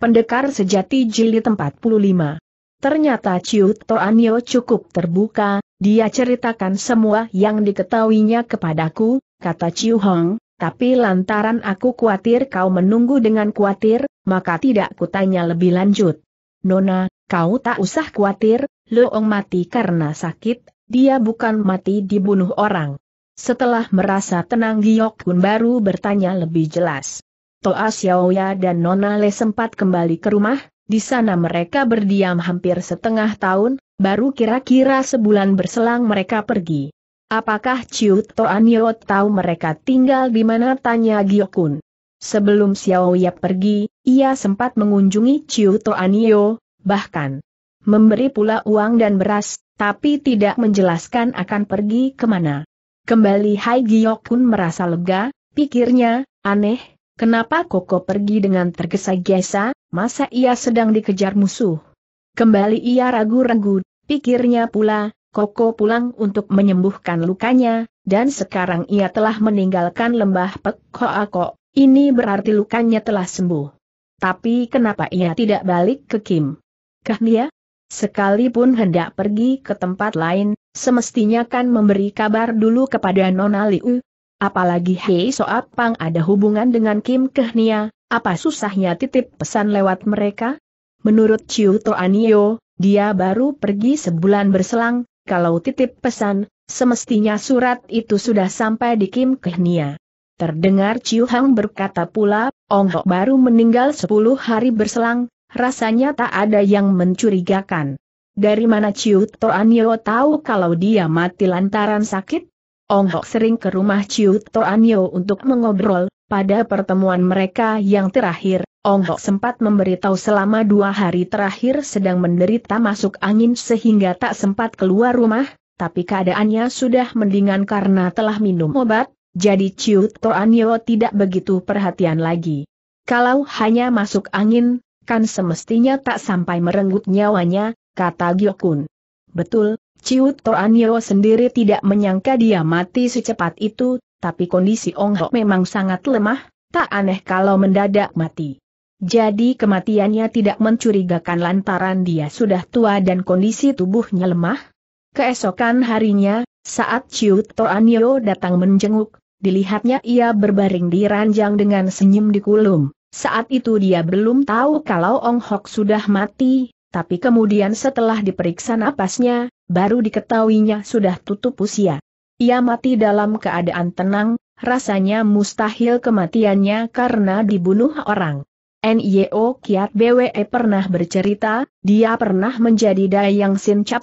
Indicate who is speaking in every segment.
Speaker 1: Pendekar sejati jilid 45. Ternyata Ciu Toanyo cukup terbuka, dia ceritakan semua yang diketahuinya kepadaku, kata Ciu Hong, tapi lantaran aku khawatir kau menunggu dengan khawatir, maka tidak kutanya lebih lanjut. Nona, kau tak usah khawatir, Leong mati karena sakit, dia bukan mati dibunuh orang. Setelah merasa tenang Giyok Kun baru bertanya lebih jelas. Toa Xiaoya dan Nona Le sempat kembali ke rumah, di sana mereka berdiam hampir setengah tahun, baru kira-kira sebulan berselang mereka pergi. Apakah Ciut Toan Nio tahu mereka tinggal di mana tanya Giokun. Sebelum Xiaoya pergi, ia sempat mengunjungi Ciut Toan Yo, bahkan memberi pula uang dan beras, tapi tidak menjelaskan akan pergi kemana. Kembali Hai Giokun merasa lega, pikirnya, aneh, Kenapa Koko pergi dengan tergesa-gesa, masa ia sedang dikejar musuh? Kembali ia ragu-ragu, pikirnya pula, Koko pulang untuk menyembuhkan lukanya, dan sekarang ia telah meninggalkan lembah Pek ini berarti lukanya telah sembuh. Tapi kenapa ia tidak balik ke Kim? Kahnia? Sekalipun hendak pergi ke tempat lain, semestinya kan memberi kabar dulu kepada Nona Liu, Apalagi Hei Soap Pang ada hubungan dengan Kim Kehnia, apa susahnya titip pesan lewat mereka? Menurut Chiu Toanio, dia baru pergi sebulan berselang, kalau titip pesan, semestinya surat itu sudah sampai di Kim Kehnia. Terdengar Chiu Hang berkata pula, Ong Hok baru meninggal 10 hari berselang, rasanya tak ada yang mencurigakan. Dari mana Chiu Anio tahu kalau dia mati lantaran sakit? Ong sering ke rumah Chiu Toanyo untuk mengobrol, pada pertemuan mereka yang terakhir, Ong sempat memberitahu selama dua hari terakhir sedang menderita masuk angin sehingga tak sempat keluar rumah, tapi keadaannya sudah mendingan karena telah minum obat, jadi Chiu Toanyo tidak begitu perhatian lagi. Kalau hanya masuk angin, kan semestinya tak sampai merenggut nyawanya, kata Gyokun. Betul, Ciut Toanyo sendiri tidak menyangka dia mati secepat itu, tapi kondisi Ong Ho memang sangat lemah, tak aneh kalau mendadak mati. Jadi kematiannya tidak mencurigakan lantaran dia sudah tua dan kondisi tubuhnya lemah. Keesokan harinya, saat Ciut Toanyo datang menjenguk, dilihatnya ia berbaring di ranjang dengan senyum di kulum. Saat itu dia belum tahu kalau Ong Hok sudah mati, tapi kemudian setelah diperiksa napasnya, baru diketahuinya sudah tutup usia. Ia mati dalam keadaan tenang, rasanya mustahil kematiannya karena dibunuh orang. Nyo Kiat BWE pernah bercerita, dia pernah menjadi Dayang Sin Cap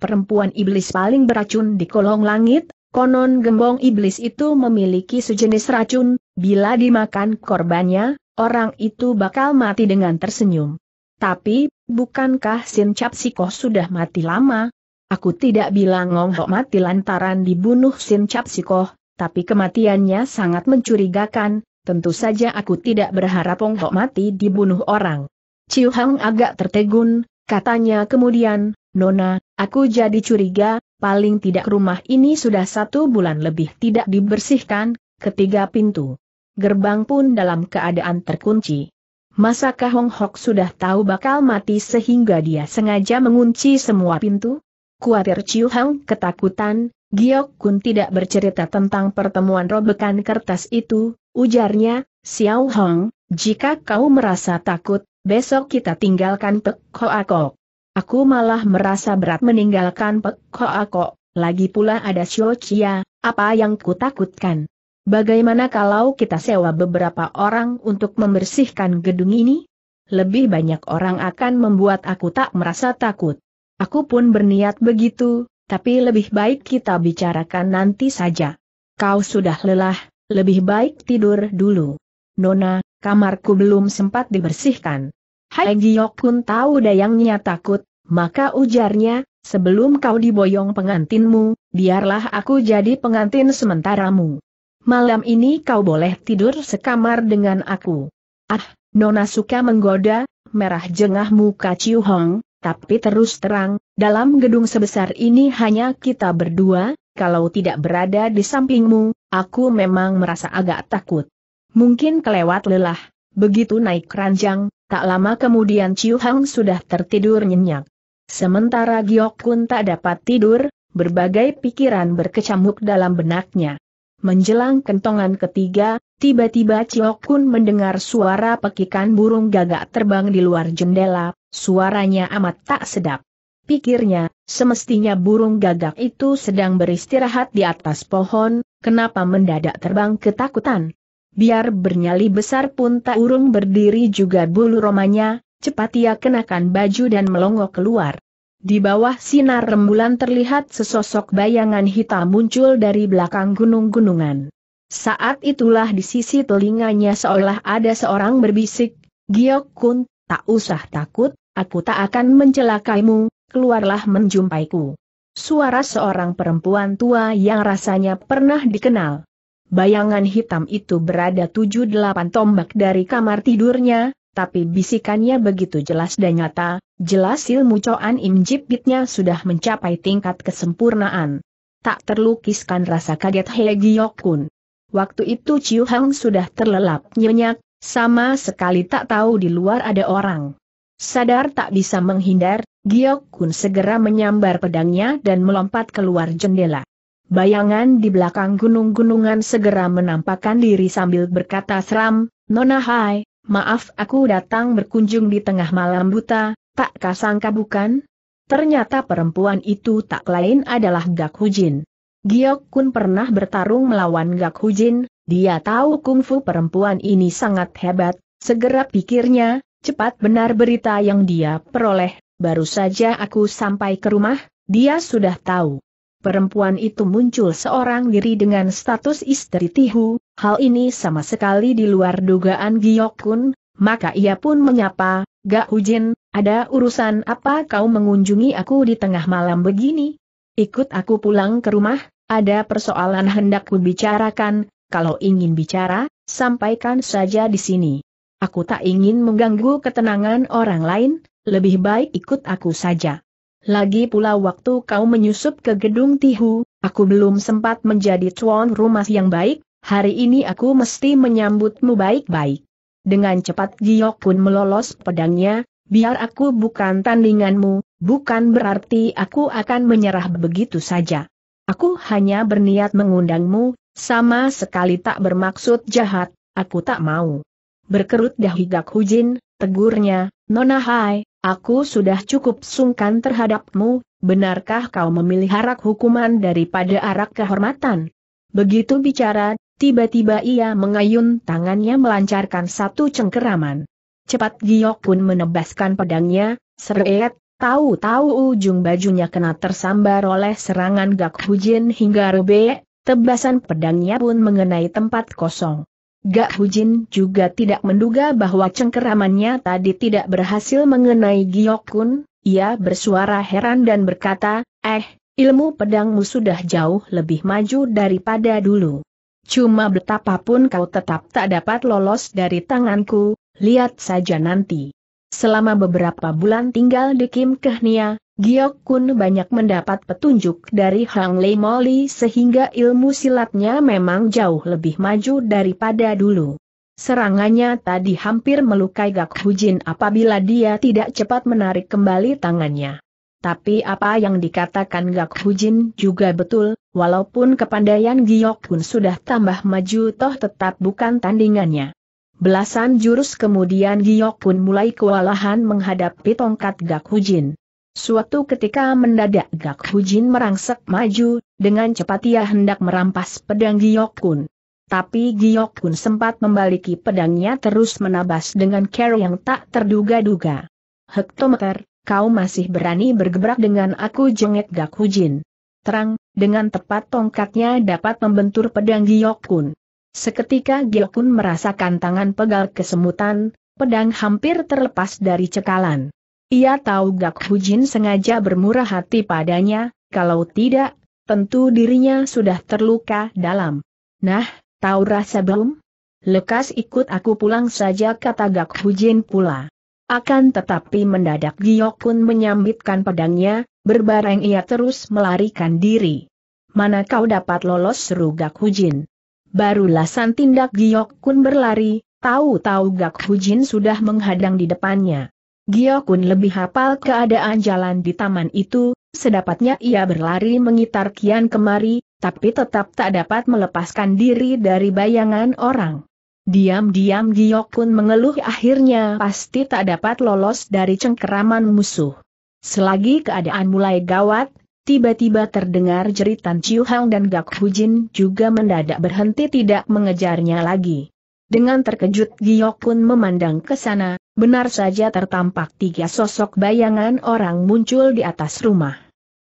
Speaker 1: perempuan iblis paling beracun di kolong langit, konon gembong iblis itu memiliki sejenis racun, bila dimakan korbannya, orang itu bakal mati dengan tersenyum. Tapi, bukankah Sin Cap sudah mati lama? Aku tidak bilang Ngong Hok mati lantaran dibunuh Sin Cap Sikoh, tapi kematiannya sangat mencurigakan, tentu saja aku tidak berharap Ngong Hok mati dibunuh orang. Ciu Hang agak tertegun, katanya kemudian, Nona, aku jadi curiga, paling tidak rumah ini sudah satu bulan lebih tidak dibersihkan, ketiga pintu. Gerbang pun dalam keadaan terkunci. Masakah Hong Hok sudah tahu bakal mati sehingga dia sengaja mengunci semua pintu? Kuatir Chiu Hang ketakutan, Giok Kun tidak bercerita tentang pertemuan robekan kertas itu, ujarnya, Xiao Hong, jika kau merasa takut, besok kita tinggalkan Pek Koa Kok. Aku malah merasa berat meninggalkan Pek Koa Kok, lagi pula ada Xiao Chia, apa yang ku takutkan? Bagaimana kalau kita sewa beberapa orang untuk membersihkan gedung ini? Lebih banyak orang akan membuat aku tak merasa takut. Aku pun berniat begitu, tapi lebih baik kita bicarakan nanti saja. Kau sudah lelah, lebih baik tidur dulu. Nona, kamarku belum sempat dibersihkan. Hai Giok pun tahu dayangnya takut, maka ujarnya, sebelum kau diboyong pengantinmu, biarlah aku jadi pengantin sementaramu. Malam ini kau boleh tidur sekamar dengan aku. Ah, Nona suka menggoda, merah jengah muka Ciu Hong, tapi terus terang, dalam gedung sebesar ini hanya kita berdua, kalau tidak berada di sampingmu, aku memang merasa agak takut. Mungkin kelewat lelah. Begitu naik keranjang, tak lama kemudian Chiu Hang sudah tertidur nyenyak. Sementara Giok Kun tak dapat tidur, berbagai pikiran berkecamuk dalam benaknya. Menjelang kentongan ketiga, tiba-tiba Chiu Kun mendengar suara pekikan burung gagak terbang di luar jendela, Suaranya amat tak sedap. Pikirnya, semestinya burung gagak itu sedang beristirahat di atas pohon, kenapa mendadak terbang ketakutan? Biar bernyali besar pun tak urung berdiri juga bulu romanya, cepat ia kenakan baju dan melongo keluar. Di bawah sinar rembulan terlihat sesosok bayangan hitam muncul dari belakang gunung-gunungan. Saat itulah di sisi telinganya seolah ada seorang berbisik, Giok Kun, tak usah takut, Aku tak akan mencelakaimu, keluarlah menjumpaiku. Suara seorang perempuan tua yang rasanya pernah dikenal. Bayangan hitam itu berada tujuh delapan tombak dari kamar tidurnya, tapi bisikannya begitu jelas dan nyata, jelas ilmu Coan imjibitnya sudah mencapai tingkat kesempurnaan. Tak terlukiskan rasa kaget Hei Giyokun. Waktu itu Chiu Hang sudah terlelap nyenyak, sama sekali tak tahu di luar ada orang. Sadar tak bisa menghindar, Giok Kun segera menyambar pedangnya dan melompat keluar jendela. Bayangan di belakang gunung-gunungan segera menampakkan diri sambil berkata seram, Nona Hai, maaf aku datang berkunjung di tengah malam buta, tak kasangka bukan? Ternyata perempuan itu tak lain adalah Gak Hujin. Giok Kun pernah bertarung melawan Gak Hujin, dia tahu kungfu perempuan ini sangat hebat, segera pikirnya, cepat benar berita yang dia peroleh, baru saja aku sampai ke rumah, dia sudah tahu. Perempuan itu muncul seorang diri dengan status istri Tihu, hal ini sama sekali di luar dugaan Giyokun, maka ia pun menyapa, Gak Hujin, ada urusan apa kau mengunjungi aku di tengah malam begini? Ikut aku pulang ke rumah, ada persoalan hendak ku bicarakan, kalau ingin bicara, sampaikan saja di sini. Aku tak ingin mengganggu ketenangan orang lain, lebih baik ikut aku saja. Lagi pula waktu kau menyusup ke gedung Tihu, aku belum sempat menjadi tuan rumah yang baik, hari ini aku mesti menyambutmu baik-baik. Dengan cepat Giok pun melolos pedangnya, biar aku bukan tandinganmu, bukan berarti aku akan menyerah begitu saja. Aku hanya berniat mengundangmu, sama sekali tak bermaksud jahat, aku tak mau berkerut dahi Gak Hujin, tegurnya, Nona Hai, aku sudah cukup sungkan terhadapmu, benarkah kau memilih arak hukuman daripada arak kehormatan? Begitu bicara, tiba-tiba ia mengayun tangannya melancarkan satu cengkeraman. Cepat Giok pun menebaskan pedangnya, seret, tahu-tahu ujung bajunya kena tersambar oleh serangan Gak Hujin hingga rebek, tebasan pedangnya pun mengenai tempat kosong. Gak Hujin juga tidak menduga bahwa cengkeramannya tadi tidak berhasil mengenai Giok ia bersuara heran dan berkata, eh, ilmu pedangmu sudah jauh lebih maju daripada dulu. Cuma betapapun kau tetap tak dapat lolos dari tanganku, lihat saja nanti. Selama beberapa bulan tinggal di Kim Kehnia, Giok Kun banyak mendapat petunjuk dari Hang Lei Moli sehingga ilmu silatnya memang jauh lebih maju daripada dulu. Serangannya tadi hampir melukai Gak Hujin apabila dia tidak cepat menarik kembali tangannya. Tapi apa yang dikatakan Gak Hujin juga betul, walaupun kepandaian Giok Kun sudah tambah maju toh tetap bukan tandingannya. Belasan jurus kemudian Giok Kun mulai kewalahan menghadapi tongkat Gak Hujin. Suatu ketika mendadak Gak Hujin merangsek maju, dengan cepat ia hendak merampas pedang Giokun. Tapi Giokun sempat membaliki pedangnya terus menabas dengan cara yang tak terduga-duga. Hektometer, kau masih berani bergebrak dengan aku jengek Gak Hujin. Terang, dengan tepat tongkatnya dapat membentur pedang Giokun. Seketika Giokun merasakan tangan pegal kesemutan, pedang hampir terlepas dari cekalan. Ia tahu Gak Hujin sengaja bermurah hati padanya, kalau tidak, tentu dirinya sudah terluka dalam. Nah, tahu rasa belum? Lekas ikut aku pulang saja kata Gak Hujin pula. Akan tetapi mendadak pun menyambitkan pedangnya, berbareng ia terus melarikan diri. Mana kau dapat lolos seru Gak Hujin? Barulah san tindak Kun berlari, tahu-tahu Gak Hujin sudah menghadang di depannya. Giokun lebih hafal keadaan jalan di taman itu, sedapatnya ia berlari mengitar kian kemari, tapi tetap tak dapat melepaskan diri dari bayangan orang. Diam-diam Giokun mengeluh akhirnya pasti tak dapat lolos dari cengkeraman musuh. Selagi keadaan mulai gawat, tiba-tiba terdengar jeritan Chiu Hang dan Gak Hujin juga mendadak berhenti tidak mengejarnya lagi. Dengan terkejut pun memandang ke sana, benar saja tertampak tiga sosok bayangan orang muncul di atas rumah.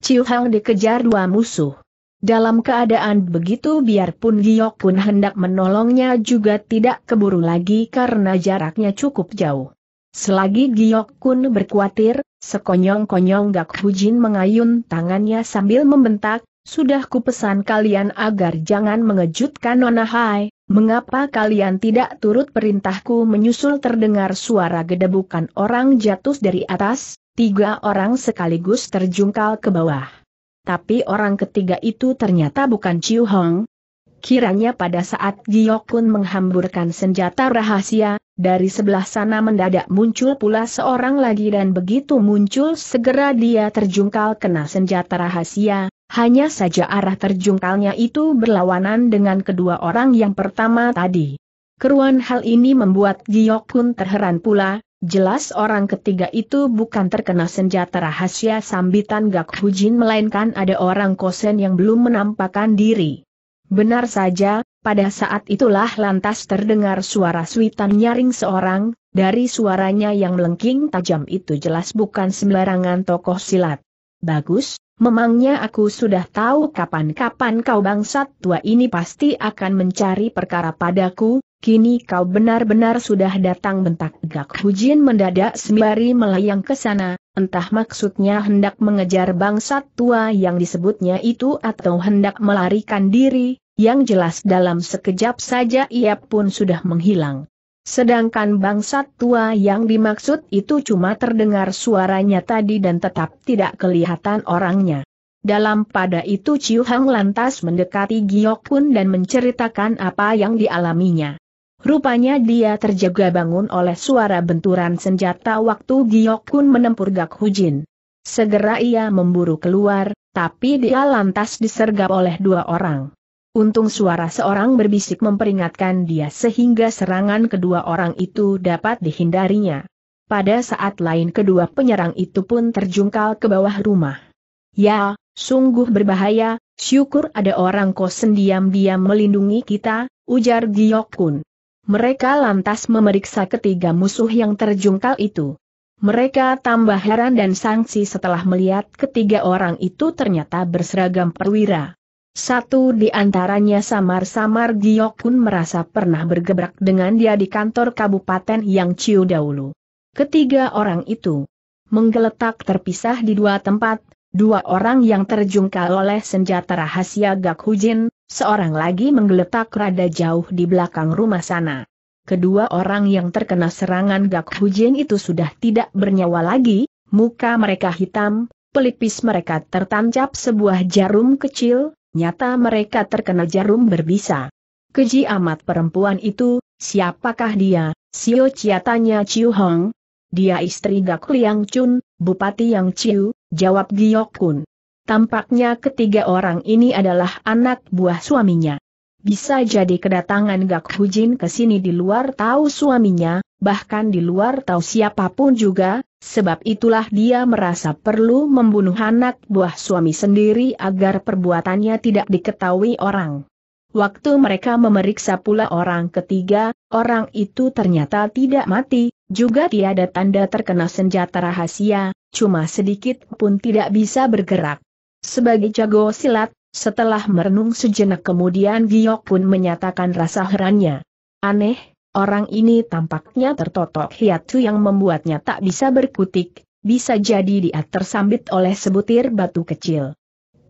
Speaker 1: Ciu Hang dikejar dua musuh. Dalam keadaan begitu biarpun pun hendak menolongnya juga tidak keburu lagi karena jaraknya cukup jauh. Selagi pun berkuatir, sekonyong-konyong Gak Hujin mengayun tangannya sambil membentak, sudah kupesan kalian agar jangan mengejutkan Nona Hai, Mengapa kalian tidak turut perintahku menyusul terdengar suara gedebukan orang jatuh dari atas, tiga orang sekaligus terjungkal ke bawah. Tapi orang ketiga itu ternyata bukan Ciu Hong, Kiranya pada saat Giyokun menghamburkan senjata rahasia, dari sebelah sana mendadak muncul pula seorang lagi dan begitu muncul segera dia terjungkal kena senjata rahasia, hanya saja arah terjungkalnya itu berlawanan dengan kedua orang yang pertama tadi. Keruan hal ini membuat Giyokun terheran pula, jelas orang ketiga itu bukan terkena senjata rahasia sambitan Gak Hujin melainkan ada orang kosen yang belum menampakkan diri. Benar saja, pada saat itulah lantas terdengar suara suitan nyaring seorang, dari suaranya yang melengking tajam itu jelas bukan sembarangan tokoh silat. Bagus, Memangnya aku sudah tahu kapan-kapan kau bangsat tua ini pasti akan mencari perkara padaku, kini kau benar-benar sudah datang bentak gak Hujin mendadak sembari melayang ke sana, entah maksudnya hendak mengejar bangsat tua yang disebutnya itu atau hendak melarikan diri, yang jelas dalam sekejap saja ia pun sudah menghilang. Sedangkan bangsat tua yang dimaksud itu cuma terdengar suaranya tadi dan tetap tidak kelihatan orangnya. Dalam pada itu Ciu Hang lantas mendekati Giok Kun dan menceritakan apa yang dialaminya. Rupanya dia terjaga bangun oleh suara benturan senjata waktu Giok Kun menempur Gak Hujin. Segera ia memburu keluar, tapi dia lantas disergap oleh dua orang. Untung suara seorang berbisik memperingatkan dia sehingga serangan kedua orang itu dapat dihindarinya. Pada saat lain kedua penyerang itu pun terjungkal ke bawah rumah. Ya, sungguh berbahaya, syukur ada orang kos diam-diam melindungi kita, ujar Giyok Kun. Mereka lantas memeriksa ketiga musuh yang terjungkal itu. Mereka tambah heran dan sangsi setelah melihat ketiga orang itu ternyata berseragam perwira. Satu di antaranya samar-samar Giokun merasa pernah bergebrak dengan dia di kantor kabupaten yang Ciu dahulu. Ketiga orang itu menggeletak terpisah di dua tempat, dua orang yang terjungkal oleh senjata rahasia Gak Hujin, seorang lagi menggeletak rada jauh di belakang rumah sana. Kedua orang yang terkena serangan Gak Hujin itu sudah tidak bernyawa lagi, muka mereka hitam, pelipis mereka tertancap sebuah jarum kecil, nyata mereka terkena jarum berbisa. Keji amat perempuan itu, siapakah dia, Sio Chia tanya Chiu Hong. Dia istri Gak Liang Chun, Bupati Yang Chiu, jawab Giok Kun. Tampaknya ketiga orang ini adalah anak buah suaminya. Bisa jadi kedatangan Gak Hujin ke sini di luar tahu suaminya, bahkan di luar tahu siapapun juga, sebab itulah dia merasa perlu membunuh anak buah suami sendiri agar perbuatannya tidak diketahui orang. Waktu mereka memeriksa pula orang ketiga, orang itu ternyata tidak mati, juga tiada tanda terkena senjata rahasia, cuma sedikit pun tidak bisa bergerak. Sebagai jago silat, setelah merenung sejenak kemudian Giok pun menyatakan rasa herannya. Aneh, Orang ini tampaknya tertotok hiatu yang membuatnya tak bisa berkutik, bisa jadi dia tersambit oleh sebutir batu kecil.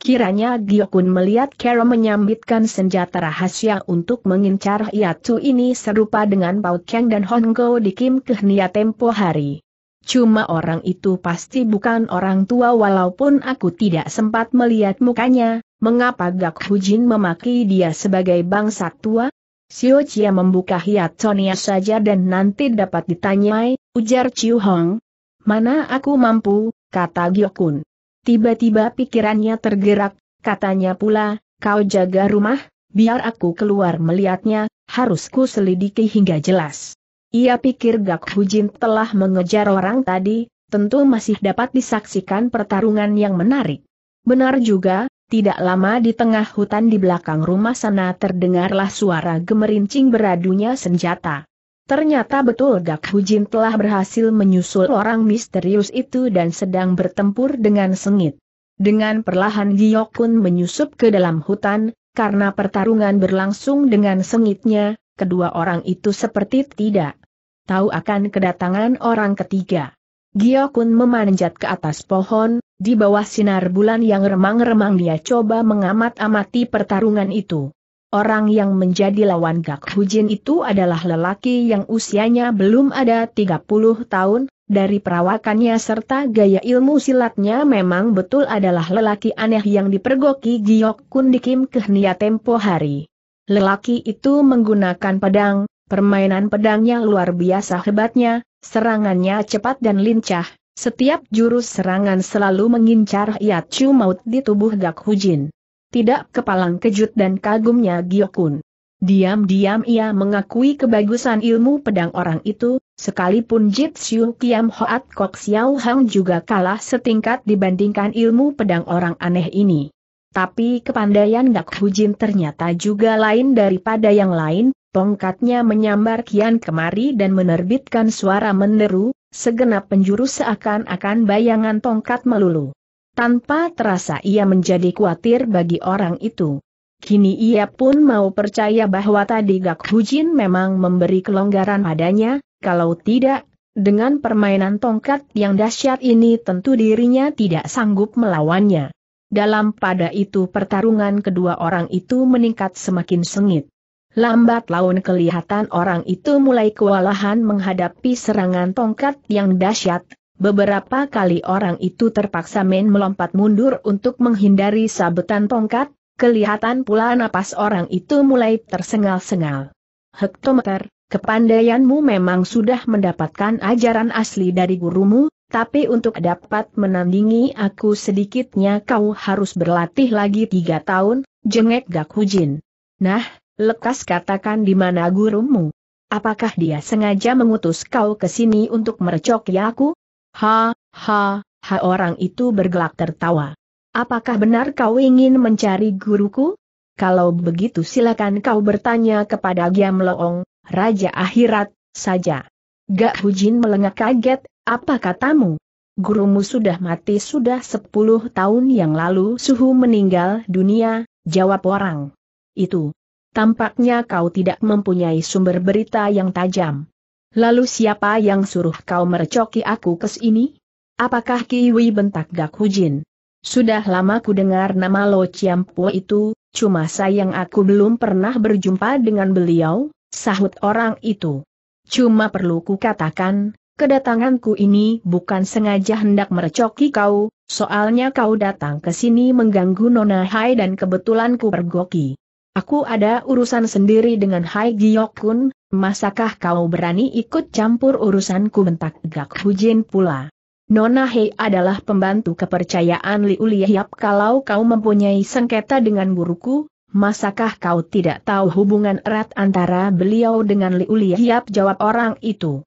Speaker 1: Kiranya Giokun melihat Kero menyambitkan senjata rahasia untuk mengincar hiatu ini serupa dengan Pao Kang dan Honggo di Kim Kehnia tempo hari. Cuma orang itu pasti bukan orang tua walaupun aku tidak sempat melihat mukanya, mengapa Gak Hujin memaki dia sebagai bangsa tua? Xiao Chia membuka hiat Sonia saja dan nanti dapat ditanyai, ujar Chiu Hong. Mana aku mampu, kata Giokun. Tiba-tiba pikirannya tergerak, katanya pula, kau jaga rumah, biar aku keluar melihatnya, Harusku selidiki hingga jelas. Ia pikir Gak Hujin telah mengejar orang tadi, tentu masih dapat disaksikan pertarungan yang menarik. Benar juga, tidak lama di tengah hutan di belakang rumah sana terdengarlah suara gemerincing beradunya senjata. Ternyata betul Gak Hujin telah berhasil menyusul orang misterius itu dan sedang bertempur dengan sengit. Dengan perlahan Giyok Kun menyusup ke dalam hutan, karena pertarungan berlangsung dengan sengitnya, kedua orang itu seperti tidak tahu akan kedatangan orang ketiga. Giyok Kun memanjat ke atas pohon, di bawah sinar bulan yang remang-remang dia coba mengamat-amati pertarungan itu. Orang yang menjadi lawan Gak Hujin itu adalah lelaki yang usianya belum ada 30 tahun, dari perawakannya serta gaya ilmu silatnya memang betul adalah lelaki aneh yang dipergoki Giok Kun Kim Kehnia tempo hari. Lelaki itu menggunakan pedang, permainan pedangnya luar biasa hebatnya, serangannya cepat dan lincah, setiap jurus serangan selalu mengincar Hiachu maut di tubuh Gak Hujin. Tidak kepalang kejut dan kagumnya Giokun. Diam-diam ia mengakui kebagusan ilmu pedang orang itu, sekalipun Siu Kiam Hoat Kok Xiao Hang juga kalah setingkat dibandingkan ilmu pedang orang aneh ini. Tapi kepandaian Gak Hujin ternyata juga lain daripada yang lain, tongkatnya menyambar kian kemari dan menerbitkan suara meneru segenap penjuru seakan-akan bayangan tongkat melulu. Tanpa terasa ia menjadi khawatir bagi orang itu. Kini ia pun mau percaya bahwa tadi Gak Hujin memang memberi kelonggaran padanya, kalau tidak, dengan permainan tongkat yang dahsyat ini tentu dirinya tidak sanggup melawannya. Dalam pada itu pertarungan kedua orang itu meningkat semakin sengit. Lambat laun kelihatan orang itu mulai kewalahan menghadapi serangan tongkat yang dahsyat. Beberapa kali orang itu terpaksa main melompat mundur untuk menghindari sabetan tongkat, kelihatan pula napas orang itu mulai tersengal-sengal. Hektometer, kepandaianmu memang sudah mendapatkan ajaran asli dari gurumu, tapi untuk dapat menandingi aku sedikitnya kau harus berlatih lagi tiga tahun, jengek Gak Hujin. Nah, Lekas katakan di mana gurumu? Apakah dia sengaja mengutus kau ke sini untuk merecoki ya aku? Ha, ha, ha orang itu bergelak tertawa. Apakah benar kau ingin mencari guruku? Kalau begitu silakan kau bertanya kepada Giam Loong, Raja Akhirat, saja. Gak Hujin melengak kaget, apa katamu? Gurumu sudah mati sudah sepuluh tahun yang lalu suhu meninggal dunia, jawab orang. Itu, Tampaknya kau tidak mempunyai sumber berita yang tajam. Lalu siapa yang suruh kau merecoki aku ke sini? Apakah Kiwi bentak Gak Hujin? Sudah lama ku dengar nama Lo Po itu, cuma sayang aku belum pernah berjumpa dengan beliau, sahut orang itu. Cuma perlu ku katakan, kedatanganku ini bukan sengaja hendak merecoki kau, soalnya kau datang ke sini mengganggu Nona Hai dan kebetulan ku pergoki. Aku ada urusan sendiri dengan Hai Giok-kun, masakah kau berani ikut campur urusanku bentak gak Hujin pula. Nona Hei adalah pembantu kepercayaan Liu Liahyap kalau kau mempunyai sengketa dengan buruku, masakah kau tidak tahu hubungan erat antara beliau dengan Liu Liahyap jawab orang itu.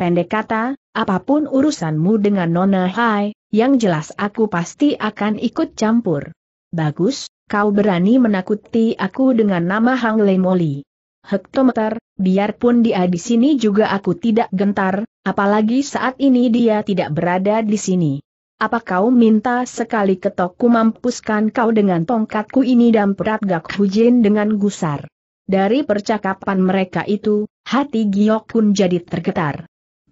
Speaker 1: Pendek kata, apapun urusanmu dengan Nona Hai, yang jelas aku pasti akan ikut campur. Bagus, Kau berani menakuti aku dengan nama Hang Le Moli. Hektometer, biarpun dia di sini juga aku tidak gentar, apalagi saat ini dia tidak berada di sini. Apa kau minta sekali ketokku mampuskan kau dengan tongkatku ini dan perat gak hujin dengan gusar. Dari percakapan mereka itu, hati Giok pun jadi tergetar.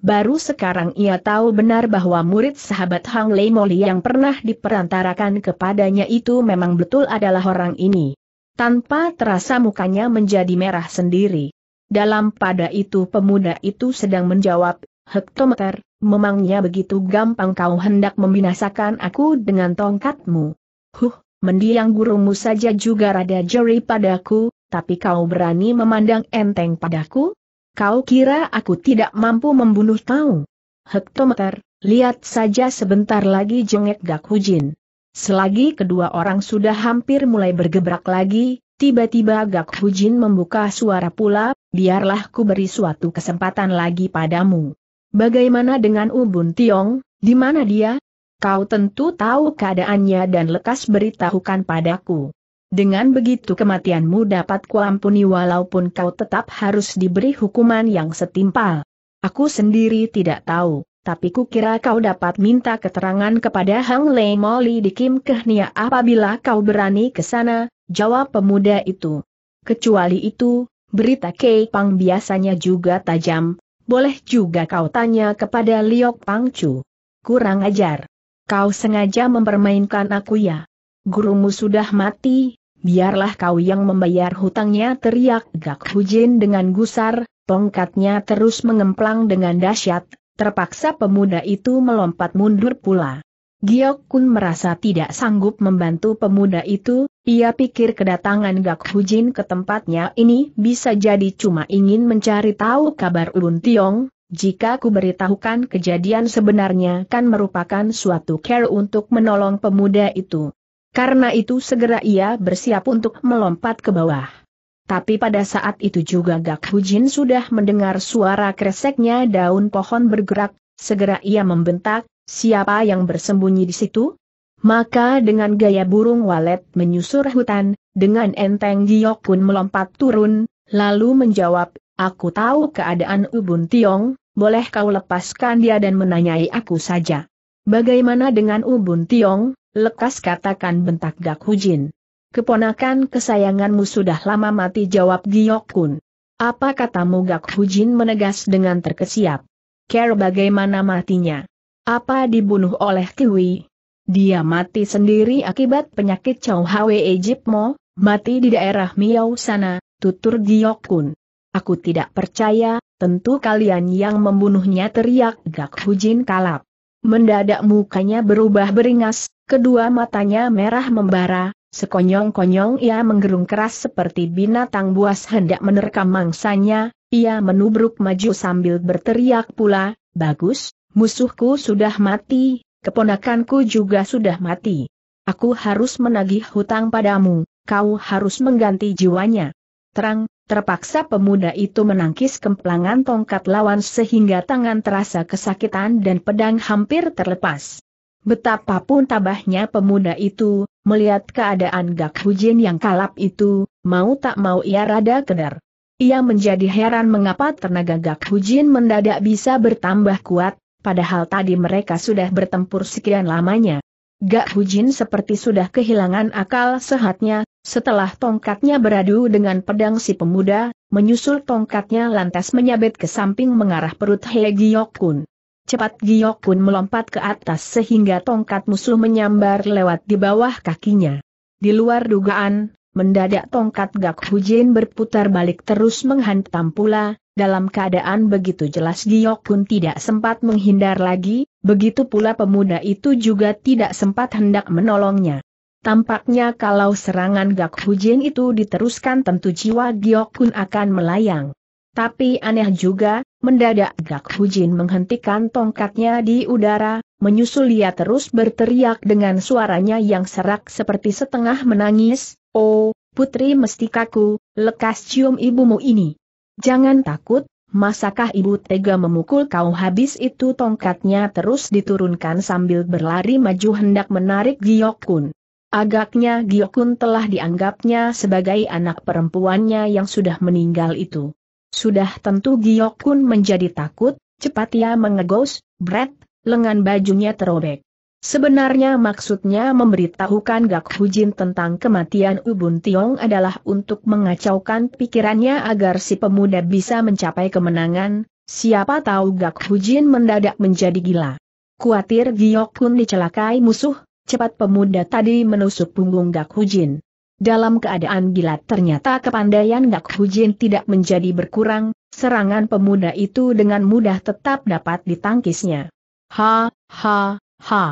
Speaker 1: Baru sekarang ia tahu benar bahwa murid sahabat Hang Lei Moli yang pernah diperantarakan kepadanya itu memang betul adalah orang ini. Tanpa terasa mukanya menjadi merah sendiri. Dalam pada itu pemuda itu sedang menjawab, Hektometer, memangnya begitu gampang kau hendak membinasakan aku dengan tongkatmu. Huh, mendiang gurumu saja juga rada jeri padaku, tapi kau berani memandang enteng padaku? Kau kira aku tidak mampu membunuh kau? Hektometer, lihat saja sebentar lagi jengek Gak Hujin. Selagi kedua orang sudah hampir mulai bergebrak lagi, tiba-tiba Gak Hujin membuka suara pula, biarlah ku beri suatu kesempatan lagi padamu. Bagaimana dengan Ubun Tiong, di mana dia? Kau tentu tahu keadaannya dan lekas beritahukan padaku. Dengan begitu kematianmu dapat kuampuni walaupun kau tetap harus diberi hukuman yang setimpal. Aku sendiri tidak tahu, tapi kukira kau dapat minta keterangan kepada Hang Lei Moli di Kim Kehnia apabila kau berani ke sana, jawab pemuda itu. Kecuali itu, berita Kei Pang biasanya juga tajam, boleh juga kau tanya kepada Liok Pang Chu. Kurang ajar. Kau sengaja mempermainkan aku ya. Gurumu sudah mati, biarlah kau yang membayar hutangnya teriak Gak Hujin dengan gusar, tongkatnya terus mengemplang dengan dahsyat, terpaksa pemuda itu melompat mundur pula. Giok Kun merasa tidak sanggup membantu pemuda itu, ia pikir kedatangan Gak Hujin ke tempatnya ini bisa jadi cuma ingin mencari tahu kabar Ulun Tiong, jika ku beritahukan kejadian sebenarnya kan merupakan suatu care untuk menolong pemuda itu. Karena itu segera ia bersiap untuk melompat ke bawah. Tapi pada saat itu juga Gak Hujin sudah mendengar suara kreseknya daun pohon bergerak, segera ia membentak, siapa yang bersembunyi di situ? Maka dengan gaya burung walet menyusur hutan, dengan enteng Giok pun melompat turun, lalu menjawab, aku tahu keadaan Ubun Tiong, boleh kau lepaskan dia dan menanyai aku saja. Bagaimana dengan Ubun Tiong? Lekas katakan bentak Gak Hujin. Keponakan kesayanganmu sudah lama mati jawab Giyok Kun. Apa katamu Gak Hujin menegas dengan terkesiap. Care bagaimana matinya? Apa dibunuh oleh Kiwi? Dia mati sendiri akibat penyakit Chow Hwe Ejipmo, mati di daerah Miao sana, tutur Giyok Kun. Aku tidak percaya, tentu kalian yang membunuhnya teriak Gak Hujin kalap. Mendadak mukanya berubah beringas, kedua matanya merah membara, sekonyong-konyong ia menggerung keras seperti binatang buas hendak menerkam mangsanya, ia menubruk maju sambil berteriak pula, bagus, musuhku sudah mati, keponakanku juga sudah mati. Aku harus menagih hutang padamu, kau harus mengganti jiwanya. Terang, Terpaksa pemuda itu menangkis kemplangan tongkat lawan sehingga tangan terasa kesakitan dan pedang hampir terlepas. Betapapun tabahnya pemuda itu, melihat keadaan Gak Hujin yang kalap itu, mau tak mau ia rada kedar. Ia menjadi heran mengapa tenaga Gak Hujin mendadak bisa bertambah kuat, padahal tadi mereka sudah bertempur sekian lamanya. Gak Hujin seperti sudah kehilangan akal sehatnya, setelah tongkatnya beradu dengan pedang si pemuda, menyusul tongkatnya lantas menyabet ke samping mengarah perut He Giokun. Cepat Giokun melompat ke atas sehingga tongkat musuh menyambar lewat di bawah kakinya. Di luar dugaan, mendadak tongkat Gak Hujin berputar balik terus menghantam pula, dalam keadaan begitu jelas Giokun tidak sempat menghindar lagi, begitu pula pemuda itu juga tidak sempat hendak menolongnya. Tampaknya kalau serangan Gak Hujin itu diteruskan tentu jiwa Giok Kun akan melayang. Tapi aneh juga, mendadak Gak Hujin menghentikan tongkatnya di udara, menyusul ia terus berteriak dengan suaranya yang serak seperti setengah menangis, Oh, putri mestikaku, lekas cium ibumu ini. Jangan takut, Masakah ibu tega memukul kau habis itu tongkatnya terus diturunkan sambil berlari maju hendak menarik Giok Kun. Agaknya Giokun telah dianggapnya sebagai anak perempuannya yang sudah meninggal itu. Sudah tentu Giokun menjadi takut, cepat ia mengegos, bret, lengan bajunya terobek. Sebenarnya maksudnya memberitahukan Gak Hujin tentang kematian Ubun Tiong adalah untuk mengacaukan pikirannya agar si pemuda bisa mencapai kemenangan, siapa tahu Gak Hujin mendadak menjadi gila. Kuatir Giokun dicelakai musuh, cepat pemuda tadi menusuk punggung Gak Hujin. Dalam keadaan gila ternyata kepandaian Gak Hujin tidak menjadi berkurang, serangan pemuda itu dengan mudah tetap dapat ditangkisnya. Ha, ha, ha.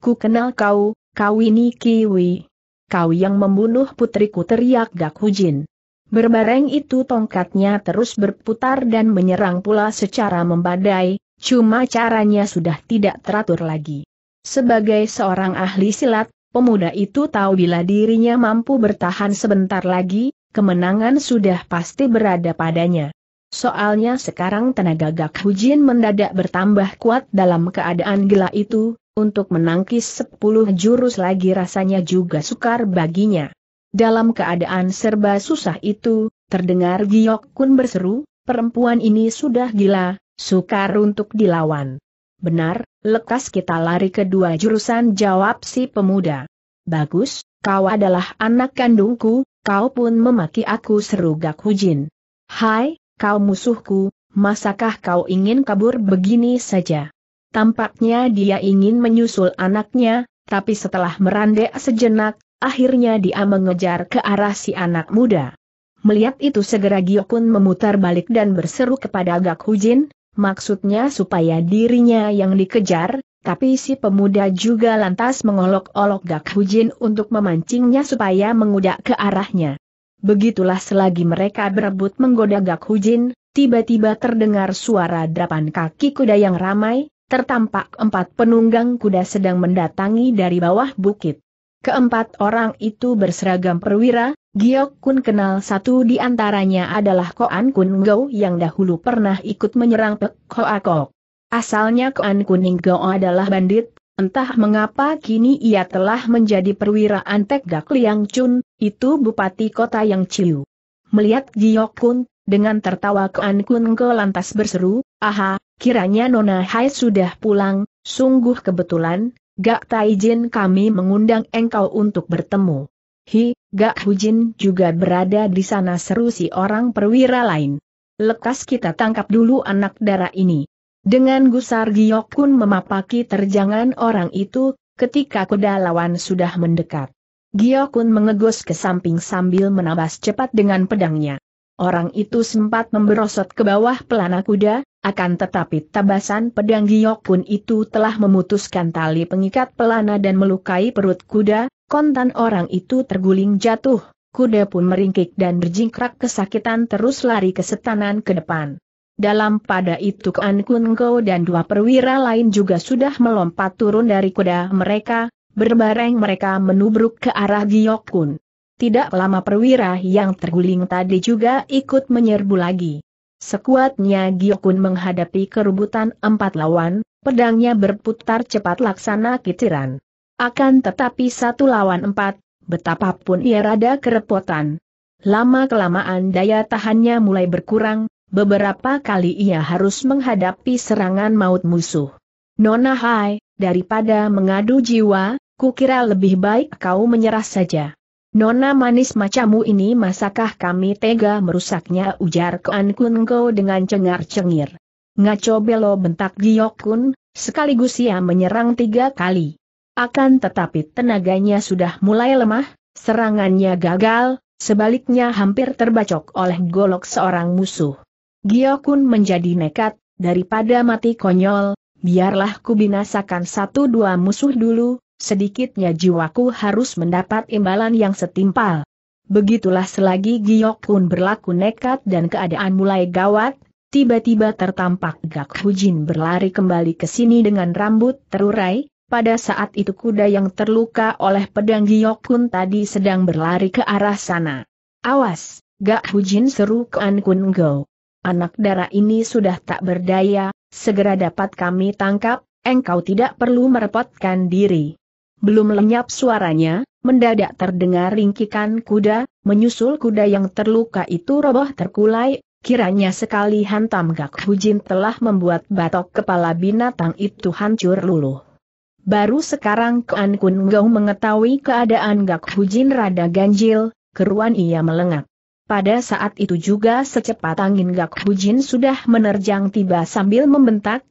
Speaker 1: Ku kenal kau, kau ini Kiwi. Kau yang membunuh putriku teriak Gak Hujin. Berbareng itu tongkatnya terus berputar dan menyerang pula secara membadai, cuma caranya sudah tidak teratur lagi. Sebagai seorang ahli silat, pemuda itu tahu bila dirinya mampu bertahan sebentar lagi, kemenangan sudah pasti berada padanya. Soalnya sekarang tenaga Gak Hujin mendadak bertambah kuat dalam keadaan gila itu, untuk menangkis sepuluh jurus lagi rasanya juga sukar baginya. Dalam keadaan serba susah itu, terdengar Giok Kun berseru, perempuan ini sudah gila, sukar untuk dilawan. Benar, Lekas kita lari ke dua jurusan jawab si pemuda. Bagus, kau adalah anak kandungku, kau pun memaki aku seru Gak Hujin. Hai, kau musuhku, masakah kau ingin kabur begini saja? Tampaknya dia ingin menyusul anaknya, tapi setelah merandek sejenak, akhirnya dia mengejar ke arah si anak muda. Melihat itu segera Giokun memutar balik dan berseru kepada Gak Hujin, maksudnya supaya dirinya yang dikejar, tapi si pemuda juga lantas mengolok-olok Gak Hujin untuk memancingnya supaya mengudak ke arahnya. Begitulah selagi mereka berebut menggoda Gak Hujin, tiba-tiba terdengar suara derapan kaki kuda yang ramai, tertampak empat penunggang kuda sedang mendatangi dari bawah bukit. Keempat orang itu berseragam perwira, Giok Kun kenal satu di antaranya adalah Koan Kun Go yang dahulu pernah ikut menyerang Pek Hoa Asalnya Koan Kuning Go adalah bandit, entah mengapa kini ia telah menjadi perwira antek Gak Liang Chun, itu bupati kota yang ciu. Melihat Giok Kun, dengan tertawa Koan Kun Go lantas berseru, aha, kiranya Nona Hai sudah pulang, sungguh kebetulan, Gak Taijin kami mengundang engkau untuk bertemu. Hi, Gak Hujin juga berada di sana seru si orang perwira lain. Lekas kita tangkap dulu anak darah ini. Dengan gusar Giokun memapaki terjangan orang itu, ketika kuda lawan sudah mendekat. Giokun mengegos ke samping sambil menabas cepat dengan pedangnya. Orang itu sempat memberosot ke bawah pelana kuda, akan tetapi tabasan pedang giok pun itu telah memutuskan tali pengikat pelana dan melukai perut kuda, kontan orang itu terguling jatuh, kuda pun meringkik dan berjingkrak kesakitan terus lari ke setanan ke depan. Dalam pada itu Kuan Kun Go dan dua perwira lain juga sudah melompat turun dari kuda mereka, berbareng mereka menubruk ke arah Giok Kun. Tidak lama perwira yang terguling tadi juga ikut menyerbu lagi. Sekuatnya Giokun menghadapi kerubutan empat lawan, pedangnya berputar cepat laksana kitiran. Akan tetapi satu lawan empat, betapapun ia rada kerepotan. Lama-kelamaan daya tahannya mulai berkurang, beberapa kali ia harus menghadapi serangan maut musuh. Nona Hai, daripada mengadu jiwa, kukira lebih baik kau menyerah saja. Nona manis macamu ini masakah kami tega merusaknya ujar Kuan Kun Go dengan cengar-cengir. Ngaco belo bentak Giok Kun, sekaligus ia menyerang tiga kali. Akan tetapi tenaganya sudah mulai lemah, serangannya gagal, sebaliknya hampir terbacok oleh golok seorang musuh. Giok menjadi nekat, daripada mati konyol, biarlah ku binasakan satu dua musuh dulu, sedikitnya jiwaku harus mendapat imbalan yang setimpal. Begitulah selagi Giyok Kun berlaku nekat dan keadaan mulai gawat, tiba-tiba tertampak Gak Hujin berlari kembali ke sini dengan rambut terurai, pada saat itu kuda yang terluka oleh pedang Giyok Kun tadi sedang berlari ke arah sana. Awas, Gak Hujin seru ke An Kun Go. Anak darah ini sudah tak berdaya, segera dapat kami tangkap, engkau tidak perlu merepotkan diri. Belum lenyap suaranya, mendadak terdengar ringkikan kuda, menyusul kuda yang terluka itu roboh terkulai, kiranya sekali hantam Gak Hujin telah membuat batok kepala binatang itu hancur luluh. Baru sekarang Kean Kun gau mengetahui keadaan Gak Hujin rada ganjil, keruan ia melengak. Pada saat itu juga secepat angin Gak Hujin sudah menerjang tiba sambil membentak,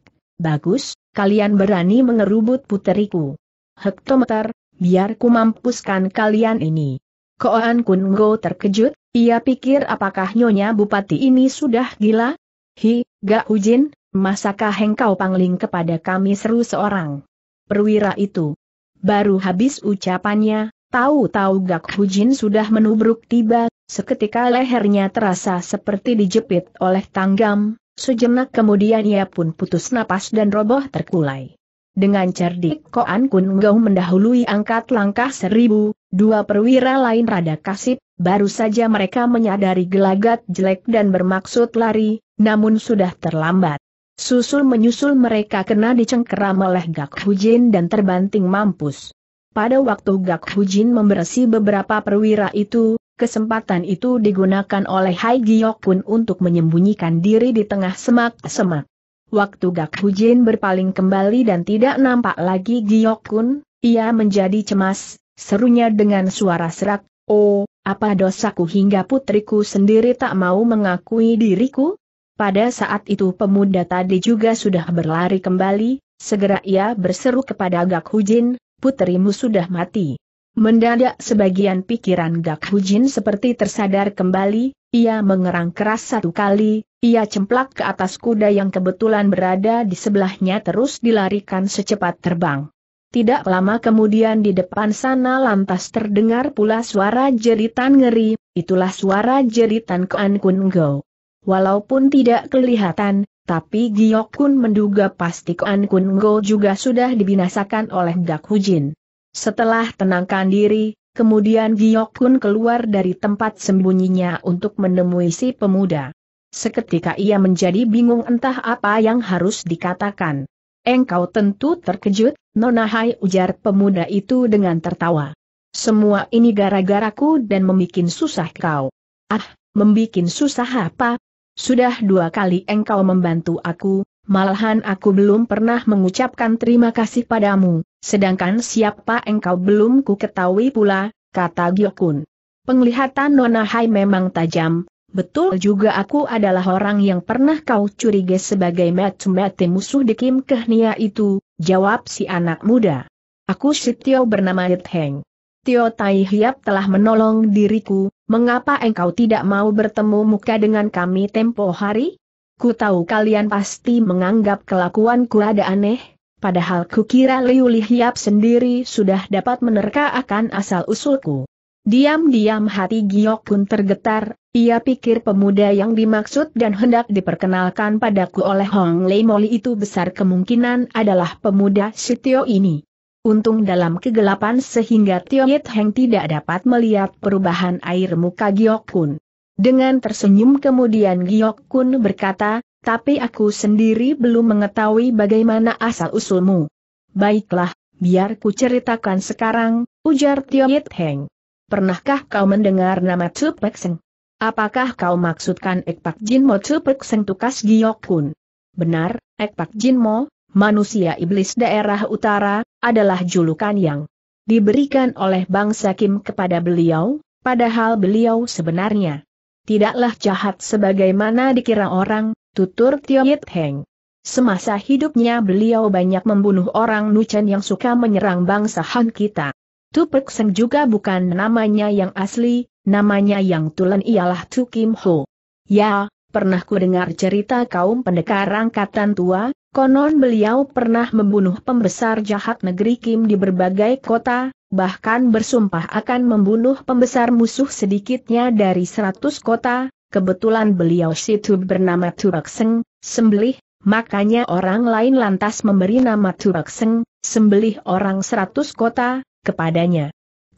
Speaker 1: Bagus, kalian berani mengerubut puteriku hektometer, biar ku mampuskan kalian ini. Koan Go terkejut, ia pikir apakah Nyonya Bupati ini sudah gila? Hi, Gak Ujin, masakah engkau pangling kepada kami seru seorang? Perwira itu. Baru habis ucapannya, tahu-tahu Gak Hujin sudah menubruk tiba, seketika lehernya terasa seperti dijepit oleh tanggam, sejenak kemudian ia pun putus napas dan roboh terkulai. Dengan cerdik Koan Kun Ngau mendahului angkat langkah seribu, dua perwira lain rada kasip, baru saja mereka menyadari gelagat jelek dan bermaksud lari, namun sudah terlambat. Susul menyusul mereka kena dicengkeram oleh Gak Hujin dan terbanting mampus. Pada waktu Gak Hujin memberesi beberapa perwira itu, kesempatan itu digunakan oleh Hai Giok Kun untuk menyembunyikan diri di tengah semak-semak. Waktu Gak Hujin berpaling kembali dan tidak nampak lagi Giok Kun, ia menjadi cemas, serunya dengan suara serak, Oh, apa dosaku hingga putriku sendiri tak mau mengakui diriku? Pada saat itu pemuda tadi juga sudah berlari kembali, segera ia berseru kepada Gak Hujin, putrimu sudah mati. Mendadak sebagian pikiran Gak Hujin seperti tersadar kembali, ia mengerang keras satu kali, ia cemplak ke atas kuda yang kebetulan berada di sebelahnya terus dilarikan secepat terbang. Tidak lama kemudian di depan sana lantas terdengar pula suara jeritan ngeri, itulah suara jeritan Kuan Kun Go. Walaupun tidak kelihatan, tapi Giok Kun menduga pasti Kuan Kun Go juga sudah dibinasakan oleh Gak Hujin. Setelah tenangkan diri, kemudian Giok Kun keluar dari tempat sembunyinya untuk menemui si pemuda. Seketika ia menjadi bingung entah apa yang harus dikatakan. Engkau tentu terkejut, Nona ujar pemuda itu dengan tertawa. Semua ini gara-garaku dan membuat susah kau. Ah, membuat susah apa? Sudah dua kali engkau membantu aku, malahan aku belum pernah mengucapkan terima kasih padamu, sedangkan siapa engkau belum ku ketahui pula, kata Gyokun. Penglihatan Nona memang tajam, Betul juga aku adalah orang yang pernah kau curiga sebagai mati-mati musuh di Kim Kehnia itu, jawab si anak muda. Aku si Tio bernama It Tio Tai Hiap telah menolong diriku, mengapa engkau tidak mau bertemu muka dengan kami tempo hari? Ku tahu kalian pasti menganggap kelakuanku ada aneh, padahal kukira Liu Li sendiri sudah dapat menerka akan asal-usulku. Diam-diam hati Giok pun tergetar, ia pikir pemuda yang dimaksud dan hendak diperkenalkan padaku oleh Hong Lei Moli itu besar kemungkinan adalah pemuda Sitio ini. Untung dalam kegelapan sehingga Tio Yit Heng tidak dapat melihat perubahan air muka Giok Kun. Dengan tersenyum kemudian Giok Kun berkata, tapi aku sendiri belum mengetahui bagaimana asal-usulmu. Baiklah, biar ku ceritakan sekarang, ujar Tio Yit Heng. Pernahkah kau mendengar nama Tupek Seng? Apakah kau maksudkan Ek Pak Jin Mo Sengtukas Giok Kun? Benar, Ek Pak Jin Mo, manusia iblis daerah utara, adalah julukan yang diberikan oleh bangsa Kim kepada beliau, padahal beliau sebenarnya tidaklah jahat sebagaimana dikira orang, tutur Tio Yit Heng. Semasa hidupnya beliau banyak membunuh orang Nuchen yang suka menyerang bangsa Han kita. Tupek Seng juga bukan namanya yang asli, Namanya yang tulen ialah Tu Kim Ho. Ya, pernah ku dengar cerita kaum pendekar angkatan tua, konon beliau pernah membunuh pembesar jahat negeri Kim di berbagai kota, bahkan bersumpah akan membunuh pembesar musuh sedikitnya dari seratus kota, kebetulan beliau situ bernama Seng, sembelih, makanya orang lain lantas memberi nama Seng, sembelih orang seratus kota, kepadanya.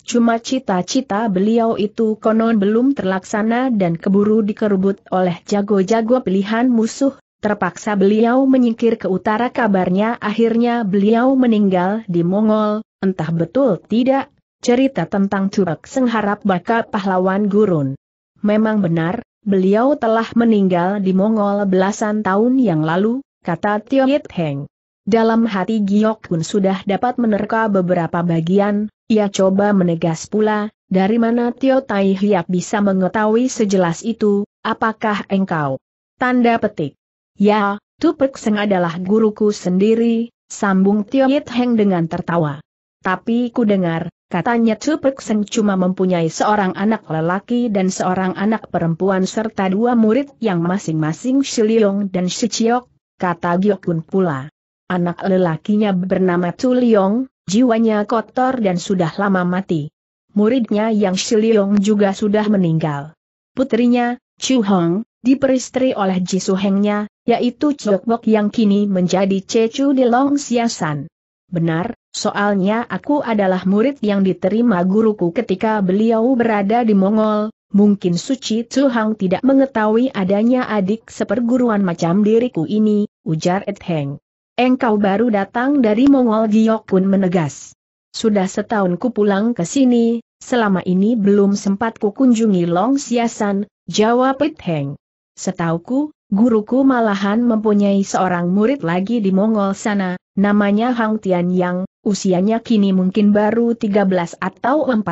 Speaker 1: Cuma cita-cita beliau itu konon belum terlaksana dan keburu dikerubut oleh jago-jago pilihan musuh, terpaksa beliau menyingkir ke utara kabarnya akhirnya beliau meninggal di Mongol, entah betul tidak, cerita tentang Curak Sengharap Baka Pahlawan Gurun. Memang benar, beliau telah meninggal di Mongol belasan tahun yang lalu, kata Tio Yit Heng. Dalam hati Giok pun sudah dapat menerka beberapa bagian, ia coba menegas pula, dari mana Tio Tai Hiap bisa mengetahui sejelas itu, apakah engkau? Tanda petik. Ya, Tupek Seng adalah guruku sendiri, sambung Tio Yit Heng dengan tertawa. Tapi ku dengar, katanya Tupek Seng cuma mempunyai seorang anak lelaki dan seorang anak perempuan serta dua murid yang masing-masing Shiliong dan Shichiok, kata Giokun pula. Anak lelakinya bernama Tuliong, Jiwanya kotor dan sudah lama mati. Muridnya yang Shiliong juga sudah meninggal. Putrinya, Chu Hong, diperistri oleh Ji Suhengnya, yaitu Chokbok yang kini menjadi Cecu di Long Siasan. Benar, soalnya aku adalah murid yang diterima guruku ketika beliau berada di Mongol, Mungkin Suci Chu Hong tidak mengetahui adanya adik seperguruan macam diriku ini, ujar Ed Heng. Engkau baru datang dari Mongol Giok pun menegas. Sudah setahun ku pulang ke sini, selama ini belum sempat ku kunjungi Long Siasan, jawab Pit Heng. Setauku, guruku malahan mempunyai seorang murid lagi di Mongol sana, namanya Hang Tian Yang, usianya kini mungkin baru 13 atau 14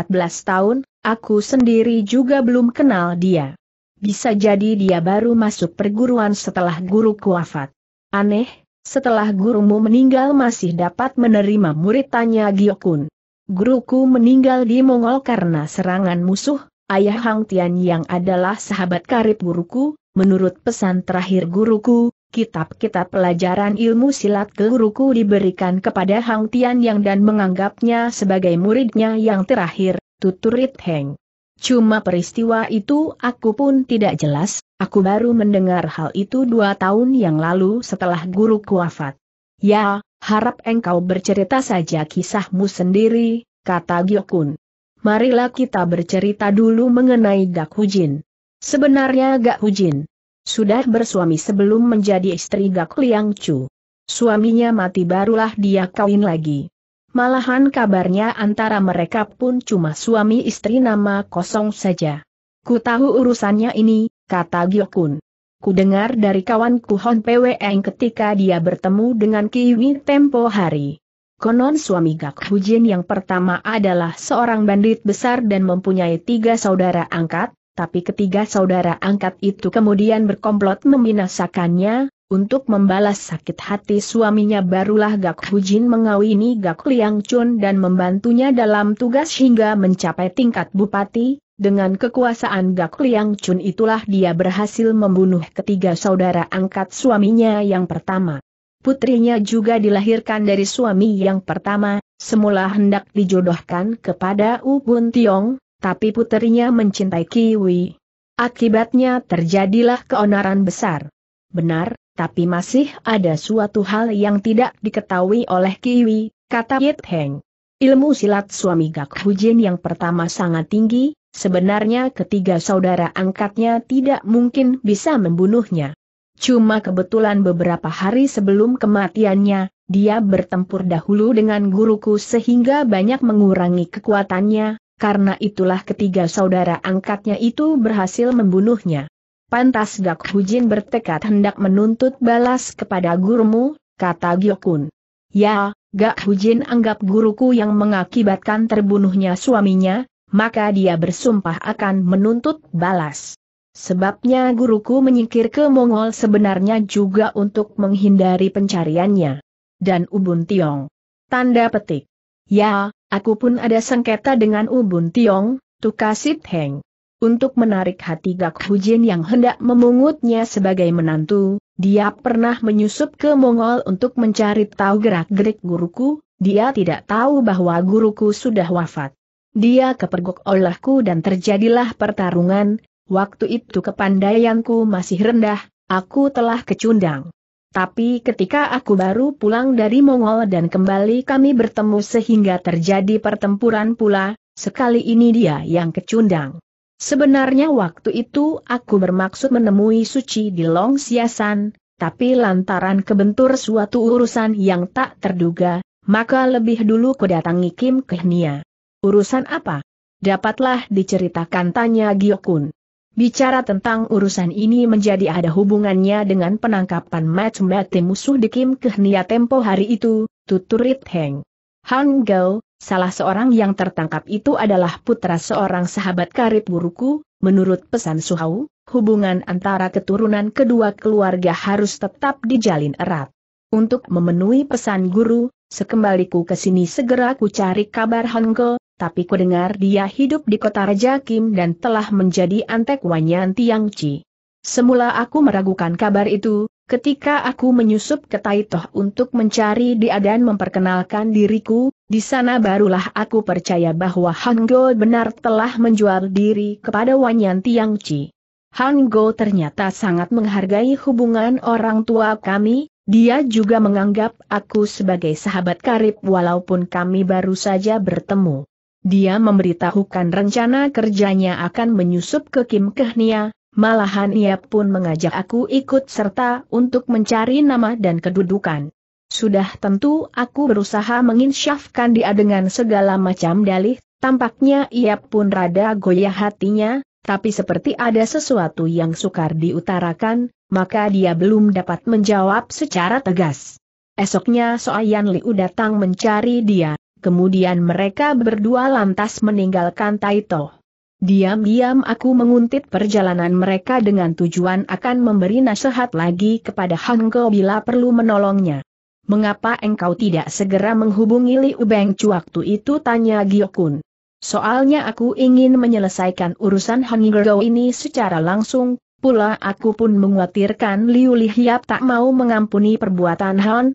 Speaker 1: tahun, aku sendiri juga belum kenal dia. Bisa jadi dia baru masuk perguruan setelah guruku wafat. Aneh, setelah gurumu meninggal masih dapat menerima murid tanya Giokun. Guruku meninggal di Mongol karena serangan musuh, ayah Hang Tian yang adalah sahabat karib guruku, menurut pesan terakhir guruku, kitab-kitab pelajaran ilmu silat guruku diberikan kepada Hang Tian yang dan menganggapnya sebagai muridnya yang terakhir, tuturit Heng. Cuma peristiwa itu aku pun tidak jelas, Aku baru mendengar hal itu dua tahun yang lalu setelah guru kuafat. Ya, harap engkau bercerita saja kisahmu sendiri, kata Gyokun. Marilah kita bercerita dulu mengenai Gak Hujin. Sebenarnya Gak Hujin sudah bersuami sebelum menjadi istri Gak Liang Chu. Suaminya mati barulah dia kawin lagi. Malahan kabarnya antara mereka pun cuma suami istri nama kosong saja. Ku tahu urusannya ini, kata Gyokun. Ku dengar dari kawanku Hon Peweng ketika dia bertemu dengan Kiwi tempo hari. Konon suami Gak Hujin yang pertama adalah seorang bandit besar dan mempunyai tiga saudara angkat, tapi ketiga saudara angkat itu kemudian berkomplot membinasakannya, untuk membalas sakit hati suaminya barulah Gak Hujin mengawini Gak Liang Chun dan membantunya dalam tugas hingga mencapai tingkat bupati, dengan kekuasaan Gak Liang Chun itulah dia berhasil membunuh ketiga saudara angkat suaminya yang pertama. Putrinya juga dilahirkan dari suami yang pertama, semula hendak dijodohkan kepada Ubun Tiong, tapi putrinya mencintai Kiwi. Akibatnya terjadilah keonaran besar. Benar, tapi masih ada suatu hal yang tidak diketahui oleh Kiwi, kata Yit Heng. Ilmu silat suami Gak Hujin yang pertama sangat tinggi, sebenarnya ketiga saudara angkatnya tidak mungkin bisa membunuhnya. Cuma kebetulan beberapa hari sebelum kematiannya, dia bertempur dahulu dengan guruku sehingga banyak mengurangi kekuatannya, karena itulah ketiga saudara angkatnya itu berhasil membunuhnya. Pantas Gak Hujin bertekad hendak menuntut balas kepada gurumu, kata Gyokun. Ya, Gak Hujin anggap guruku yang mengakibatkan terbunuhnya suaminya, maka dia bersumpah akan menuntut balas. Sebabnya guruku menyingkir ke Mongol sebenarnya juga untuk menghindari pencariannya. Dan Ubun Tiong. Tanda petik. Ya, aku pun ada sengketa dengan Ubun Tiong, Tukasit Heng. Untuk menarik hati Gak Hujin yang hendak memungutnya sebagai menantu, dia pernah menyusup ke Mongol untuk mencari tahu gerak-gerik guruku, dia tidak tahu bahwa guruku sudah wafat. Dia kepergok olehku dan terjadilah pertarungan, waktu itu kepandaianku masih rendah, aku telah kecundang. Tapi ketika aku baru pulang dari Mongol dan kembali kami bertemu sehingga terjadi pertempuran pula, sekali ini dia yang kecundang. Sebenarnya waktu itu aku bermaksud menemui Suci di Long Siasan, tapi lantaran kebentur suatu urusan yang tak terduga, maka lebih dulu kudatangi Kim Kehnia. Urusan apa? Dapatlah diceritakan tanya Giokun. Bicara tentang urusan ini menjadi ada hubungannya dengan penangkapan macam-macam musuh di Kim Kehnia tempo hari itu, tutur Heng. Han Gao, salah seorang yang tertangkap itu adalah putra seorang sahabat karib guruku, menurut pesan Suhau, hubungan antara keturunan kedua keluarga harus tetap dijalin erat. Untuk memenuhi pesan guru, sekembaliku ke sini segera ku cari kabar Han Gao, tapi ku dengar dia hidup di kota Raja Kim dan telah menjadi antek Wanyan Tiangci. Semula aku meragukan kabar itu, Ketika aku menyusup ke Taitoh untuk mencari dia dan memperkenalkan diriku, di sana barulah aku percaya bahwa Hanggo benar telah menjual diri kepada Wanyan Tiangci. Hanggo ternyata sangat menghargai hubungan orang tua kami, dia juga menganggap aku sebagai sahabat karib walaupun kami baru saja bertemu. Dia memberitahukan rencana kerjanya akan menyusup ke Kim Kehnia, Malahan ia pun mengajak aku ikut serta untuk mencari nama dan kedudukan. Sudah tentu aku berusaha menginsyafkan dia dengan segala macam dalih, tampaknya ia pun rada goyah hatinya, tapi seperti ada sesuatu yang sukar diutarakan, maka dia belum dapat menjawab secara tegas. Esoknya Soayan Liu datang mencari dia, kemudian mereka berdua lantas meninggalkan Taito. Diam-diam aku menguntit perjalanan mereka dengan tujuan akan memberi nasihat lagi kepada Hanggo bila perlu menolongnya. Mengapa engkau tidak segera menghubungi Liu Bengcu waktu itu tanya Giokun. Soalnya aku ingin menyelesaikan urusan Hanggo ini secara langsung, pula aku pun mengkhawatirkan Liu Lihiap tak mau mengampuni perbuatan Han.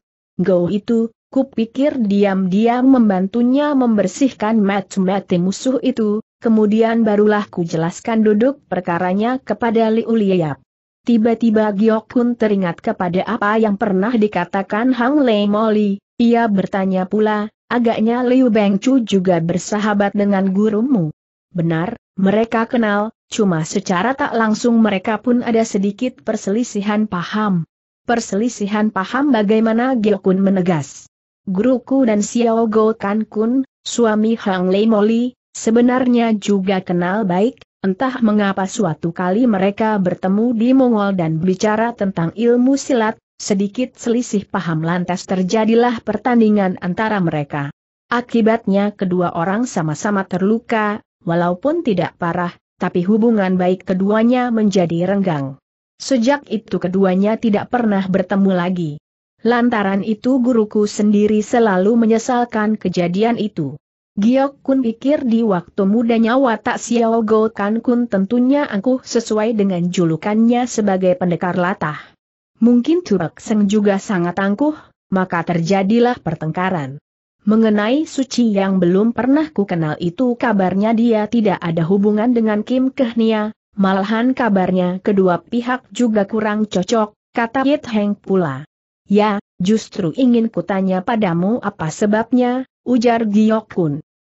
Speaker 1: Go itu, Kupikir diam-diam membantunya membersihkan match mati musuh itu, kemudian barulah ku jelaskan duduk perkaranya kepada Liu Liap. Tiba-tiba Giok teringat kepada apa yang pernah dikatakan Hang Lei Moli, ia bertanya pula, agaknya Liu Chu juga bersahabat dengan gurumu. Benar, mereka kenal, cuma secara tak langsung mereka pun ada sedikit perselisihan paham. Perselisihan paham bagaimana Giok Kun menegas guruku dan Xiao Go Kan Kun, suami Hang Lei Moli, sebenarnya juga kenal baik, entah mengapa suatu kali mereka bertemu di Mongol dan bicara tentang ilmu silat, sedikit selisih paham lantas terjadilah pertandingan antara mereka. Akibatnya kedua orang sama-sama terluka, walaupun tidak parah, tapi hubungan baik keduanya menjadi renggang. Sejak itu keduanya tidak pernah bertemu lagi. Lantaran itu guruku sendiri selalu menyesalkan kejadian itu. Giok Kun pikir di waktu mudanya watak Xiao Go Kan Kun tentunya angkuh sesuai dengan julukannya sebagai pendekar latah. Mungkin Turak Seng juga sangat angkuh, maka terjadilah pertengkaran. Mengenai Suci yang belum pernah ku kenal itu kabarnya dia tidak ada hubungan dengan Kim Kehnia, malahan kabarnya kedua pihak juga kurang cocok, kata Yit Heng pula. Ya, justru ingin kutanya padamu apa sebabnya, ujar Giok Kun.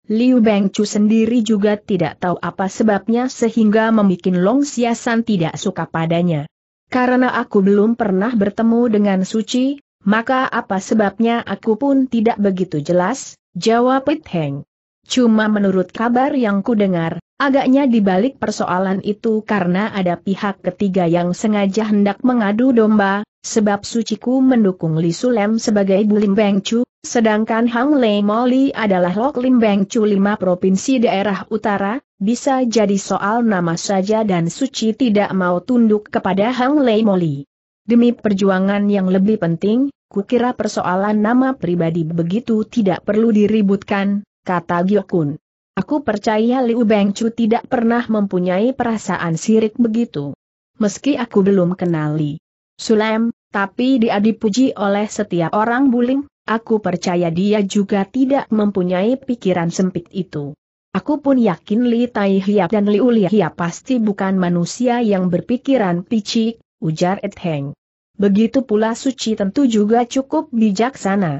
Speaker 1: Liu Bengcu sendiri juga tidak tahu apa sebabnya sehingga membuat Long Siasan tidak suka padanya. Karena aku belum pernah bertemu dengan Suci, maka apa sebabnya aku pun tidak begitu jelas, jawab Pit Heng. Cuma menurut kabar yang kudengar, agaknya dibalik persoalan itu karena ada pihak ketiga yang sengaja hendak mengadu domba, Sebab suciku mendukung Li Sulem sebagai Bulim Beng Chu, sedangkan Hang Lei Moli adalah Lok Lim Beng Chu lima provinsi daerah utara, bisa jadi soal nama saja dan suci tidak mau tunduk kepada Hang Lei Moli. Demi perjuangan yang lebih penting, kukira persoalan nama pribadi begitu tidak perlu diributkan, kata Gyokun. Aku percaya Liu Bengcu tidak pernah mempunyai perasaan sirik begitu. Meski aku belum kenali, Sulem, tapi dia dipuji oleh setiap orang buling, aku percaya dia juga tidak mempunyai pikiran sempit itu. Aku pun yakin Li Tai Hiap dan Liu Hiap pasti bukan manusia yang berpikiran picik, ujar Ed Heng. Begitu pula Suci tentu juga cukup bijaksana.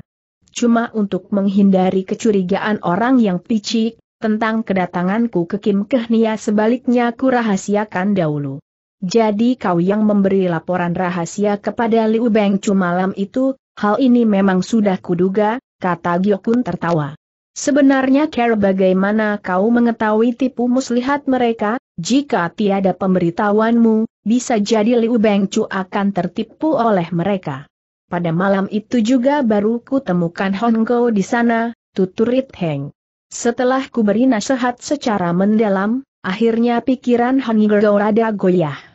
Speaker 1: Cuma untuk menghindari kecurigaan orang yang picik, tentang kedatanganku ke Kim Kehnia sebaliknya kurahasiakan dahulu. Jadi kau yang memberi laporan rahasia kepada Liu Bengcu malam itu, hal ini memang sudah kuduga, kata Gyo tertawa. Sebenarnya care bagaimana kau mengetahui tipu muslihat mereka, jika tiada pemberitahuanmu, bisa jadi Liu Bengcu akan tertipu oleh mereka. Pada malam itu juga baru ku temukan Honggo di sana, tuturit Heng. Setelah ku beri nasihat secara mendalam, akhirnya pikiran Honggo rada goyah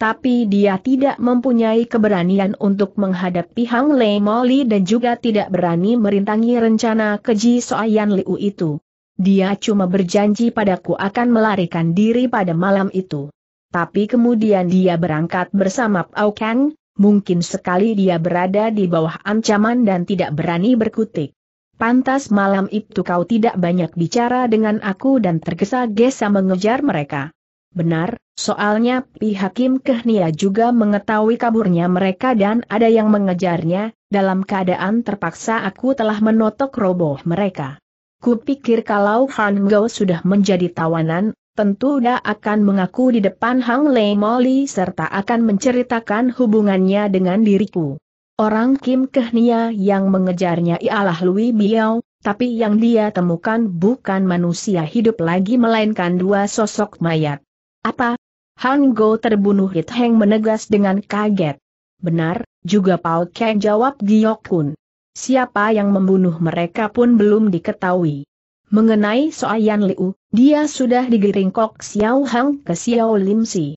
Speaker 1: tapi dia tidak mempunyai keberanian untuk menghadapi Hang Lei Moli dan juga tidak berani merintangi rencana keji Soayan Liu itu. Dia cuma berjanji padaku akan melarikan diri pada malam itu. Tapi kemudian dia berangkat bersama Pao Kang, mungkin sekali dia berada di bawah ancaman dan tidak berani berkutik. Pantas malam itu kau tidak banyak bicara dengan aku dan tergesa-gesa mengejar mereka. Benar, soalnya pihak Kim Kehnia juga mengetahui kaburnya mereka dan ada yang mengejarnya, dalam keadaan terpaksa aku telah menotok roboh mereka. Kupikir kalau Han Go sudah menjadi tawanan, tentu dia akan mengaku di depan Hang Lei Moli serta akan menceritakan hubungannya dengan diriku. Orang Kim Kehnia yang mengejarnya ialah Louis Biao, tapi yang dia temukan bukan manusia hidup lagi melainkan dua sosok mayat. Apa? Han Go terbunuh Hit Heng menegas dengan kaget. Benar, juga Pao Ken jawab Kun. Siapa yang membunuh mereka pun belum diketahui. Mengenai Soayan Liu, dia sudah digiring Kok Xiao Hang ke Xiao Lim Si.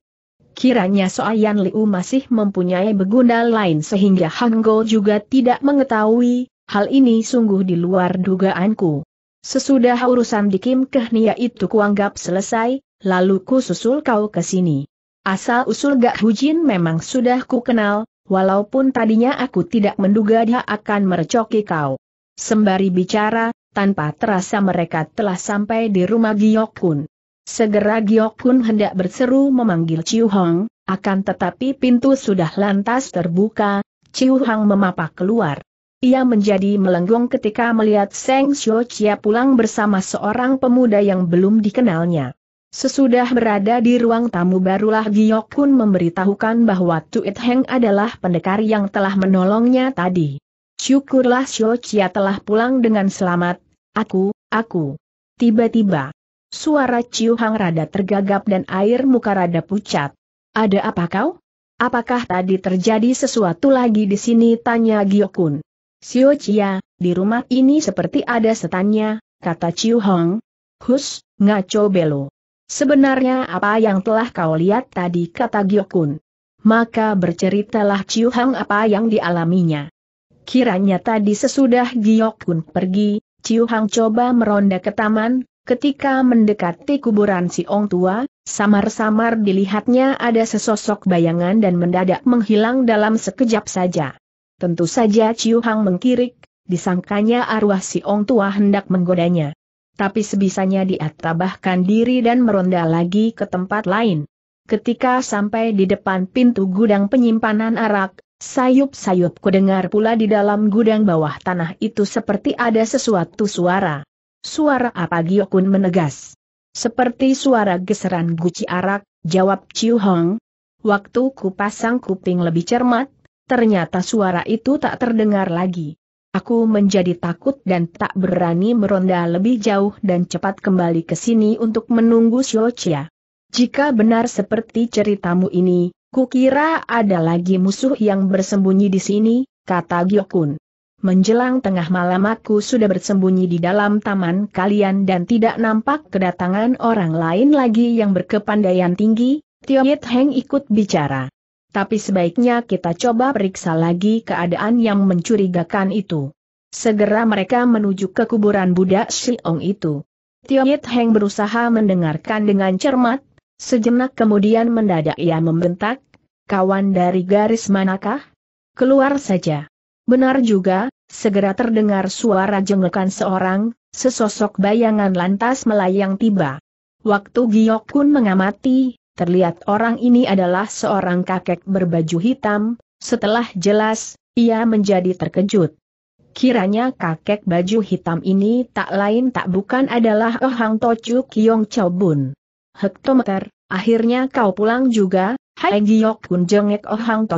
Speaker 1: Kiranya Soayan Liu masih mempunyai begundal lain sehingga Hang Go juga tidak mengetahui, hal ini sungguh di luar dugaanku. Sesudah urusan di Kim Kehnia itu kuanggap selesai, lalu ku susul kau ke sini. Asal usul Gak Hujin memang sudah ku kenal, walaupun tadinya aku tidak menduga dia akan merecoki kau. Sembari bicara, tanpa terasa mereka telah sampai di rumah Giokun. Segera Giokun hendak berseru memanggil Ciu Hong, akan tetapi pintu sudah lantas terbuka, Ciu Hong memapak keluar. Ia menjadi melenggung ketika melihat Seng Xiao Chia pulang bersama seorang pemuda yang belum dikenalnya. Sesudah berada di ruang tamu barulah Giok Kun memberitahukan bahwa Tuit Heng adalah pendekar yang telah menolongnya tadi. Syukurlah Xiao Chia telah pulang dengan selamat, aku, aku. Tiba-tiba, suara Ciu Hang rada tergagap dan air muka rada pucat. Ada apa kau? Apakah tadi terjadi sesuatu lagi di sini? Tanya Giokun. Xiao Chia, di rumah ini seperti ada setannya, kata Ciu Hang. Hus, ngaco belo. Sebenarnya apa yang telah kau lihat tadi kata Gyokun. Maka berceritalah Chiu Hang apa yang dialaminya. Kiranya tadi sesudah Gyokun pergi, Chiu Hang coba meronda ke taman, ketika mendekati kuburan si Ong Tua, samar-samar dilihatnya ada sesosok bayangan dan mendadak menghilang dalam sekejap saja. Tentu saja Chiu Hang mengkirik, disangkanya arwah si Ong Tua hendak menggodanya tapi sebisanya dia tabahkan diri dan meronda lagi ke tempat lain. Ketika sampai di depan pintu gudang penyimpanan arak, sayup-sayup kudengar pula di dalam gudang bawah tanah itu seperti ada sesuatu suara. Suara apa Giokun menegas. Seperti suara geseran guci arak, jawab Chiu Hong. Waktu ku pasang kuping lebih cermat, ternyata suara itu tak terdengar lagi. Aku menjadi takut dan tak berani meronda lebih jauh dan cepat kembali ke sini untuk menunggu Xiaochia. Jika benar seperti ceritamu ini, kukira ada lagi musuh yang bersembunyi di sini, kata Gyokun. Menjelang tengah malam aku sudah bersembunyi di dalam taman kalian dan tidak nampak kedatangan orang lain lagi yang berkepandaian tinggi, Yit Heng ikut bicara tapi sebaiknya kita coba periksa lagi keadaan yang mencurigakan itu. Segera mereka menuju ke kuburan Buddha Siong itu. Tio Yit Heng berusaha mendengarkan dengan cermat, sejenak kemudian mendadak ia membentak, kawan dari garis manakah? Keluar saja. Benar juga, segera terdengar suara jengkelkan seorang, sesosok bayangan lantas melayang tiba. Waktu Gyeok Kun mengamati, Terlihat orang ini adalah seorang kakek berbaju hitam, setelah jelas, ia menjadi terkejut. Kiranya kakek baju hitam ini tak lain tak bukan adalah Ohang Tochu Kiong Chow Hektometer, akhirnya kau pulang juga, hai Giyok Kun jengek Oh Hang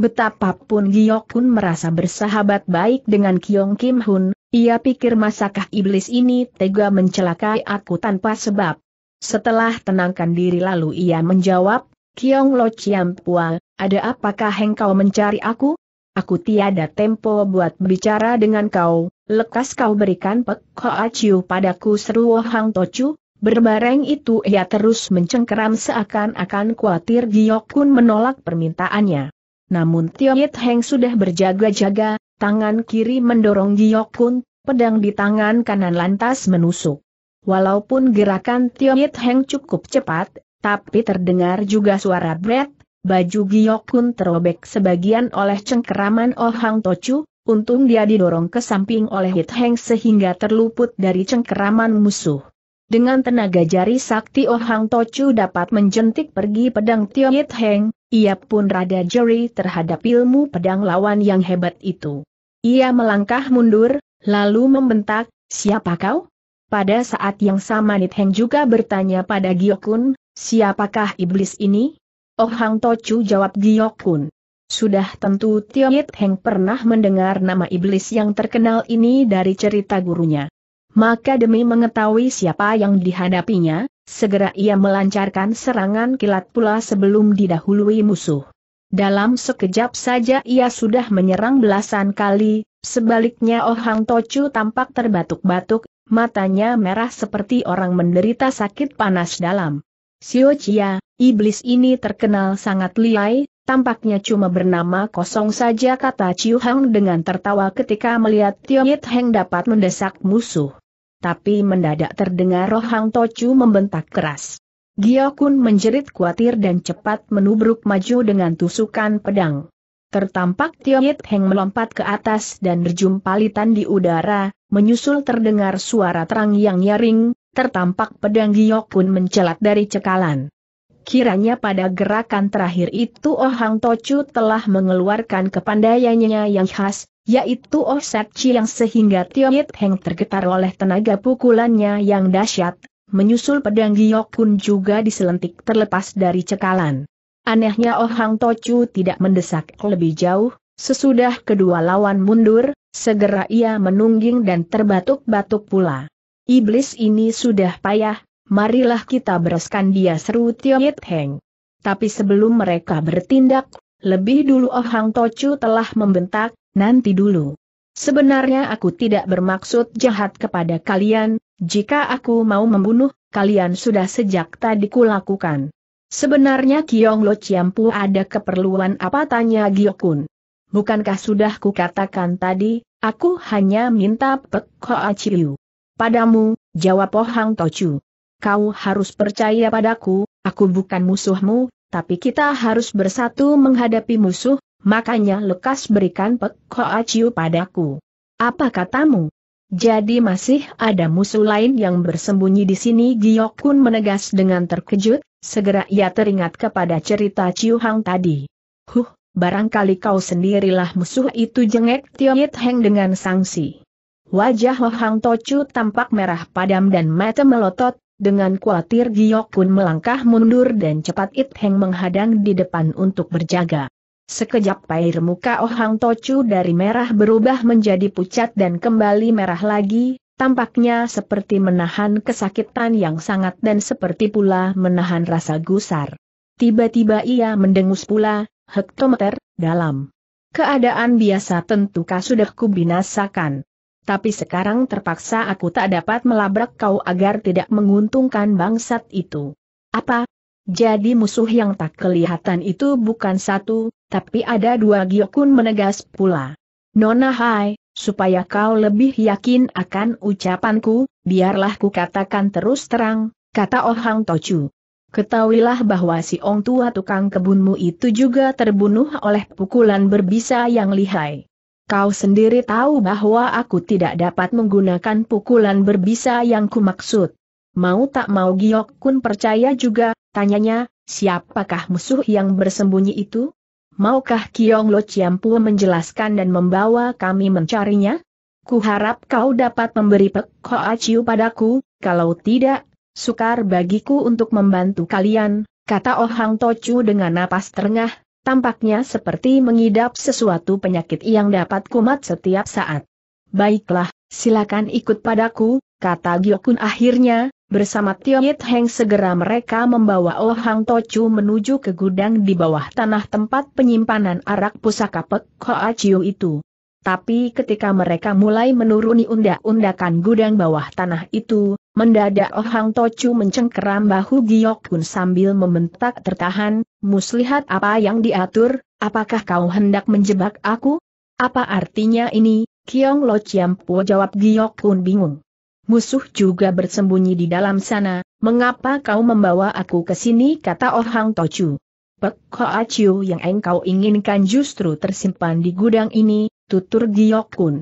Speaker 1: Betapapun Giyok Kun merasa bersahabat baik dengan Kiong Kim Hun, ia pikir masakah iblis ini tega mencelakai aku tanpa sebab. Setelah tenangkan diri lalu ia menjawab, Kiong Lo Chiam Pua, ada apakah engkau mencari aku? Aku tiada tempo buat bicara dengan kau, lekas kau berikan pek aciu padaku seru Hang Tocu, berbareng itu ia terus mencengkeram seakan-akan khawatir Giokun menolak permintaannya. Namun Tio Yit Heng sudah berjaga-jaga, tangan kiri mendorong Giokun, pedang di tangan kanan lantas menusuk. Walaupun gerakan Tio Yit Heng cukup cepat, tapi terdengar juga suara Brett, baju Giyokun terobek sebagian oleh cengkeraman Oh Hang Tochu, untung dia didorong ke samping oleh Hit Heng sehingga terluput dari cengkeraman musuh. Dengan tenaga jari sakti Oh Hang Tochu dapat menjentik pergi pedang Tio Yit Heng, ia pun rada jeri terhadap ilmu pedang lawan yang hebat itu. Ia melangkah mundur, lalu membentak, siapa kau? Pada saat yang sama Nitheng juga bertanya pada Giokun, siapakah iblis ini? Oh Hang Tochu jawab Giokun. Sudah tentu Tio Heng pernah mendengar nama iblis yang terkenal ini dari cerita gurunya. Maka demi mengetahui siapa yang dihadapinya, segera ia melancarkan serangan kilat pula sebelum didahului musuh. Dalam sekejap saja ia sudah menyerang belasan kali, sebaliknya Oh Hang Tochu tampak terbatuk-batuk, Matanya merah seperti orang menderita sakit panas dalam. Xiao Chia, iblis ini terkenal sangat liai, tampaknya cuma bernama kosong saja kata Ciu Hang dengan tertawa ketika melihat Tio Yit Heng dapat mendesak musuh. Tapi mendadak terdengar Roh Hang Tochu membentak keras. Gio Kun menjerit khawatir dan cepat menubruk maju dengan tusukan pedang. Tertampak Tio Yit Heng melompat ke atas dan berjumpalitan di udara, menyusul terdengar suara terang yang nyaring, tertampak pedang giok pun mencelat dari cekalan. Kiranya pada gerakan terakhir itu Oh Hang Tochu telah mengeluarkan kepandaiannya yang khas, yaitu Oh Chi yang sehingga Tio Yit Heng tergetar oleh tenaga pukulannya yang dahsyat, menyusul pedang giok pun juga diselentik terlepas dari cekalan. Anehnya Oh Hang Tochu tidak mendesak lebih jauh, sesudah kedua lawan mundur, segera ia menungging dan terbatuk-batuk pula. Iblis ini sudah payah, marilah kita bereskan dia seru Tio Yit Heng. Tapi sebelum mereka bertindak, lebih dulu Oh Hang Tochu telah membentak, nanti dulu. Sebenarnya aku tidak bermaksud jahat kepada kalian, jika aku mau membunuh, kalian sudah sejak tadi kulakukan. Sebenarnya Kiong Lo Chiampu ada keperluan apa tanya Giokun. Bukankah sudah kukatakan tadi, aku hanya minta Pek Hoa Chiu. Padamu, jawab Pohang oh Tochu. Kau harus percaya padaku, aku bukan musuhmu, tapi kita harus bersatu menghadapi musuh, makanya lekas berikan Pek Hoa Chiu padaku. Apa katamu? Jadi masih ada musuh lain yang bersembunyi di sini Giokun menegas dengan terkejut, Segera ia teringat kepada cerita Ciu Hang tadi. Huh, barangkali kau sendirilah musuh itu jengek Tio Yit Heng dengan sangsi. Wajah Ho Hang Tochu tampak merah padam dan mata melotot, dengan khawatir Giok Kun melangkah mundur dan cepat It Heng menghadang di depan untuk berjaga. Sekejap air muka Oh Hang Tocu dari merah berubah menjadi pucat dan kembali merah lagi, tampaknya seperti menahan kesakitan yang sangat dan seperti pula menahan rasa gusar. Tiba-tiba ia mendengus pula, hektometer, dalam keadaan biasa tentukah sudah kubinasakan. Tapi sekarang terpaksa aku tak dapat melabrak kau agar tidak menguntungkan bangsat itu. Apa? Jadi musuh yang tak kelihatan itu bukan satu, tapi ada dua Giokun menegas pula. Nona Hai, Supaya kau lebih yakin akan ucapanku, biarlah ku katakan terus terang, kata Oh Tochu. Ketahuilah bahwa si Ong Tua tukang kebunmu itu juga terbunuh oleh pukulan berbisa yang lihai. Kau sendiri tahu bahwa aku tidak dapat menggunakan pukulan berbisa yang kumaksud. Mau tak mau Giok Kun percaya juga, tanyanya, siapakah musuh yang bersembunyi itu? Maukah Kiong Lo Chiampu menjelaskan dan membawa kami mencarinya? Kuharap kau dapat memberi Pek Aciu padaku, kalau tidak, sukar bagiku untuk membantu kalian, kata Oh Hang Tochu dengan napas terengah, tampaknya seperti mengidap sesuatu penyakit yang dapat kumat setiap saat. Baiklah, silakan ikut padaku, kata Giokun akhirnya, Bersama Tio Yit Heng segera mereka membawa Oh Hang Tochu menuju ke gudang di bawah tanah tempat penyimpanan arak pusaka Pek Hoa Chiu itu. Tapi ketika mereka mulai menuruni undak-undakan gudang bawah tanah itu, mendadak Oh Hang Tochu mencengkeram bahu Giok Kun sambil membentak tertahan, muslihat apa yang diatur, apakah kau hendak menjebak aku? Apa artinya ini? Kiong Lo Chiam Po jawab Giok Kun bingung. Musuh juga bersembunyi di dalam sana, mengapa kau membawa aku ke sini kata Oh Hang Tochu. Pek Hoa Chiu yang engkau inginkan justru tersimpan di gudang ini, tutur Giyok Kun.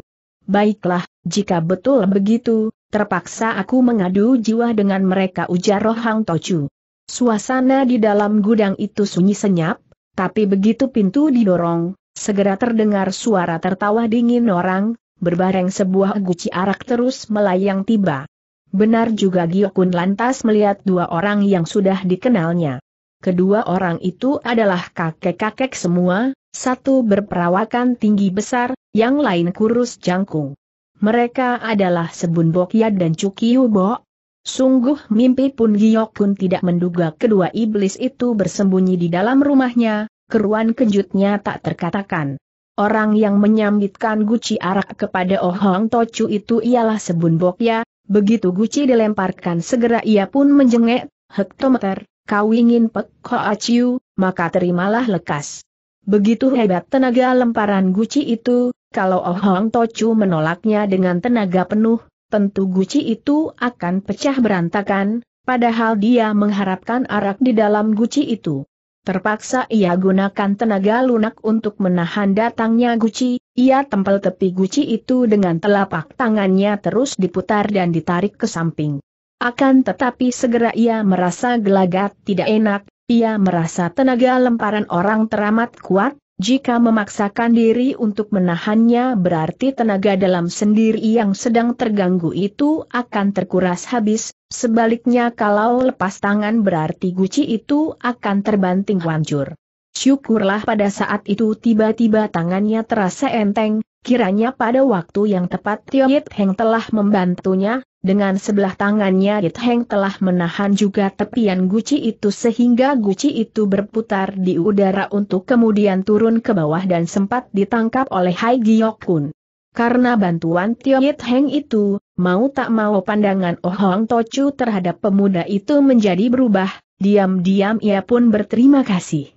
Speaker 1: Baiklah, jika betul begitu, terpaksa aku mengadu jiwa dengan mereka ujar Oh Hang Tochu. Suasana di dalam gudang itu sunyi senyap, tapi begitu pintu didorong, segera terdengar suara tertawa dingin orang, berbareng sebuah guci arak terus melayang tiba. Benar juga Giokun lantas melihat dua orang yang sudah dikenalnya. Kedua orang itu adalah kakek-kakek semua, satu berperawakan tinggi besar, yang lain kurus jangkung. Mereka adalah Sebun Kiat dan Cuki Hubo. Sungguh mimpi pun Giokun tidak menduga kedua iblis itu bersembunyi di dalam rumahnya, keruan kejutnya tak terkatakan. Orang yang menyambitkan guci arak kepada Oh Hong Tocu itu ialah Sebun Bokya, begitu guci dilemparkan segera ia pun menjengek, hektometer, kau ingin pek aciu maka terimalah lekas. Begitu hebat tenaga lemparan guci itu, kalau Oh Hong Tocu menolaknya dengan tenaga penuh, tentu guci itu akan pecah berantakan, padahal dia mengharapkan arak di dalam guci itu. Terpaksa ia gunakan tenaga lunak untuk menahan datangnya guci, ia tempel tepi guci itu dengan telapak tangannya terus diputar dan ditarik ke samping. Akan tetapi segera ia merasa gelagat tidak enak, ia merasa tenaga lemparan orang teramat kuat, jika memaksakan diri untuk menahannya berarti tenaga dalam sendiri yang sedang terganggu itu akan terkuras habis, sebaliknya kalau lepas tangan berarti guci itu akan terbanting hancur. Syukurlah pada saat itu tiba-tiba tangannya terasa enteng, Kiranya pada waktu yang tepat Tio Yit Heng telah membantunya, dengan sebelah tangannya Yit Heng telah menahan juga tepian guci itu sehingga guci itu berputar di udara untuk kemudian turun ke bawah dan sempat ditangkap oleh Hai Giok Kun. Karena bantuan Tio Yit Heng itu, mau tak mau pandangan Oh Hong Tochu terhadap pemuda itu menjadi berubah, diam-diam ia pun berterima kasih.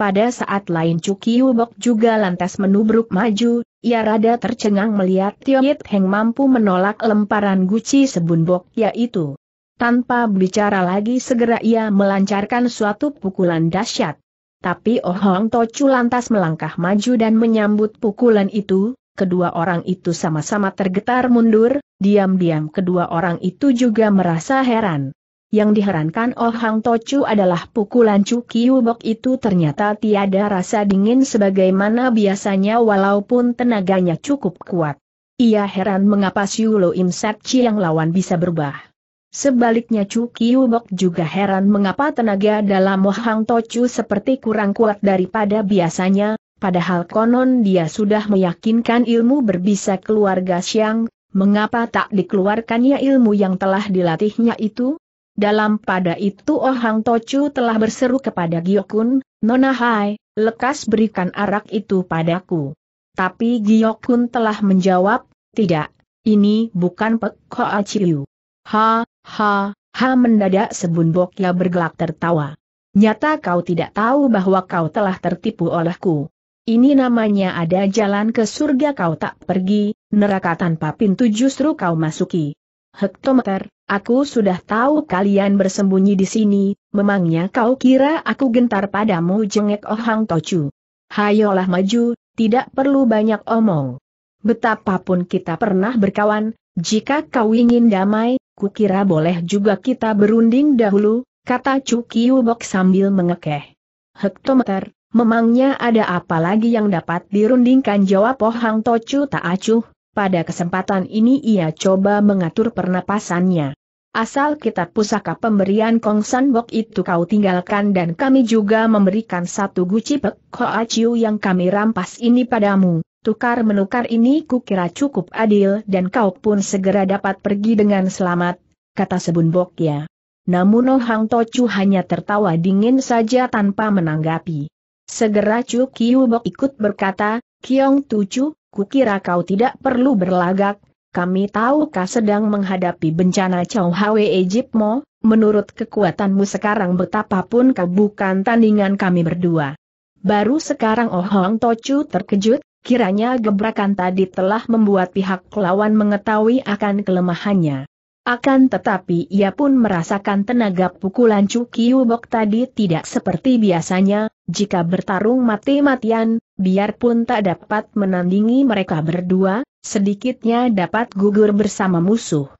Speaker 1: Pada saat lain Cuki Bok juga lantas menubruk maju, ia rada tercengang melihat Tio Yit Heng mampu menolak lemparan guci sebunbok yaitu. Tanpa bicara lagi segera ia melancarkan suatu pukulan dahsyat. Tapi Oh Hong Tochu lantas melangkah maju dan menyambut pukulan itu, kedua orang itu sama-sama tergetar mundur, diam-diam kedua orang itu juga merasa heran. Yang diherankan Oh Hang Tochu adalah pukulan Cukiu Bok itu ternyata tiada rasa dingin sebagaimana biasanya walaupun tenaganya cukup kuat. Ia heran mengapa Siulo Im Satchi yang lawan bisa berubah. Sebaliknya Cukiu Bok juga heran mengapa tenaga dalam Oh Hang Chu seperti kurang kuat daripada biasanya, padahal konon dia sudah meyakinkan ilmu berbisa keluarga Siang, mengapa tak dikeluarkannya ilmu yang telah dilatihnya itu? Dalam pada itu Oh Hang Tochu telah berseru kepada Giokun, Nona Hai, lekas berikan arak itu padaku. Tapi Giokun telah menjawab, tidak, ini bukan Pek Hoa Chiu. Ha, ha, ha mendadak sebun Bokya bergelak tertawa. Nyata kau tidak tahu bahwa kau telah tertipu olehku. Ini namanya ada jalan ke surga kau tak pergi, neraka tanpa pintu justru kau masuki. Hektometer, aku sudah tahu kalian bersembunyi di sini, memangnya kau kira aku gentar padamu jengek Oh Hang Tocu. Hayolah maju, tidak perlu banyak omong. Betapapun kita pernah berkawan, jika kau ingin damai, kukira boleh juga kita berunding dahulu, kata Cukiu Bok sambil mengekeh. Hektometer, memangnya ada apa lagi yang dapat dirundingkan jawab Oh Hang Tocu tak acuh, pada kesempatan ini ia coba mengatur pernapasannya. Asal kitab pusaka pemberian Kong San Bok itu kau tinggalkan dan kami juga memberikan satu guci pek Chiu yang kami rampas ini padamu. Tukar menukar ini kukira cukup adil dan kau pun segera dapat pergi dengan selamat, kata Sebun Bok ya. Namun Oh Hang Tochu hanya tertawa dingin saja tanpa menanggapi. Segera Chu Kiu Bok ikut berkata, Kiong Tochu? Kukira kau tidak perlu berlagak, kami tahu kau sedang menghadapi bencana Chow Hwe Ejipmo, menurut kekuatanmu sekarang betapapun kau bukan tandingan kami berdua. Baru sekarang Oh Hong Tochu terkejut, kiranya gebrakan tadi telah membuat pihak lawan mengetahui akan kelemahannya. Akan tetapi ia pun merasakan tenaga pukulan Bog tadi tidak seperti biasanya, jika bertarung mati-matian, biarpun tak dapat menandingi mereka berdua, sedikitnya dapat gugur bersama musuh.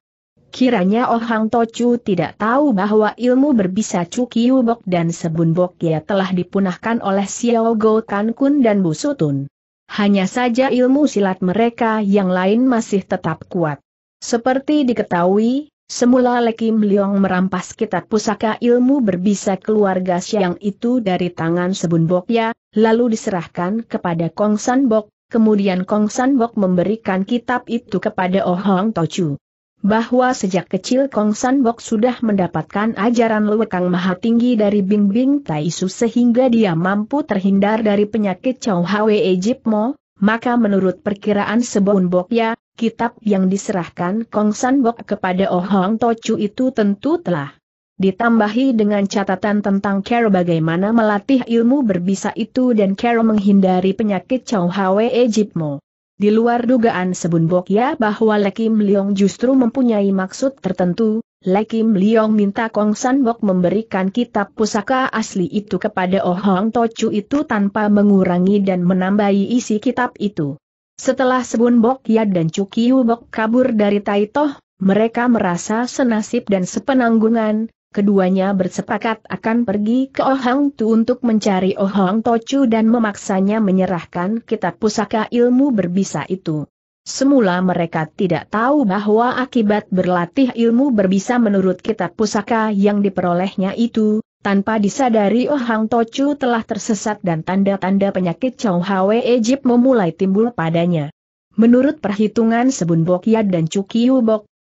Speaker 1: Kiranya Oh Hang Tochu tidak tahu bahwa ilmu berbisa Cukiu Bok dan Sebun Bok ya telah dipunahkan oleh Xiao Go Kan Kun dan Bu Sutun. Hanya saja ilmu silat mereka yang lain masih tetap kuat. Seperti diketahui, Semula Lekim Liong merampas kitab pusaka ilmu berbisa keluarga Siang itu dari tangan Sebun ya, lalu diserahkan kepada Kong San Bok, kemudian Kong San Bok memberikan kitab itu kepada Oh Hong Tochu. Bahwa sejak kecil Kong San Bok sudah mendapatkan ajaran lewekang maha tinggi dari Bing Bing Taisu sehingga dia mampu terhindar dari penyakit Chow Hwe Mo maka menurut perkiraan bok ya, kitab yang diserahkan Kong San Bok kepada Oh Tochu itu tentu telah ditambahi dengan catatan tentang Kero bagaimana melatih ilmu berbisa itu dan Kero menghindari penyakit Chow Hwe Ejipmo. Di luar dugaan Sebun ya bahwa Lekim Leong justru mempunyai maksud tertentu, Lekim Liong minta Kong San Sanbok memberikan kitab pusaka asli itu kepada Oh Hong Tochu itu tanpa mengurangi dan menambahi isi kitab itu. Setelah Sebun Bok Yad dan Cukiu Bok kabur dari Taitoh, mereka merasa senasib dan sepenanggungan, keduanya bersepakat akan pergi ke Oh Hong Tu untuk mencari Oh Hong Tochu dan memaksanya menyerahkan kitab pusaka ilmu berbisa itu. Semula mereka tidak tahu bahwa akibat berlatih ilmu berbisa menurut kitab pusaka yang diperolehnya itu, tanpa disadari Oh Hang Tochu telah tersesat dan tanda-tanda penyakit Chow Hwe Ejip memulai timbul padanya. Menurut perhitungan Sebun Bok Yad dan Cuki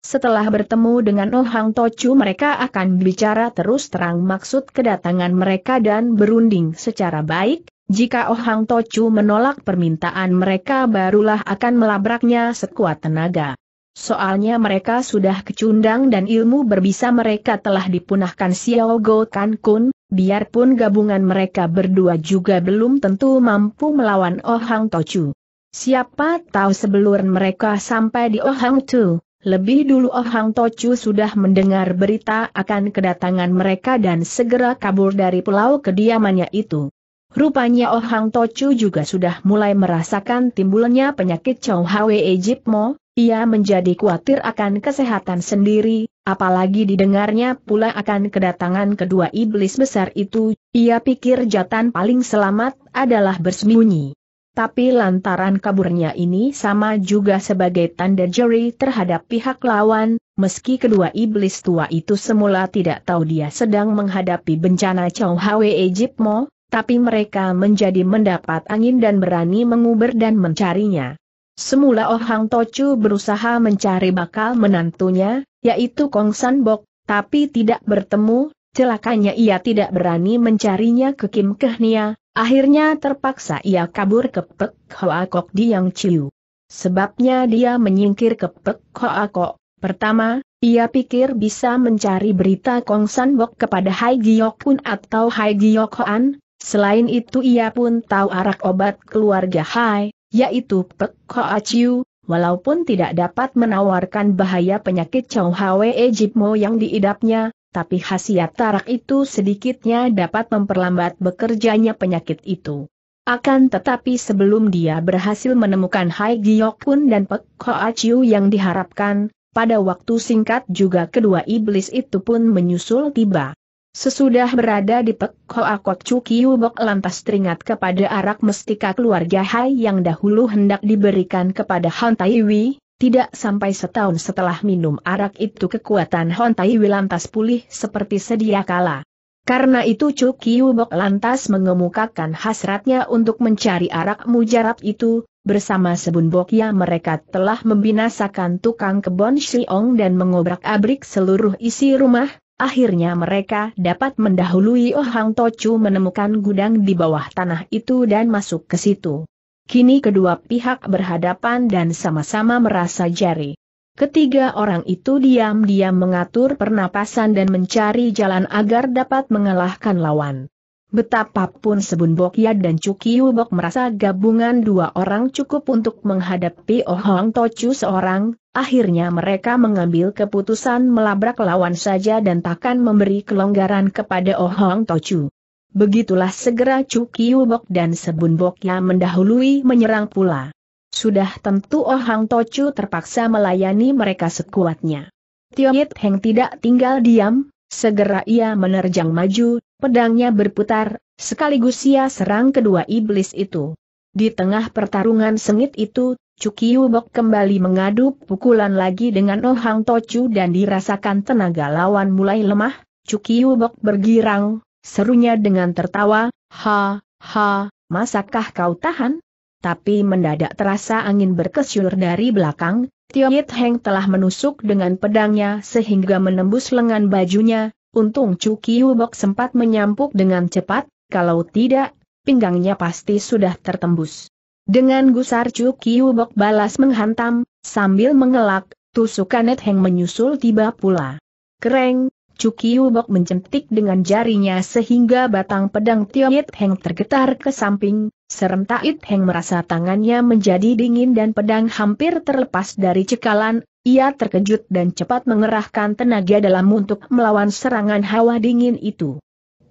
Speaker 1: setelah bertemu dengan Oh Hang Tochu mereka akan bicara terus terang maksud kedatangan mereka dan berunding secara baik, jika Ohang Tochu menolak permintaan mereka barulah akan melabraknya sekuat tenaga. Soalnya mereka sudah kecundang dan ilmu berbisa mereka telah dipunahkan Xiao Go Kan Kun, biarpun gabungan mereka berdua juga belum tentu mampu melawan Ohang Tochu. Siapa tahu sebelum mereka sampai di Ohang Hang Tu, lebih dulu Ohang Tochu sudah mendengar berita akan kedatangan mereka dan segera kabur dari pulau kediamannya itu. Rupanya Oh Hang Tochu juga sudah mulai merasakan timbulnya penyakit Chow Hwe Mo. ia menjadi khawatir akan kesehatan sendiri, apalagi didengarnya pula akan kedatangan kedua iblis besar itu, ia pikir jatan paling selamat adalah bersembunyi. Tapi lantaran kaburnya ini sama juga sebagai tanda jeri terhadap pihak lawan, meski kedua iblis tua itu semula tidak tahu dia sedang menghadapi bencana Chow Hwe Mo tapi mereka menjadi mendapat angin dan berani menguber dan mencarinya. Semula Oh Hang Tochu berusaha mencari bakal menantunya, yaitu Kong San Bok, tapi tidak bertemu, celakanya ia tidak berani mencarinya ke Kim Kehnia, akhirnya terpaksa ia kabur ke Pek Hoa Kok Yang Chiu. Sebabnya dia menyingkir ke Pek Hoa Kok. Pertama, ia pikir bisa mencari berita Kong San Bok kepada Hai Giok Un atau Hai Giok Hoan, Selain itu ia pun tahu arak obat keluarga Hai, yaitu Pek Hoa Chiu, walaupun tidak dapat menawarkan bahaya penyakit Chow Hwe Ejipmo yang diidapnya, tapi khasiat tarak itu sedikitnya dapat memperlambat bekerjanya penyakit itu. Akan tetapi sebelum dia berhasil menemukan Hai Giokun dan Pek Hoa Chiu yang diharapkan, pada waktu singkat juga kedua iblis itu pun menyusul tiba. Sesudah berada di Pek Hoa Kot Cuki bok lantas teringat kepada arak mestika keluarga Hai yang dahulu hendak diberikan kepada Han Taiwi, tidak sampai setahun setelah minum arak itu kekuatan Han Taiwi lantas pulih seperti sedia kala. Karena itu cukiu bok lantas mengemukakan hasratnya untuk mencari arak mujarab itu, bersama Sebun Bokya mereka telah membinasakan tukang kebon Shiong dan mengobrak-abrik seluruh isi rumah, Akhirnya mereka dapat mendahului Ohang Tochu menemukan gudang di bawah tanah itu dan masuk ke situ. Kini kedua pihak berhadapan dan sama-sama merasa jari. Ketiga orang itu diam-diam mengatur pernapasan dan mencari jalan agar dapat mengalahkan lawan. Betapapun Sebun Bokia dan Cukiu Bok merasa gabungan dua orang cukup untuk menghadapi Oh Tochu seorang, akhirnya mereka mengambil keputusan melabrak lawan saja dan takkan memberi kelonggaran kepada Oh Tochu. Begitulah segera Cukiu Bok dan Sebun Bokia mendahului menyerang pula. Sudah tentu Ohang Tochu terpaksa melayani mereka sekuatnya. Tio Yit Heng tidak tinggal diam, Segera ia menerjang maju, pedangnya berputar, sekaligus ia serang kedua iblis itu. Di tengah pertarungan sengit itu, Cukiu Bok kembali mengadu pukulan lagi dengan Oh Hang Tochu dan dirasakan tenaga lawan mulai lemah, Cukiu Bok bergirang, serunya dengan tertawa, ha, ha, masakah kau tahan? Tapi mendadak terasa angin berkesyur dari belakang, Tio Yit Heng telah menusuk dengan pedangnya sehingga menembus lengan bajunya, untung Chu Bok sempat menyampuk dengan cepat, kalau tidak, pinggangnya pasti sudah tertembus. Dengan gusar Chu Bok balas menghantam, sambil mengelak, tusukan Net Heng menyusul tiba pula. Kereng, Chu Bok mencentik dengan jarinya sehingga batang pedang Tio Yit Heng tergetar ke samping, Serem It Heng merasa tangannya menjadi dingin dan pedang hampir terlepas dari cekalan, ia terkejut dan cepat mengerahkan tenaga dalam untuk melawan serangan hawa dingin itu.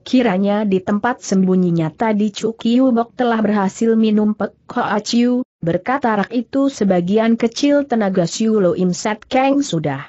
Speaker 1: Kiranya di tempat sembunyinya tadi Cuki Bok telah berhasil minum Pek Hoa Chiu, berkata rak itu sebagian kecil tenaga Siu Lo Im Set Kang sudah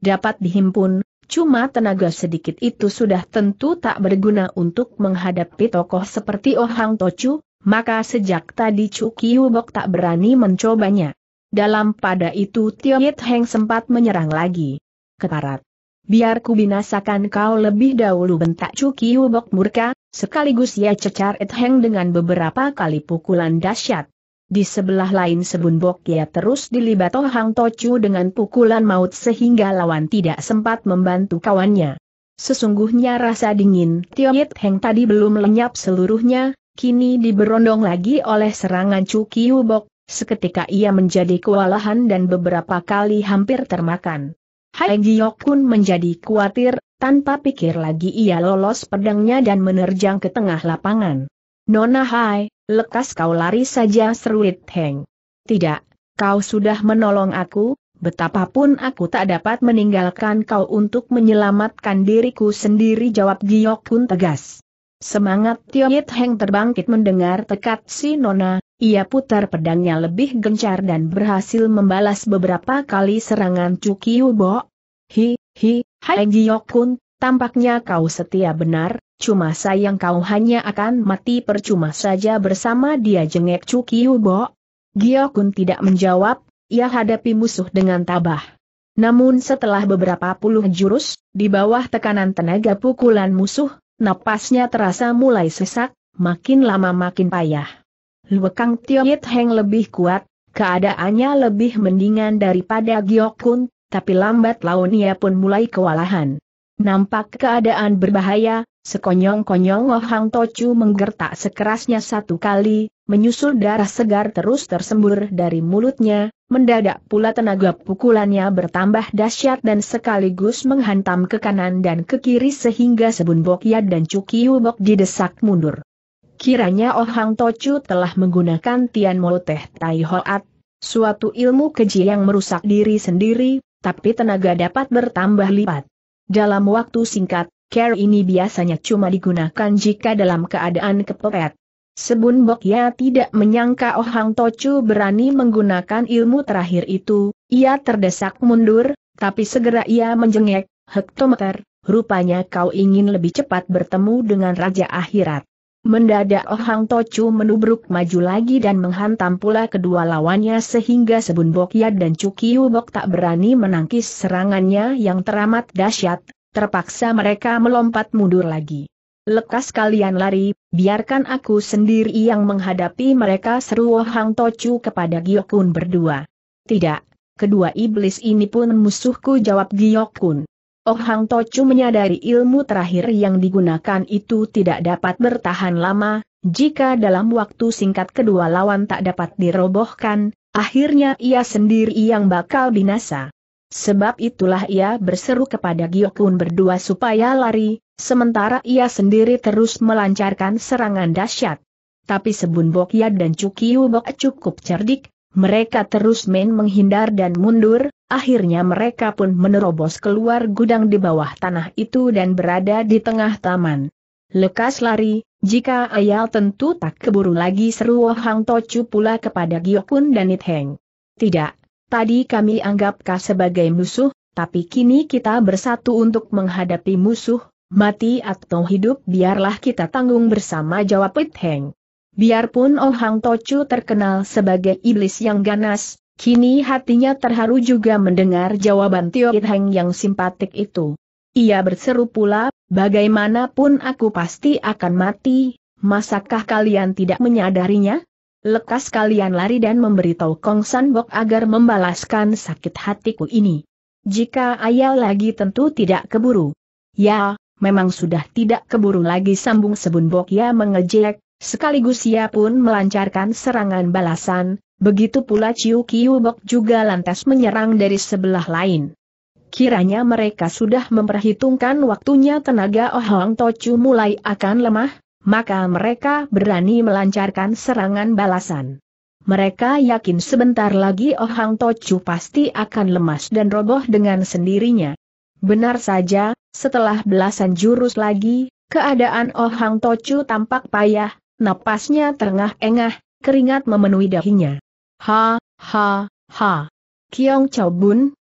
Speaker 1: dapat dihimpun, cuma tenaga sedikit itu sudah tentu tak berguna untuk menghadapi tokoh seperti Ohang Tochu, maka sejak tadi Cuki Bok tak berani mencobanya. Dalam pada itu Tio Yit Heng sempat menyerang lagi. Keparat. Biar ku binasakan kau lebih dahulu bentak Cuki Bok murka, sekaligus ia cecar Yit Heng dengan beberapa kali pukulan dahsyat. Di sebelah lain Sebun Bok ia terus dilibat Oh Hang dengan pukulan maut sehingga lawan tidak sempat membantu kawannya. Sesungguhnya rasa dingin Tio Yit Heng tadi belum lenyap seluruhnya, kini diberondong lagi oleh serangan Cuki Hubok, seketika ia menjadi kewalahan dan beberapa kali hampir termakan. Hai Giok pun menjadi khawatir, tanpa pikir lagi ia lolos pedangnya dan menerjang ke tengah lapangan. Nona Hai, lekas kau lari saja seruit Heng. Tidak, kau sudah menolong aku, betapapun aku tak dapat meninggalkan kau untuk menyelamatkan diriku sendiri jawab Giok pun tegas. Semangat Tio Yit Heng terbangkit mendengar tekat si Nona, ia putar pedangnya lebih gencar dan berhasil membalas beberapa kali serangan Cuki Hubo. Hi, hi, hai Giyokun, tampaknya kau setia benar, cuma sayang kau hanya akan mati percuma saja bersama dia jengek Cuki Hubo. Giyokun tidak menjawab, ia hadapi musuh dengan tabah. Namun setelah beberapa puluh jurus, di bawah tekanan tenaga pukulan musuh, Napasnya terasa mulai sesak, makin lama makin payah. Luekang Tio Yit Heng lebih kuat, keadaannya lebih mendingan daripada Giok Kun, tapi lambat laun ia pun mulai kewalahan. Nampak keadaan berbahaya, sekonyong-konyong Oh Hang Tochu menggertak sekerasnya satu kali, menyusul darah segar terus tersembur dari mulutnya, Mendadak pula tenaga pukulannya bertambah dahsyat dan sekaligus menghantam ke kanan dan ke kiri sehingga Sebun Bokyat dan Cuki didesak mundur. Kiranya Oh Hang Tochu telah menggunakan Tian Mo Teh Tai Hoat, suatu ilmu keji yang merusak diri sendiri, tapi tenaga dapat bertambah lipat. Dalam waktu singkat, care ini biasanya cuma digunakan jika dalam keadaan kepepet. Sebun Bokya tidak menyangka Oh Hang Tochu berani menggunakan ilmu terakhir itu, ia terdesak mundur, tapi segera ia menjengek, hektometer, rupanya kau ingin lebih cepat bertemu dengan Raja Akhirat. Mendadak Oh Hang Tochu menubruk maju lagi dan menghantam pula kedua lawannya sehingga Sebun Bokya dan Cukiu Bok tak berani menangkis serangannya yang teramat dahsyat, terpaksa mereka melompat mundur lagi lekas kalian lari, biarkan aku sendiri yang menghadapi mereka seru Hang Tochu kepada Giokun berdua. Tidak, kedua iblis ini pun musuhku jawab Giokun. Oh Hang Tochu menyadari ilmu terakhir yang digunakan itu tidak dapat bertahan lama, jika dalam waktu singkat kedua lawan tak dapat dirobohkan, akhirnya ia sendiri yang bakal binasa. Sebab itulah ia berseru kepada Giokun berdua supaya lari, sementara ia sendiri terus melancarkan serangan dahsyat. Tapi Sebun Bokya dan Cukiu Bok cukup cerdik, mereka terus main menghindar dan mundur, akhirnya mereka pun menerobos keluar gudang di bawah tanah itu dan berada di tengah taman. Lekas lari, jika ayal tentu tak keburu lagi seru Hang Tocu pula kepada Giokun dan Nitheng. Tidak, Tadi kami anggap sebagai musuh, tapi kini kita bersatu untuk menghadapi musuh, mati atau hidup biarlah kita tanggung bersama jawab Pit Heng. Biarpun Oh Hang Tochu terkenal sebagai iblis yang ganas, kini hatinya terharu juga mendengar jawaban Tio Pit Heng yang simpatik itu. Ia berseru pula, bagaimanapun aku pasti akan mati, masakah kalian tidak menyadarinya? Lekas kalian lari dan memberitahu Kong San Bok agar membalaskan sakit hatiku ini. Jika ayah lagi tentu tidak keburu. Ya, memang sudah tidak keburu lagi sambung Bok ya mengejek, sekaligus ia pun melancarkan serangan balasan, begitu pula Ciu Kiu Bok juga lantas menyerang dari sebelah lain. Kiranya mereka sudah memperhitungkan waktunya tenaga Ohong Tochu mulai akan lemah, maka mereka berani melancarkan serangan balasan. Mereka yakin sebentar lagi Oh Hang Tochu pasti akan lemas dan roboh dengan sendirinya. Benar saja, setelah belasan jurus lagi, keadaan Oh Hang Tochu tampak payah, napasnya terengah-engah, keringat memenuhi dahinya. Ha, ha, ha. Kiong Chao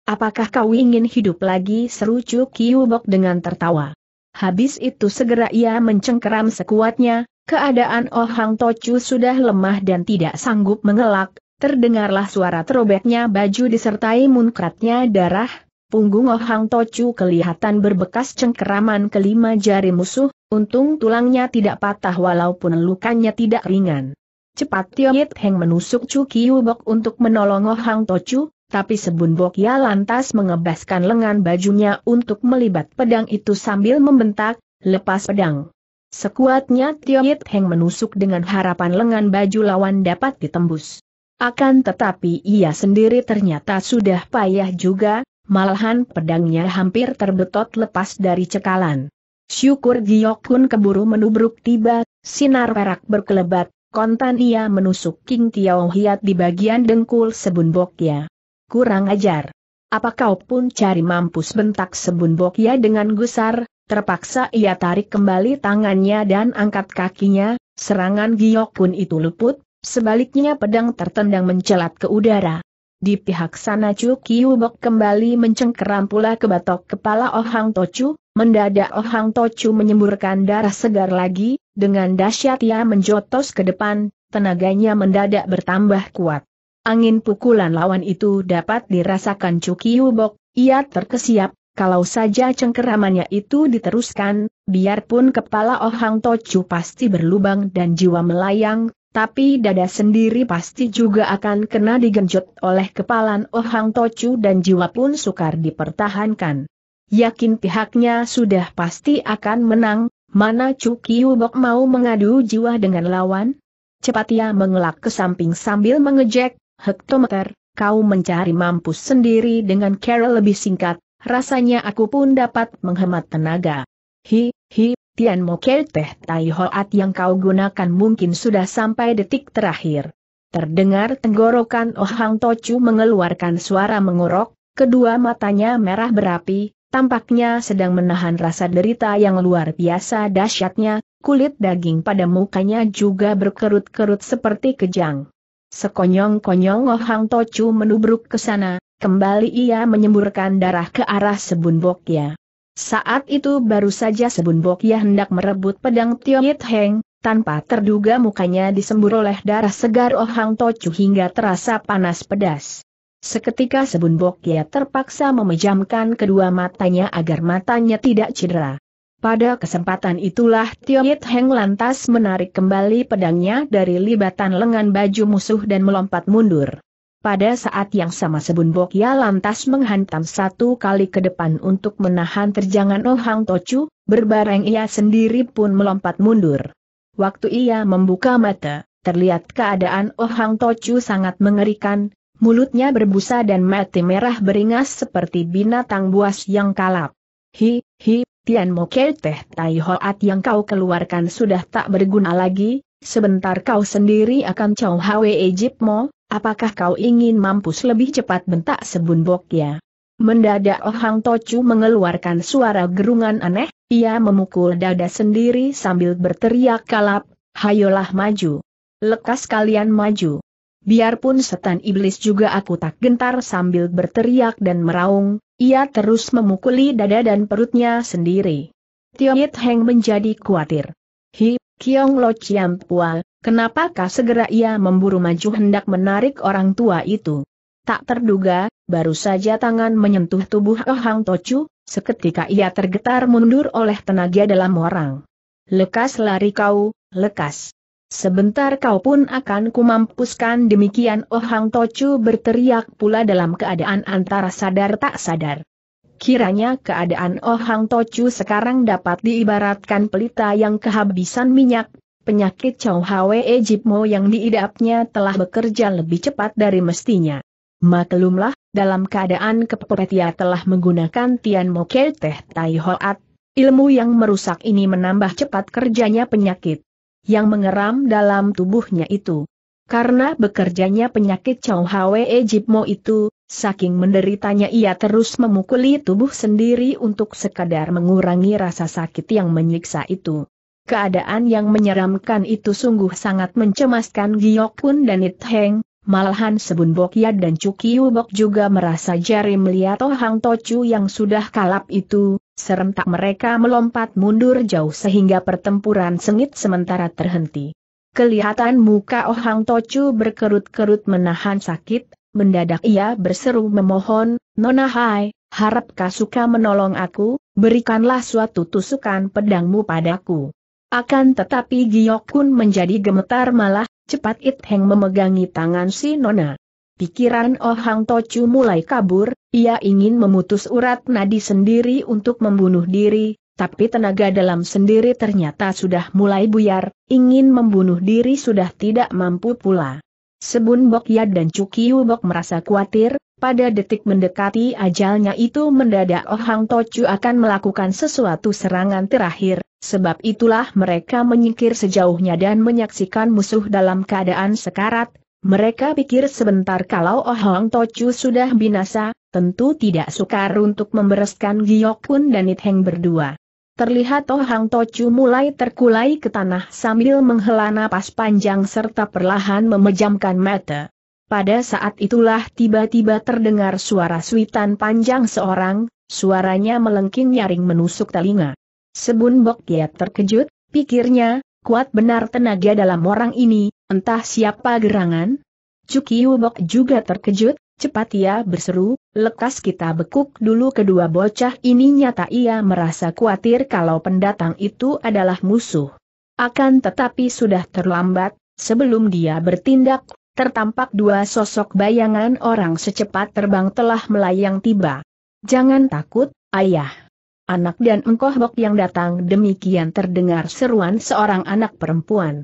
Speaker 1: apakah kau ingin hidup lagi seru Chu Kiu Bok dengan tertawa. Habis itu segera ia mencengkeram sekuatnya, keadaan Oh Hang Tocu sudah lemah dan tidak sanggup mengelak, terdengarlah suara terobeknya baju disertai munkratnya darah, punggung Oh Hang Tocu kelihatan berbekas cengkeraman kelima jari musuh, untung tulangnya tidak patah walaupun lukanya tidak ringan. Cepat Tio Yit Heng menusuk Chu Kiyubok untuk menolong Oh Hang Tocu, tapi Sebun Bokya lantas mengebaskan lengan bajunya untuk melibat pedang itu sambil membentak, lepas pedang. Sekuatnya Tio Yit Heng menusuk dengan harapan lengan baju lawan dapat ditembus. Akan tetapi ia sendiri ternyata sudah payah juga, malahan pedangnya hampir terbetot lepas dari cekalan. Syukur Jiok pun keburu menubruk tiba, sinar perak berkelebat, kontan ia menusuk King Tiao Hiat di bagian dengkul Sebun ya kurang ajar. Apa kau pun cari mampus bentak Sebun ya dengan gusar, terpaksa ia tarik kembali tangannya dan angkat kakinya, serangan giok pun itu luput, sebaliknya pedang tertendang mencelat ke udara. Di pihak sana Chu Kiubok kembali mencengkeram pula ke batok kepala ohang Hang Tochu, mendadak ohang Hang Tochu menyemburkan darah segar lagi, dengan dahsyat ia menjotos ke depan, tenaganya mendadak bertambah kuat. Angin pukulan lawan itu dapat dirasakan Cuki Hubok, ia terkesiap, kalau saja cengkeramannya itu diteruskan, biarpun kepala Oh Hang Tocu pasti berlubang dan jiwa melayang, tapi dada sendiri pasti juga akan kena digenjot oleh kepalan Oh Hang Tocu dan jiwa pun sukar dipertahankan. Yakin pihaknya sudah pasti akan menang, mana Cuki Hubok mau mengadu jiwa dengan lawan? Cepat ia mengelak ke samping sambil mengejek, hektometer, kau mencari mampus sendiri dengan Carol lebih singkat, rasanya aku pun dapat menghemat tenaga. Hi, hi, Tian Mokel Teh Tai Hoat yang kau gunakan mungkin sudah sampai detik terakhir. Terdengar tenggorokan Ohang Hang Tochu mengeluarkan suara mengorok, kedua matanya merah berapi, tampaknya sedang menahan rasa derita yang luar biasa dahsyatnya, kulit daging pada mukanya juga berkerut-kerut seperti kejang. Sekonyong-konyong Oh Hang Tochu menubruk ke sana, kembali ia menyemburkan darah ke arah Sebun Bokya. Saat itu baru saja Sebun Bokya hendak merebut pedang Tio Yit Heng, tanpa terduga mukanya disembur oleh darah segar Oh Hang Tochu hingga terasa panas pedas. Seketika Sebun Bokya terpaksa memejamkan kedua matanya agar matanya tidak cedera. Pada kesempatan itulah Tio Yit Heng lantas menarik kembali pedangnya dari libatan lengan baju musuh dan melompat mundur. Pada saat yang sama Sebun Bokya lantas menghantam satu kali ke depan untuk menahan terjangan Oh Hang Tochu, berbareng ia sendiri pun melompat mundur. Waktu ia membuka mata, terlihat keadaan Oh Hang Tochu sangat mengerikan, mulutnya berbusa dan mati merah beringas seperti binatang buas yang kalap. Hi, Hi, Tian Moke Teh Tai Hoat yang kau keluarkan sudah tak berguna lagi, sebentar kau sendiri akan Chow Hwe mo. apakah kau ingin mampus lebih cepat bentak Sebun Bok ya? Mendadak Oh Hang Tochu mengeluarkan suara gerungan aneh, ia memukul dada sendiri sambil berteriak kalap, hayolah maju. Lekas kalian maju. Biarpun setan iblis juga aku tak gentar sambil berteriak dan meraung, ia terus memukuli dada dan perutnya sendiri. Tio Yit Heng menjadi khawatir. Hi, Kiong Lo Chiam Pua, kenapakah segera ia memburu maju hendak menarik orang tua itu? Tak terduga, baru saja tangan menyentuh tubuh Oh Hang Tochu, seketika ia tergetar mundur oleh tenaga dalam orang. Lekas lari kau, lekas. Sebentar kau pun akan kumampuskan demikian Oh Hang Tochu berteriak pula dalam keadaan antara sadar tak sadar. Kiranya keadaan Oh Hang Tochu sekarang dapat diibaratkan pelita yang kehabisan minyak, penyakit Chow Hwe Ejipmo yang diidapnya telah bekerja lebih cepat dari mestinya. Maklumlah, dalam keadaan kepepetia telah menggunakan Tian Mokel Teh Tai Hoat, ilmu yang merusak ini menambah cepat kerjanya penyakit yang mengeram dalam tubuhnya itu. Karena bekerjanya penyakit Chow Hwe Ejipmo itu, saking menderitanya ia terus memukuli tubuh sendiri untuk sekadar mengurangi rasa sakit yang menyiksa itu. Keadaan yang menyeramkan itu sungguh sangat mencemaskan Giokun dan It malahan Sebun Bokya dan Cukiu Bok juga merasa jari melihat Oh Hang Tochu yang sudah kalap itu, Serentak mereka melompat mundur jauh sehingga pertempuran sengit sementara terhenti. Kelihatan muka Ohang Hang Tochu berkerut-kerut menahan sakit, mendadak ia berseru memohon, Nona Hai, harap suka menolong aku, berikanlah suatu tusukan pedangmu padaku. Akan tetapi pun menjadi gemetar malah, cepat It Heng memegangi tangan si Nona. Pikiran Oh Hang Tochu mulai kabur, ia ingin memutus urat nadi sendiri untuk membunuh diri, tapi tenaga dalam sendiri ternyata sudah mulai buyar, ingin membunuh diri sudah tidak mampu pula. Sebun Bok Yad dan Cukiu Bok merasa khawatir, pada detik mendekati ajalnya itu mendadak Oh Hang Tochu akan melakukan sesuatu serangan terakhir, sebab itulah mereka menyingkir sejauhnya dan menyaksikan musuh dalam keadaan sekarat, mereka pikir sebentar kalau Oh Hong Tochu sudah binasa, tentu tidak sukar untuk membereskan Giok Kun dan It Heng berdua. Terlihat Ohang Tochu mulai terkulai ke tanah sambil menghela napas panjang serta perlahan memejamkan mata. Pada saat itulah tiba-tiba terdengar suara suitan panjang seorang, suaranya melengking nyaring menusuk telinga. Sebun Bok dia terkejut, pikirnya, kuat benar tenaga dalam orang ini, Entah siapa gerangan? Cuki Hubok juga terkejut, cepat ia berseru, lekas kita bekuk dulu kedua bocah ini nyata ia merasa khawatir kalau pendatang itu adalah musuh. Akan tetapi sudah terlambat, sebelum dia bertindak, tertampak dua sosok bayangan orang secepat terbang telah melayang tiba. Jangan takut, ayah. Anak dan engkoh bok yang datang demikian terdengar seruan seorang anak perempuan.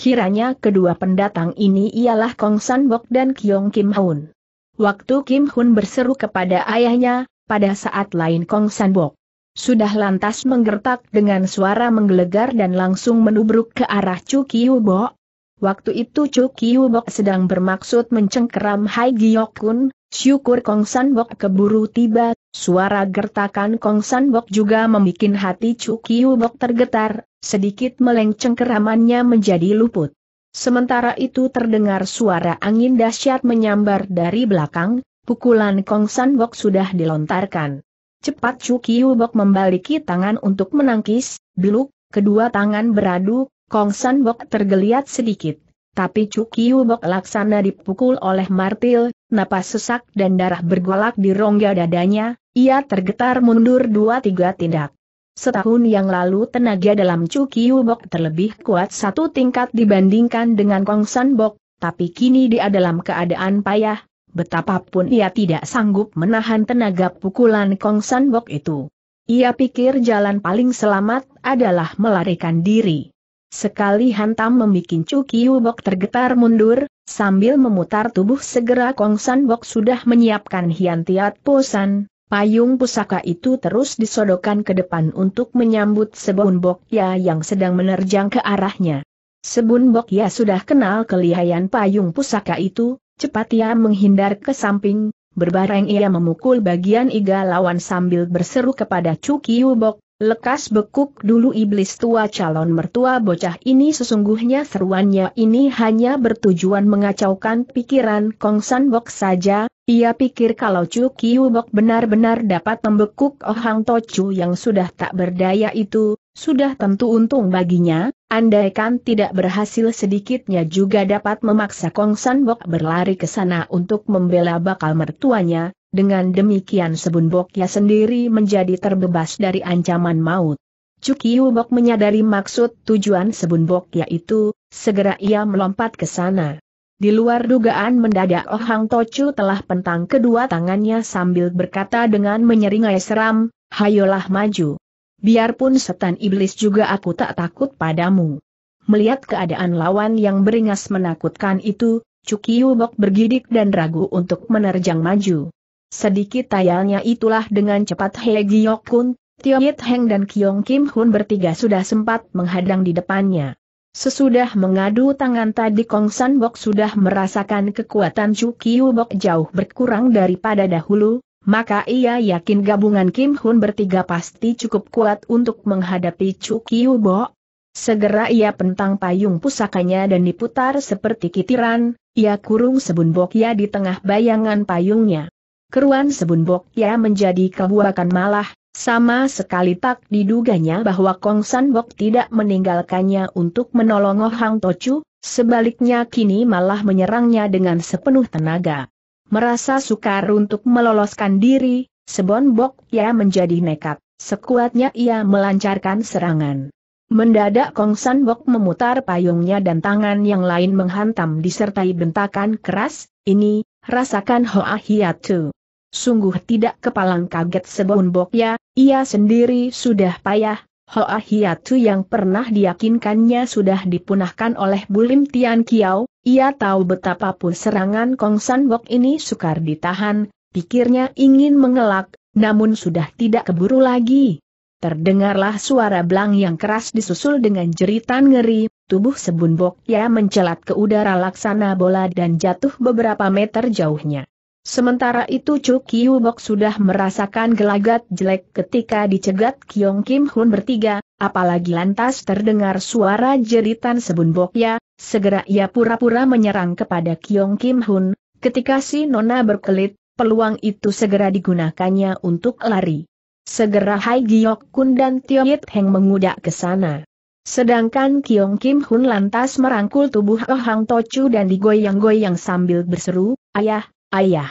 Speaker 1: Kiranya kedua pendatang ini ialah Kong San Bok dan Kyong Kim Hun. Waktu Kim Hun berseru kepada ayahnya, pada saat lain Kong San Bok sudah lantas menggertak dengan suara menggelegar dan langsung menubruk ke arah Chu Kiu Bok. Waktu itu Chu Kiu Bok sedang bermaksud mencengkeram Hai Giok Kun, Syukur Kong San Bok keburu tiba, suara gertakan Kong San Bok juga membuat hati Chu Bok tergetar, sedikit melenceng keramannya menjadi luput. Sementara itu terdengar suara angin dahsyat menyambar dari belakang, pukulan Kong San Bok sudah dilontarkan. Cepat Chu Bok membaliki tangan untuk menangkis, beluk, kedua tangan beradu, Kong San Bok tergeliat sedikit, tapi Cukiu Bok laksana dipukul oleh martil, napas sesak dan darah bergolak di rongga dadanya, ia tergetar mundur dua tiga tindak. Setahun yang lalu tenaga dalam Cukiu Bok terlebih kuat satu tingkat dibandingkan dengan Kong San Bok, tapi kini dia dalam keadaan payah, betapapun ia tidak sanggup menahan tenaga pukulan Kong San Bok itu. Ia pikir jalan paling selamat adalah melarikan diri. Sekali hantam membuat Chu Bok tergetar mundur, sambil memutar tubuh segera Kong San Bok sudah menyiapkan Hian Tiat Posan, payung pusaka itu terus disodokkan ke depan untuk menyambut Sebun Bok Ya yang sedang menerjang ke arahnya. Sebun Bok Ya sudah kenal kelihayan payung pusaka itu, cepat ia menghindar ke samping, berbareng ia memukul bagian iga lawan sambil berseru kepada Chu Bok, Lekas bekuk dulu iblis tua calon mertua bocah ini sesungguhnya seruannya ini hanya bertujuan mengacaukan pikiran San Bok saja, ia pikir kalau Chu Kiu Bok benar-benar dapat membekuk Oh Hang Tochu yang sudah tak berdaya itu, sudah tentu untung baginya, andaikan tidak berhasil sedikitnya juga dapat memaksa San Bok berlari ke sana untuk membela bakal mertuanya, dengan demikian Sebun Bokya sendiri menjadi terbebas dari ancaman maut. Cukiu Bok menyadari maksud tujuan Sebun Bok itu, segera ia melompat ke sana. Di luar dugaan mendadak Ohang Tochu telah pentang kedua tangannya sambil berkata dengan menyeringai seram, Hayolah maju. Biarpun setan iblis juga aku tak takut padamu. Melihat keadaan lawan yang beringas menakutkan itu, Cukiu Bok bergidik dan ragu untuk menerjang maju. Sedikit tayalnya itulah dengan cepat He Giyok Kun, Tio Yit Heng dan Kyong Kim Hun bertiga sudah sempat menghadang di depannya. Sesudah mengadu tangan tadi Kong San Bok sudah merasakan kekuatan Chu Kiu Bok jauh berkurang daripada dahulu, maka ia yakin gabungan Kim Hun bertiga pasti cukup kuat untuk menghadapi Chu Kiu Bok. Segera ia pentang payung pusakanya dan diputar seperti kitiran, ia kurung sebun Bok ya di tengah bayangan payungnya keruan sebunbok ya menjadi kebuakan malah, sama sekali tak diduganya bahwa Kong Sanbok tidak meninggalkannya untuk menolong Oh Hang Tochu, sebaliknya kini malah menyerangnya dengan sepenuh tenaga. Merasa sukar untuk meloloskan diri, sebonbok ya menjadi nekat, sekuatnya ia melancarkan serangan. Mendadak Kong Sanbok memutar payungnya dan tangan yang lain menghantam disertai bentakan keras, ini, rasakan Hoa Hiatu. Sungguh tidak kepalang kaget bok ya, ia sendiri sudah payah, Hoa Hiatu yang pernah diyakinkannya sudah dipunahkan oleh Bulim Tian Kiao, ia tahu betapa serangan Kong San wok ini sukar ditahan, pikirnya ingin mengelak, namun sudah tidak keburu lagi. Terdengarlah suara belang yang keras disusul dengan jeritan ngeri, tubuh sebun ya mencelat ke udara laksana bola dan jatuh beberapa meter jauhnya. Sementara itu Chu Kiu Bok sudah merasakan gelagat jelek ketika dicegat Kiong Kim Hun bertiga, apalagi lantas terdengar suara jeritan Sebun Ya. segera ia pura-pura menyerang kepada Kiong Kim Hun, ketika si Nona berkelit, peluang itu segera digunakannya untuk lari. Segera Hai Giok Kun dan Tio Yit Heng mengudak ke sana. Sedangkan Kiong Kim Hun lantas merangkul tubuh Oh Hang To Tochu dan digoyang-goyang sambil berseru, Ayah, Ayah.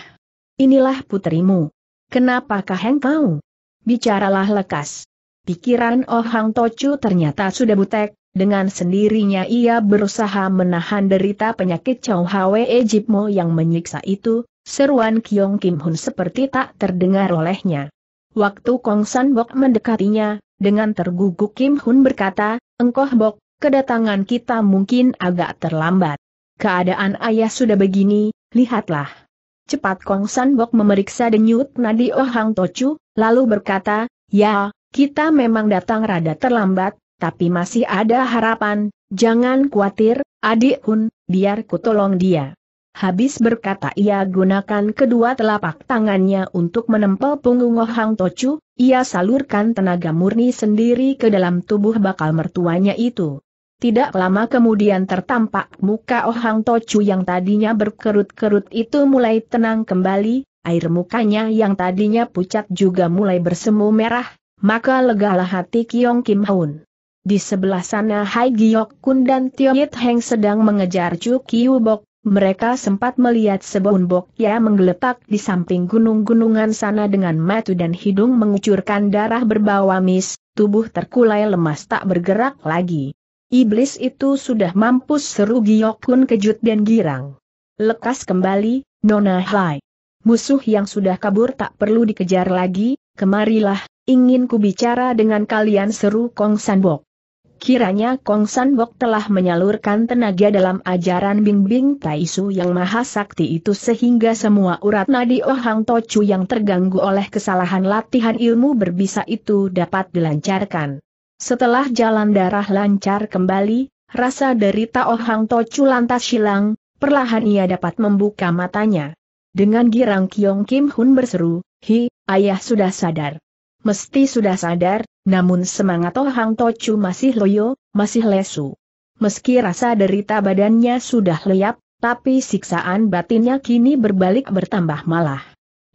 Speaker 1: Inilah putrimu. Kenapakah engkau? Bicaralah lekas. Pikiran Oh Hang Tocu ternyata sudah butek, dengan sendirinya ia berusaha menahan derita penyakit Chow Hwe Ejipmo yang menyiksa itu, seruan Kyong Kim Hun seperti tak terdengar olehnya. Waktu Kong San Bok mendekatinya, dengan terguguk Kim Hun berkata, Engkoh Bok, kedatangan kita mungkin agak terlambat. Keadaan ayah sudah begini, lihatlah. Cepat Kong bok memeriksa denyut nadi Ohang Tochu, lalu berkata, Ya, kita memang datang rada terlambat, tapi masih ada harapan, jangan khawatir, adik Hun, biar ku tolong dia. Habis berkata ia gunakan kedua telapak tangannya untuk menempel punggung Ohang Tochu, ia salurkan tenaga murni sendiri ke dalam tubuh bakal mertuanya itu. Tidak lama kemudian tertampak muka Ohang Tochu yang tadinya berkerut-kerut itu mulai tenang kembali, air mukanya yang tadinya pucat juga mulai bersemu merah, maka legalah hati Kiong Kim Hoon. Di sebelah sana Hai Giok Kun dan Tio Yit Heng sedang mengejar Chu Kiu Bok, mereka sempat melihat sebuah bok ya menggeletak di samping gunung-gunungan sana dengan mata dan hidung mengucurkan darah berbau amis, tubuh terkulai lemas tak bergerak lagi. Iblis itu sudah mampus seru Giok Kun kejut dan girang. Lekas kembali, Nona Hai. Musuh yang sudah kabur tak perlu dikejar lagi, kemarilah, ingin ku bicara dengan kalian seru Kong Sanbok. Kiranya Kong Sanbok telah menyalurkan tenaga dalam ajaran Bing bimbing Taisu yang maha sakti itu sehingga semua urat nadi Ohang Hang Tochu yang terganggu oleh kesalahan latihan ilmu berbisa itu dapat dilancarkan. Setelah jalan darah lancar kembali, rasa derita Ohang Hang Tocu lantas hilang, perlahan ia dapat membuka matanya. Dengan girang Kiong Kim Hun berseru, Hi, ayah sudah sadar. Mesti sudah sadar, namun semangat Ohang Hang Tocu masih loyo, masih lesu. Meski rasa derita badannya sudah lenyap, tapi siksaan batinnya kini berbalik bertambah malah.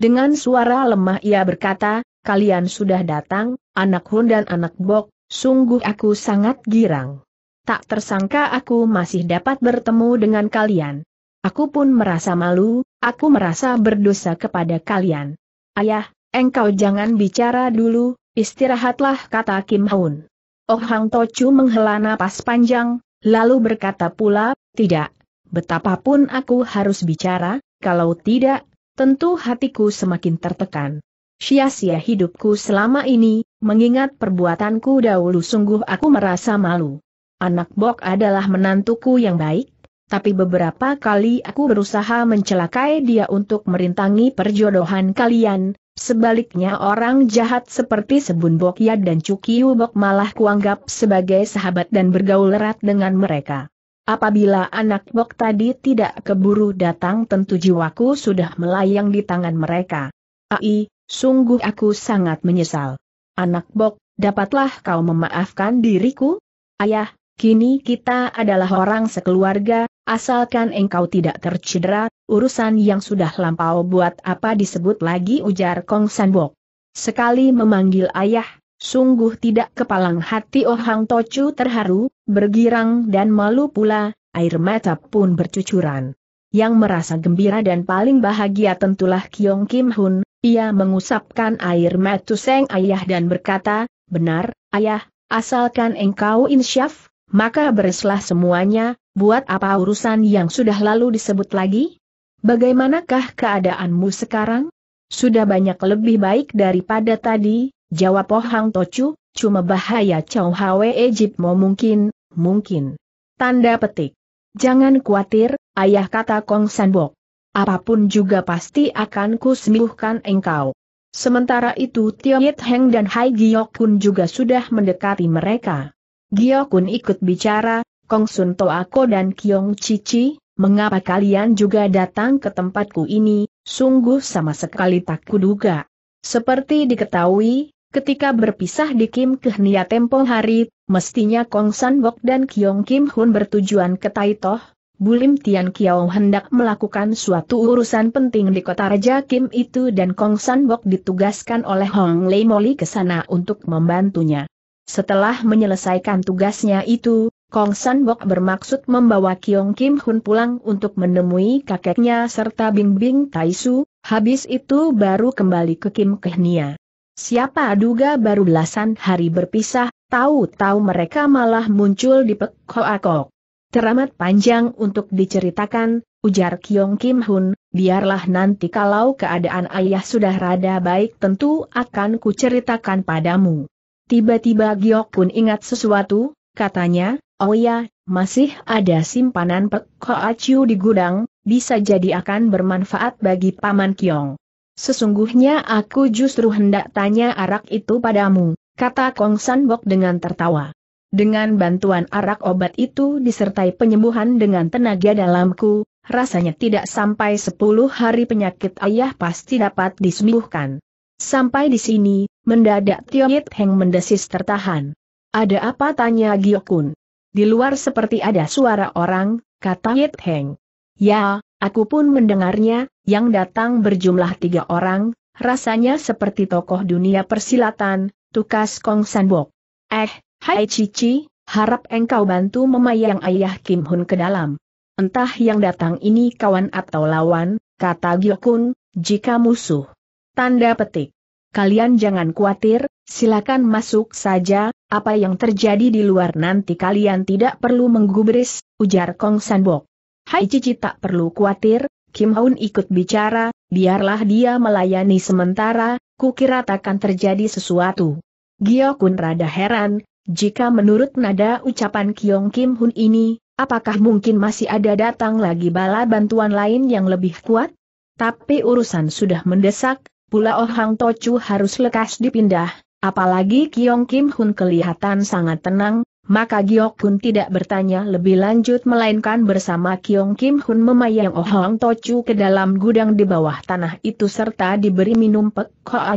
Speaker 1: Dengan suara lemah ia berkata, kalian sudah datang, anak Hun dan anak Bok, Sungguh aku sangat girang. Tak tersangka aku masih dapat bertemu dengan kalian. Aku pun merasa malu, aku merasa berdosa kepada kalian. Ayah, engkau jangan bicara dulu, istirahatlah kata Kim Haun. Oh Hang Tochu menghela napas panjang, lalu berkata pula, tidak, betapapun aku harus bicara, kalau tidak, tentu hatiku semakin tertekan. Sia-sia hidupku selama ini, mengingat perbuatanku dahulu sungguh aku merasa malu. Anak Bok adalah menantuku yang baik, tapi beberapa kali aku berusaha mencelakai dia untuk merintangi perjodohan kalian, sebaliknya orang jahat seperti Sebun Bok Yad dan Cukiu Bok malah kuanggap sebagai sahabat dan bergaul erat dengan mereka. Apabila anak Bok tadi tidak keburu datang tentu jiwaku sudah melayang di tangan mereka. Ai, sungguh aku sangat menyesal. Anak Bok, dapatlah kau memaafkan diriku? Ayah, kini kita adalah orang sekeluarga, asalkan engkau tidak tercedera, urusan yang sudah lampau buat apa disebut lagi ujar Kong San Bok. Sekali memanggil ayah, sungguh tidak kepalang hati Oh Hang Tochu terharu, bergirang dan malu pula, air mata pun bercucuran. Yang merasa gembira dan paling bahagia tentulah Kiong Kim Hun, ia mengusapkan air mata sang ayah dan berkata, benar, ayah, asalkan engkau insyaf, maka bereslah semuanya, buat apa urusan yang sudah lalu disebut lagi? Bagaimanakah keadaanmu sekarang? Sudah banyak lebih baik daripada tadi, jawab Oh Hang Tocu, cuma bahaya Chow Hwe Ejip mau mungkin, mungkin. Tanda petik. Jangan khawatir, ayah kata Kong Sanbok apapun juga pasti akan kusembuhkan engkau. Sementara itu Tio Yit Heng dan Hai Giok Kun juga sudah mendekati mereka. Giok Kun ikut bicara, Kong Sun Ako dan Kiong Cici, mengapa kalian juga datang ke tempatku ini, sungguh sama sekali tak kuduga. Seperti diketahui, ketika berpisah di Kim Kehnia tempo hari, mestinya Kong San Wok dan Kiong Kim Hun bertujuan ke Taitoh, Bulim Tian Kiao hendak melakukan suatu urusan penting di kota Raja Kim itu dan Kong San Bok ditugaskan oleh Hong Lei Moli ke sana untuk membantunya. Setelah menyelesaikan tugasnya itu, Kong San Bok bermaksud membawa Kiong Kim Hun pulang untuk menemui kakeknya serta Bing Bing Su, habis itu baru kembali ke Kim Kehnia. Siapa duga baru belasan hari berpisah, tahu-tahu mereka malah muncul di Pek Hoa Kok. Teramat panjang untuk diceritakan, ujar Kyong Kim Hun, biarlah nanti kalau keadaan ayah sudah rada baik tentu akan kuceritakan padamu. Tiba-tiba Giok pun ingat sesuatu, katanya, oh ya, masih ada simpanan Pek Acu di gudang, bisa jadi akan bermanfaat bagi Paman Kyong. Sesungguhnya aku justru hendak tanya arak itu padamu, kata Kong San Bok dengan tertawa. Dengan bantuan arak obat itu disertai penyembuhan dengan tenaga dalamku, rasanya tidak sampai sepuluh hari penyakit ayah pasti dapat disembuhkan. Sampai di sini, mendadak Tio Yit Heng mendesis tertahan. Ada apa tanya Giokun? Di luar seperti ada suara orang, kata Yit Heng. Ya, aku pun mendengarnya, yang datang berjumlah tiga orang, rasanya seperti tokoh dunia persilatan, tukas Kong Sanbok. Eh, Hai Cici, harap engkau bantu memayang ayah Kim Hun ke dalam. Entah yang datang ini kawan atau lawan, kata Gyokun, jika musuh. Tanda petik. Kalian jangan khawatir, silakan masuk saja, apa yang terjadi di luar nanti kalian tidak perlu menggubris, ujar Kong Sanbok. Hai Cici tak perlu khawatir, Kim Hun ikut bicara, biarlah dia melayani sementara, kukira takkan terjadi sesuatu. Gyokun Kun rada heran, jika menurut nada ucapan Kiong Kim Hun ini, apakah mungkin masih ada datang lagi bala bantuan lain yang lebih kuat? Tapi urusan sudah mendesak, pula Oh Hang Tochu harus lekas dipindah, apalagi Kiong Kim Hun kelihatan sangat tenang, maka Giok Hun tidak bertanya lebih lanjut melainkan bersama Kiong Kim Hun memayang Oh Hang Tochu ke dalam gudang di bawah tanah itu serta diberi minum Pek Koa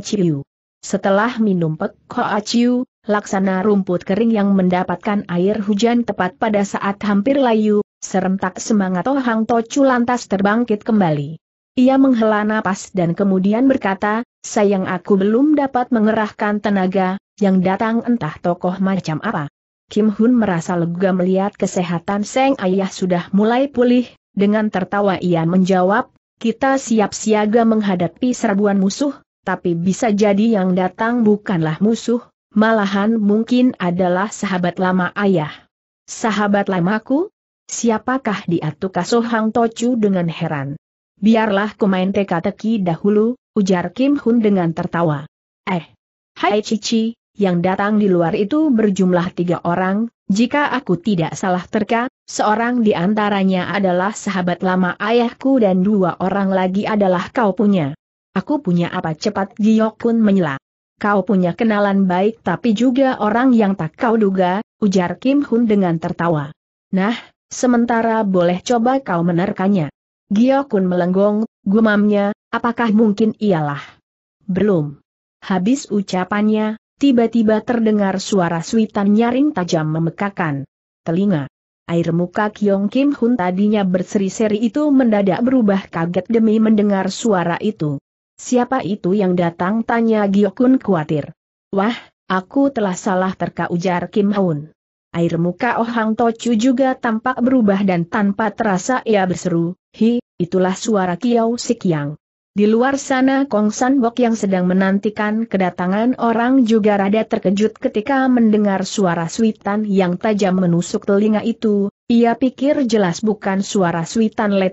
Speaker 1: Setelah minum Pek Koa laksana rumput kering yang mendapatkan air hujan tepat pada saat hampir layu, serentak semangat Oh Hang Tocu lantas terbangkit kembali. Ia menghela napas dan kemudian berkata, sayang aku belum dapat mengerahkan tenaga, yang datang entah tokoh macam apa. Kim Hun merasa lega melihat kesehatan Seng Ayah sudah mulai pulih, dengan tertawa ia menjawab, kita siap siaga menghadapi serbuan musuh, tapi bisa jadi yang datang bukanlah musuh, malahan mungkin adalah sahabat lama ayah. Sahabat lamaku? Siapakah dia Tukaso Tocu dengan heran. Biarlah ku main teka-teki dahulu, ujar Kim Hun dengan tertawa. Eh, hai Cici, yang datang di luar itu berjumlah tiga orang, jika aku tidak salah terka, seorang di antaranya adalah sahabat lama ayahku dan dua orang lagi adalah kau punya. Aku punya apa cepat Giok pun menyela kau punya kenalan baik tapi juga orang yang tak kau duga, ujar Kim Hun dengan tertawa. Nah, sementara boleh coba kau menerkanya. Giokun melenggong, gumamnya, apakah mungkin ialah? Belum. Habis ucapannya, tiba-tiba terdengar suara suitan nyaring tajam memekakan telinga. Air muka Kyong Kim Hun tadinya berseri-seri itu mendadak berubah kaget demi mendengar suara itu. Siapa itu yang datang? Tanya Giokun khawatir. Wah, aku telah salah terka ujar Kim Haun. Air muka Oh Hang Tochu juga tampak berubah dan tanpa terasa ia berseru, Hi, itulah suara Kiao Sik Yang. Di luar sana Kong San Bok yang sedang menantikan kedatangan orang juga rada terkejut ketika mendengar suara suitan yang tajam menusuk telinga itu, ia pikir jelas bukan suara suitan Le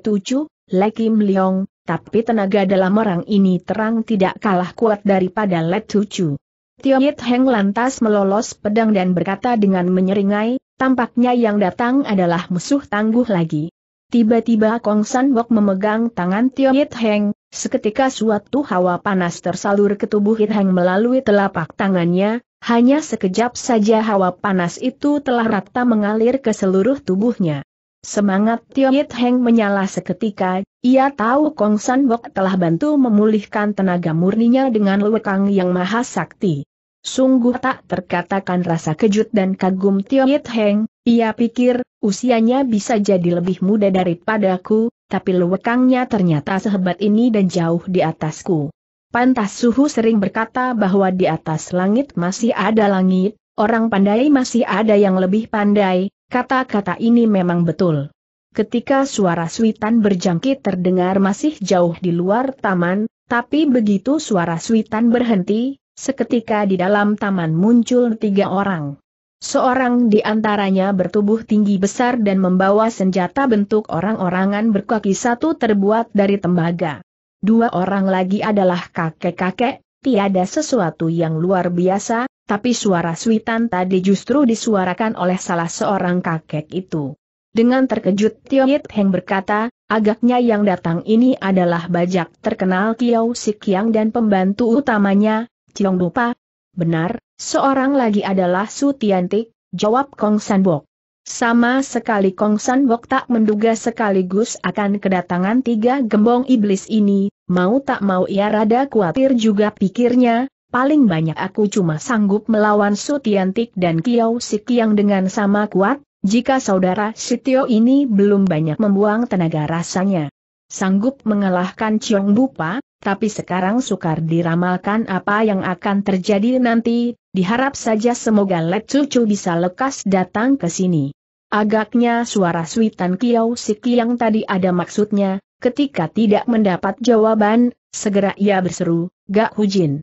Speaker 1: Kim Leong, tapi tenaga dalam orang ini terang tidak kalah kuat daripada Let Chu. Tio Yit Heng lantas melolos pedang dan berkata dengan menyeringai, tampaknya yang datang adalah musuh tangguh lagi. Tiba-tiba Kong San Wok memegang tangan Tio Yit Heng, seketika suatu hawa panas tersalur ke tubuh Yit Heng melalui telapak tangannya, hanya sekejap saja hawa panas itu telah rata mengalir ke seluruh tubuhnya. Semangat Tio Yit Heng menyala seketika, ia tahu Kong San Bok telah bantu memulihkan tenaga murninya dengan lewekang yang maha sakti. Sungguh tak terkatakan rasa kejut dan kagum Tio Yit Heng, ia pikir, usianya bisa jadi lebih muda daripadaku, tapi lewekangnya ternyata sehebat ini dan jauh di atasku. Pantas Suhu sering berkata bahwa di atas langit masih ada langit, orang pandai masih ada yang lebih pandai, Kata-kata ini memang betul. Ketika suara suitan berjangkit terdengar masih jauh di luar taman, tapi begitu suara suitan berhenti, seketika di dalam taman muncul tiga orang. Seorang di antaranya bertubuh tinggi besar dan membawa senjata bentuk orang-orangan berkaki satu terbuat dari tembaga. Dua orang lagi adalah kakek-kakek, tiada sesuatu yang luar biasa, tapi suara suitan tadi justru disuarakan oleh salah seorang kakek itu. Dengan terkejut Tio Yit Heng berkata, agaknya yang datang ini adalah bajak terkenal Kiao Sikyang dan pembantu utamanya, Ciong Dupa. Benar, seorang lagi adalah Su Tiantik, jawab Kong Bok. Sama sekali Kong San Bok tak menduga sekaligus akan kedatangan tiga gembong iblis ini, mau tak mau ia rada khawatir juga pikirnya, paling banyak aku cuma sanggup melawan Sutiantik dan Kiau Sik yang dengan sama kuat, jika saudara Sitio ini belum banyak membuang tenaga rasanya. Sanggup mengalahkan Chiong Bupa, tapi sekarang sukar diramalkan apa yang akan terjadi nanti, diharap saja semoga Let Cucu bisa lekas datang ke sini. Agaknya suara suitan Kiau Siki yang tadi ada maksudnya, ketika tidak mendapat jawaban, segera ia berseru, Gak Hujin.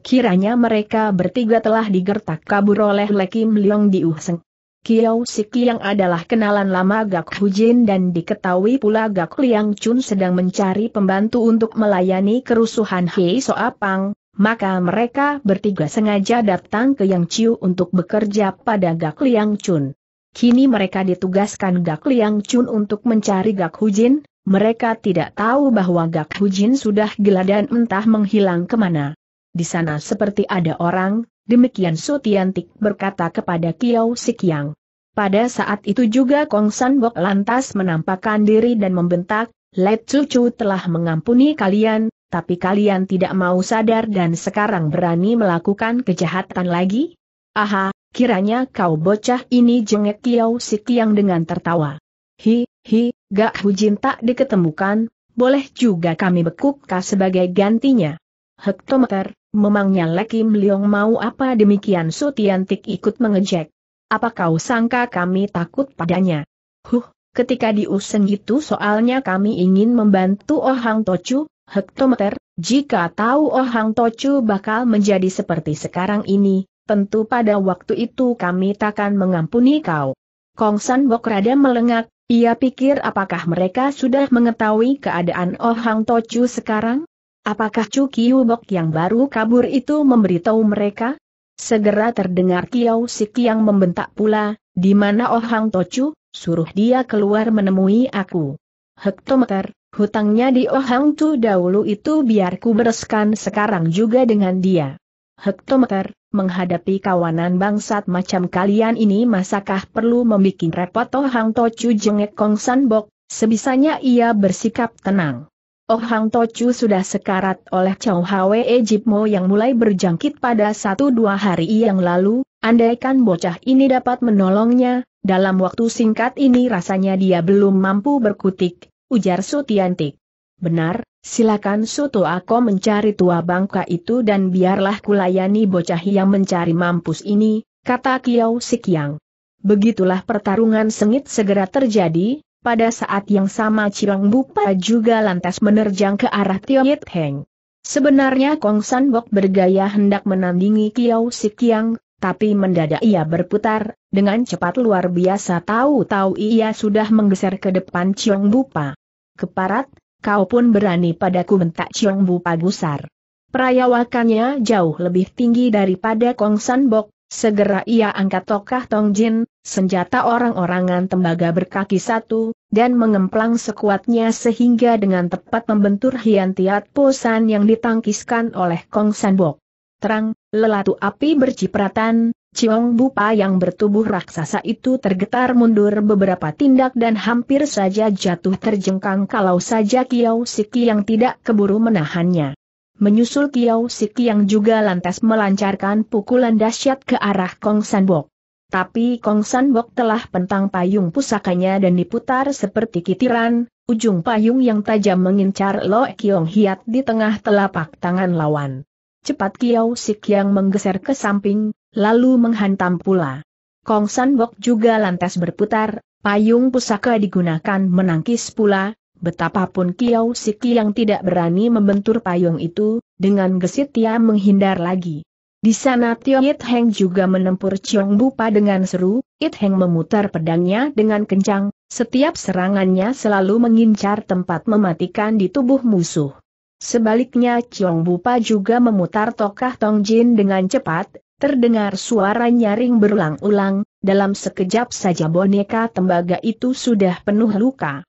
Speaker 1: Kiranya mereka bertiga telah digertak kabur oleh Lekim Leong di Uhseng. Kiao Siki yang adalah kenalan lama Gak Hujin dan diketahui pula Gak Liang Chun sedang mencari pembantu untuk melayani kerusuhan Hei Soapang, maka mereka bertiga sengaja datang ke Yang Chiu untuk bekerja pada Gak Liang Chun. Kini mereka ditugaskan Gak Liang Chun untuk mencari Gak Hujin, mereka tidak tahu bahwa Gak Hujin sudah gila dan entah menghilang kemana. Di sana seperti ada orang, demikian Sutiantik berkata kepada Kiao Sikiang. Pada saat itu juga Kong San Bok lantas menampakkan diri dan membentak, Let Cucu telah mengampuni kalian, tapi kalian tidak mau sadar dan sekarang berani melakukan kejahatan lagi? Aha, kiranya kau bocah ini jengek Kiao Sikiang dengan tertawa. Hi, hi, gak hujin tak diketemukan, boleh juga kami bekuk sebagai gantinya. Hektometer, Memangnya Kim Liong mau apa demikian Sutiantik ikut mengejek. Apa kau sangka kami takut padanya? Huh, ketika diusen gitu soalnya kami ingin membantu Ohang Tochu. hektometer, jika tahu Ohang Tochu bakal menjadi seperti sekarang ini, tentu pada waktu itu kami takkan mengampuni kau. Kong San Bok rada melengak, ia pikir apakah mereka sudah mengetahui keadaan Ohang Tochu sekarang? Apakah Chu Kyu-bok yang baru kabur itu memberitahu mereka? Segera terdengar Kiau Sik yang membentak pula, di mana Oh Hang Tochu, suruh dia keluar menemui aku. Hektometer, hutangnya di Oh Hang Tu dahulu itu biar ku bereskan sekarang juga dengan dia. Hektometer, menghadapi kawanan bangsat macam kalian ini masakah perlu membuat repot Oh Hang Tochu jengek Kong San Bok, sebisanya ia bersikap tenang. Oh Hang Tochu sudah sekarat oleh Chow Hwe Ejipmo yang mulai berjangkit pada satu dua hari yang lalu, andaikan bocah ini dapat menolongnya, dalam waktu singkat ini rasanya dia belum mampu berkutik, ujar Sutiantik. Benar, silakan Suto aku mencari tua bangka itu dan biarlah kulayani bocah yang mencari mampus ini, kata Kiau Sikyang. Begitulah pertarungan sengit segera terjadi, pada saat yang sama Chiang Bupa juga lantas menerjang ke arah Tio Yit Heng. Sebenarnya Kong San Bok bergaya hendak menandingi Kiao Sikiang, tapi mendadak ia berputar, dengan cepat luar biasa tahu-tahu ia sudah menggeser ke depan Chiang Bupa. Keparat, kau pun berani padaku bentak Chiang Bupa gusar. Perayawakannya jauh lebih tinggi daripada Kong San Bok, segera ia angkat tokah Tong Jin, senjata orang-orangan tembaga berkaki satu, dan mengemplang sekuatnya sehingga dengan tepat membentur Hian Posan yang ditangkiskan oleh Kong Sanbok. Terang, lelatu api bercipratan, Ciong Bupa yang bertubuh raksasa itu tergetar mundur beberapa tindak dan hampir saja jatuh terjengkang kalau saja Kiao Siki yang tidak keburu menahannya. Menyusul Kiao Siki yang juga lantas melancarkan pukulan dahsyat ke arah Kong Sanbok. Tapi Kong San Bok telah pentang payung pusakanya dan diputar seperti kitiran, ujung payung yang tajam mengincar Lo Kiong Hiat di tengah telapak tangan lawan. Cepat Kiao Sik yang menggeser ke samping, lalu menghantam pula. Kong San Bok juga lantas berputar, payung pusaka digunakan menangkis pula, betapapun Kiao Sik yang tidak berani membentur payung itu, dengan gesit ia menghindar lagi. Di sana Tio It Heng juga menempur Chiong Bupa dengan seru, It Heng memutar pedangnya dengan kencang, setiap serangannya selalu mengincar tempat mematikan di tubuh musuh. Sebaliknya Chiong Bupa juga memutar tokah Tong Jin dengan cepat, terdengar suara nyaring berulang-ulang, dalam sekejap saja boneka tembaga itu sudah penuh luka.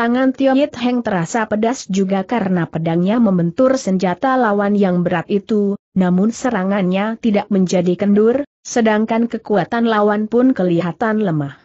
Speaker 1: Tangan Tio Yit Heng terasa pedas juga karena pedangnya membentur senjata lawan yang berat itu, namun serangannya tidak menjadi kendur, sedangkan kekuatan lawan pun kelihatan lemah.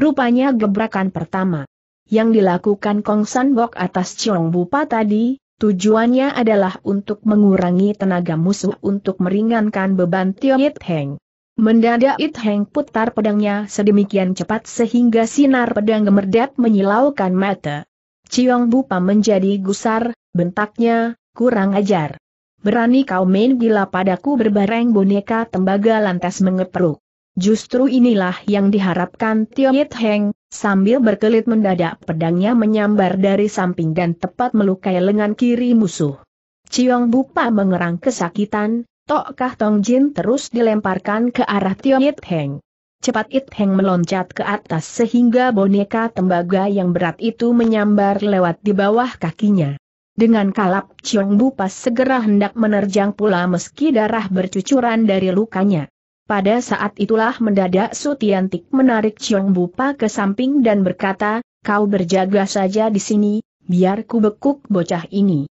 Speaker 1: Rupanya gebrakan pertama yang dilakukan Kong San Bok atas Chong Bupa tadi, tujuannya adalah untuk mengurangi tenaga musuh untuk meringankan beban Tio Yit Heng. Mendadak It Heng putar pedangnya sedemikian cepat sehingga sinar pedang gemerdat menyilaukan mata. Ciong Bupa menjadi gusar, bentaknya, kurang ajar. Berani kau main gila padaku berbareng boneka tembaga lantas mengeperuk. Justru inilah yang diharapkan Tio It Heng, sambil berkelit mendadak pedangnya menyambar dari samping dan tepat melukai lengan kiri musuh. Ciong Bupa mengerang kesakitan, Tok Kah Tong Jin terus dilemparkan ke arah Tio Yit Heng. Cepat It Heng meloncat ke atas sehingga boneka tembaga yang berat itu menyambar lewat di bawah kakinya. Dengan kalap Chiong pas segera hendak menerjang pula meski darah bercucuran dari lukanya. Pada saat itulah mendadak Sutiantik menarik Chiong Bupa ke samping dan berkata, kau berjaga saja di sini, biar ku bekuk bocah ini.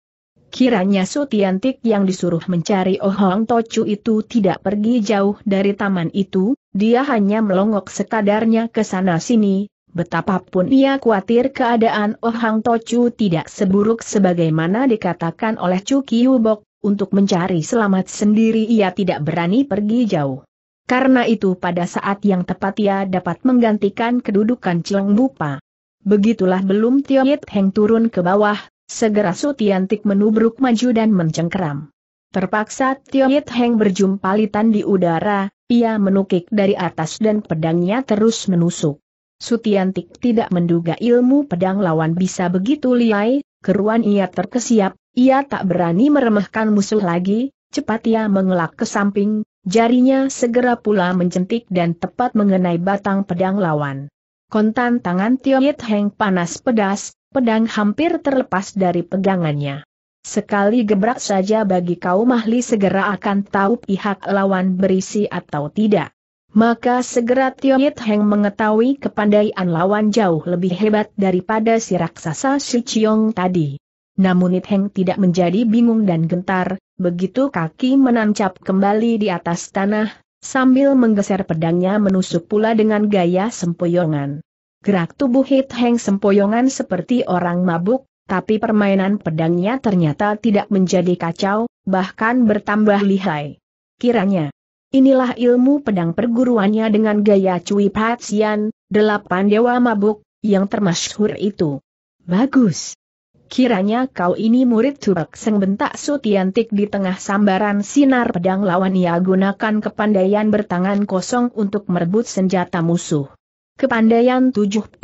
Speaker 1: Kiranya Sutiantik yang disuruh mencari Oh Hong Tocu itu tidak pergi jauh dari taman itu, dia hanya melongok sekadarnya ke sana sini, betapapun ia khawatir keadaan Oh Hong Tocu tidak seburuk sebagaimana dikatakan oleh Chu Kiyubok, untuk mencari selamat sendiri ia tidak berani pergi jauh. Karena itu pada saat yang tepat ia dapat menggantikan kedudukan Chiong Bupa. Begitulah belum Tioyet Heng turun ke bawah, Segera Sutiantik menubruk maju dan mencengkeram. Terpaksa Tio Yit Heng litan di udara, ia menukik dari atas dan pedangnya terus menusuk. Sutiantik tidak menduga ilmu pedang lawan bisa begitu liai, keruan ia terkesiap, ia tak berani meremehkan musuh lagi, cepat ia mengelak ke samping, jarinya segera pula mencentik dan tepat mengenai batang pedang lawan. Kontan tangan Tio Yit Heng panas pedas, pedang hampir terlepas dari pegangannya. Sekali gebrak saja bagi kaum ahli segera akan tahu pihak lawan berisi atau tidak. Maka segera Tio Yit Heng mengetahui kepandaian lawan jauh lebih hebat daripada si raksasa Si Chiong tadi. Namun Yit Heng tidak menjadi bingung dan gentar, begitu kaki menancap kembali di atas tanah, sambil menggeser pedangnya menusuk pula dengan gaya sempoyongan. Gerak tubuh Hit Heng sempoyongan seperti orang mabuk, tapi permainan pedangnya ternyata tidak menjadi kacau, bahkan bertambah lihai. Kiranya, inilah ilmu pedang perguruannya dengan gaya Cui Patsian, delapan dewa mabuk, yang termasyhur itu. Bagus. Kiranya kau ini murid Turek Seng bentak Sutiantik di tengah sambaran sinar pedang lawan ia gunakan kepandaian bertangan kosong untuk merebut senjata musuh. Kepandaian 72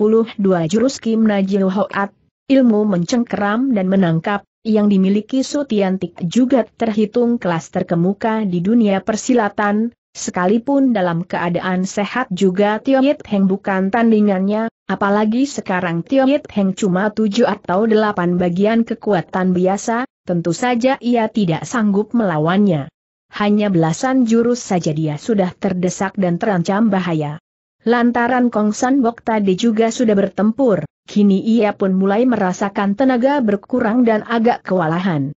Speaker 1: jurus Kim Najil Hoat, ilmu mencengkeram dan menangkap, yang dimiliki Sutiantik juga terhitung kelas terkemuka di dunia persilatan, Sekalipun dalam keadaan sehat juga Tio Yit Heng bukan tandingannya, apalagi sekarang Tio Yit Heng cuma tujuh atau delapan bagian kekuatan biasa, tentu saja ia tidak sanggup melawannya. Hanya belasan jurus saja dia sudah terdesak dan terancam bahaya. Lantaran Kong San Bok tadi juga sudah bertempur, kini ia pun mulai merasakan tenaga berkurang dan agak kewalahan.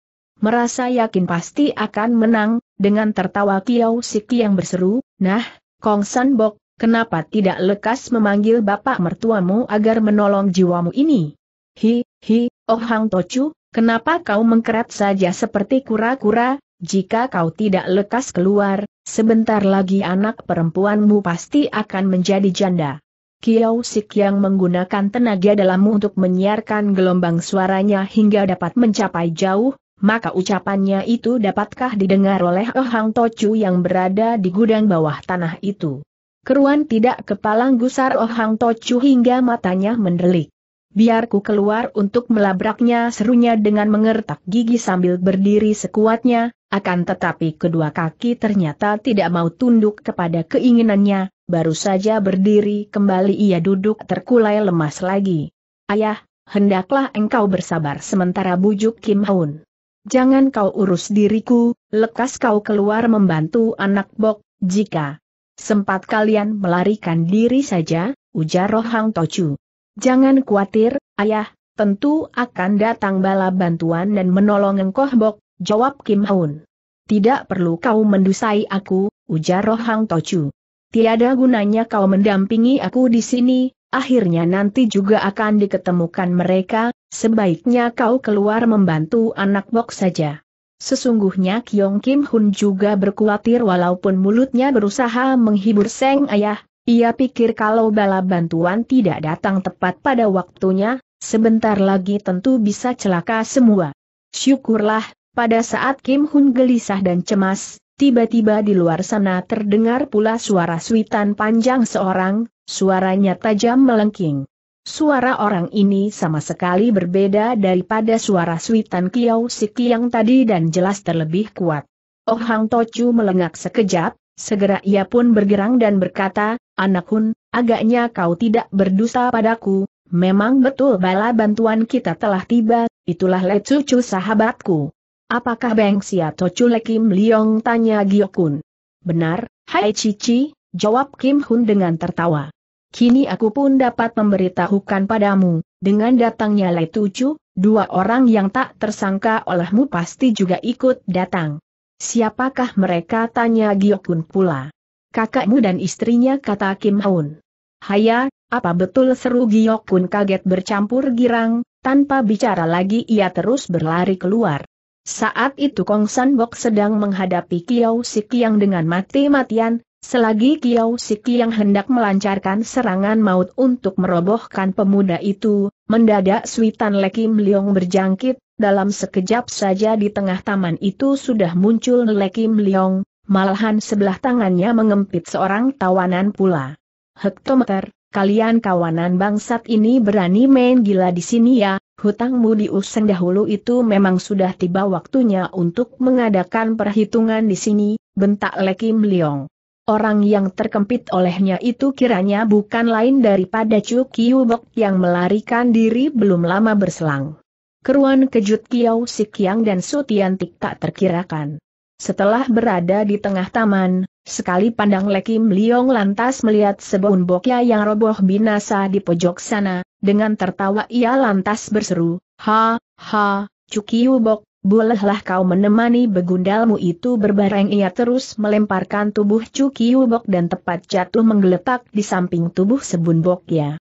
Speaker 1: Merasa yakin pasti akan menang, dengan tertawa Kiao Siki yang berseru, Nah, Kong San Bok, kenapa tidak lekas memanggil bapak mertuamu agar menolong jiwamu ini? Hi, hi, oh Hang Tochu, kenapa kau mengkerat saja seperti kura-kura, jika kau tidak lekas keluar, sebentar lagi anak perempuanmu pasti akan menjadi janda. Kiao Sik yang menggunakan tenaga dalammu untuk menyiarkan gelombang suaranya hingga dapat mencapai jauh, maka ucapannya itu dapatkah didengar oleh Oh Hang Tochu yang berada di gudang bawah tanah itu. Keruan tidak kepalang gusar Oh Hang Tochu hingga matanya mendelik. Biarku keluar untuk melabraknya serunya dengan mengertak gigi sambil berdiri sekuatnya, akan tetapi kedua kaki ternyata tidak mau tunduk kepada keinginannya, baru saja berdiri kembali ia duduk terkulai lemas lagi. Ayah, hendaklah engkau bersabar sementara bujuk Kim Haun. Jangan kau urus diriku, lekas kau keluar membantu anak bok, jika sempat kalian melarikan diri saja, ujar Rohang Tochu. Jangan khawatir, ayah, tentu akan datang bala bantuan dan menolong engkoh bok, jawab Kim Haun. Tidak perlu kau mendusai aku, ujar Rohang Tochu. Tiada gunanya kau mendampingi aku di sini, akhirnya nanti juga akan diketemukan mereka, Sebaiknya kau keluar membantu anak bok saja. Sesungguhnya Kyong Kim Hun juga berkhawatir walaupun mulutnya berusaha menghibur Seng Ayah, ia pikir kalau bala bantuan tidak datang tepat pada waktunya, sebentar lagi tentu bisa celaka semua. Syukurlah, pada saat Kim Hun gelisah dan cemas, tiba-tiba di luar sana terdengar pula suara suitan panjang seorang, suaranya tajam melengking. Suara orang ini sama sekali berbeda daripada suara Suitan Kiao Siki yang tadi dan jelas terlebih kuat. Oh Hang Tochu melengak sekejap, segera ia pun bergerang dan berkata, Anak Hun, agaknya kau tidak berdusta padaku, memang betul bala bantuan kita telah tiba, itulah Le Cucu sahabatku. Apakah Beng Sia Tochu Le Kim Liong tanya Giokun? Benar, Hai Cici, jawab Kim Hun dengan tertawa. Kini aku pun dapat memberitahukan padamu, dengan datangnya Lai Tucu, dua orang yang tak tersangka olehmu pasti juga ikut datang. Siapakah mereka? Tanya Giokun pula. Kakakmu dan istrinya kata Kim Haun. Haya, apa betul seru Giokun kaget bercampur girang, tanpa bicara lagi ia terus berlari keluar. Saat itu Kong San Bok sedang menghadapi Kiao yang dengan mati-matian, Selagi Kiau Siki yang hendak melancarkan serangan maut untuk merobohkan pemuda itu, mendadak Suitan Lekim Leong berjangkit, dalam sekejap saja di tengah taman itu sudah muncul Lekim Leong, malahan sebelah tangannya mengempit seorang tawanan pula. Hektometer, kalian kawanan bangsat ini berani main gila di sini ya, hutangmu diuseng dahulu itu memang sudah tiba waktunya untuk mengadakan perhitungan di sini, bentak Lekim Leong. Orang yang terkempit olehnya itu kiranya bukan lain daripada Chu Kyubok yang melarikan diri belum lama berselang. Keruan kejut Kiau Yang dan Sutiantik tak terkirakan. Setelah berada di tengah taman, sekali pandang Lekim Liong lantas melihat sebuah unboknya yang roboh binasa di pojok sana, dengan tertawa ia lantas berseru, Ha, ha, Chu Kyubok. Bolehlah kau menemani begundalmu itu berbareng ia terus melemparkan tubuh Cuki Hubok dan tepat jatuh menggeletak di samping tubuh Sebun Bok ya.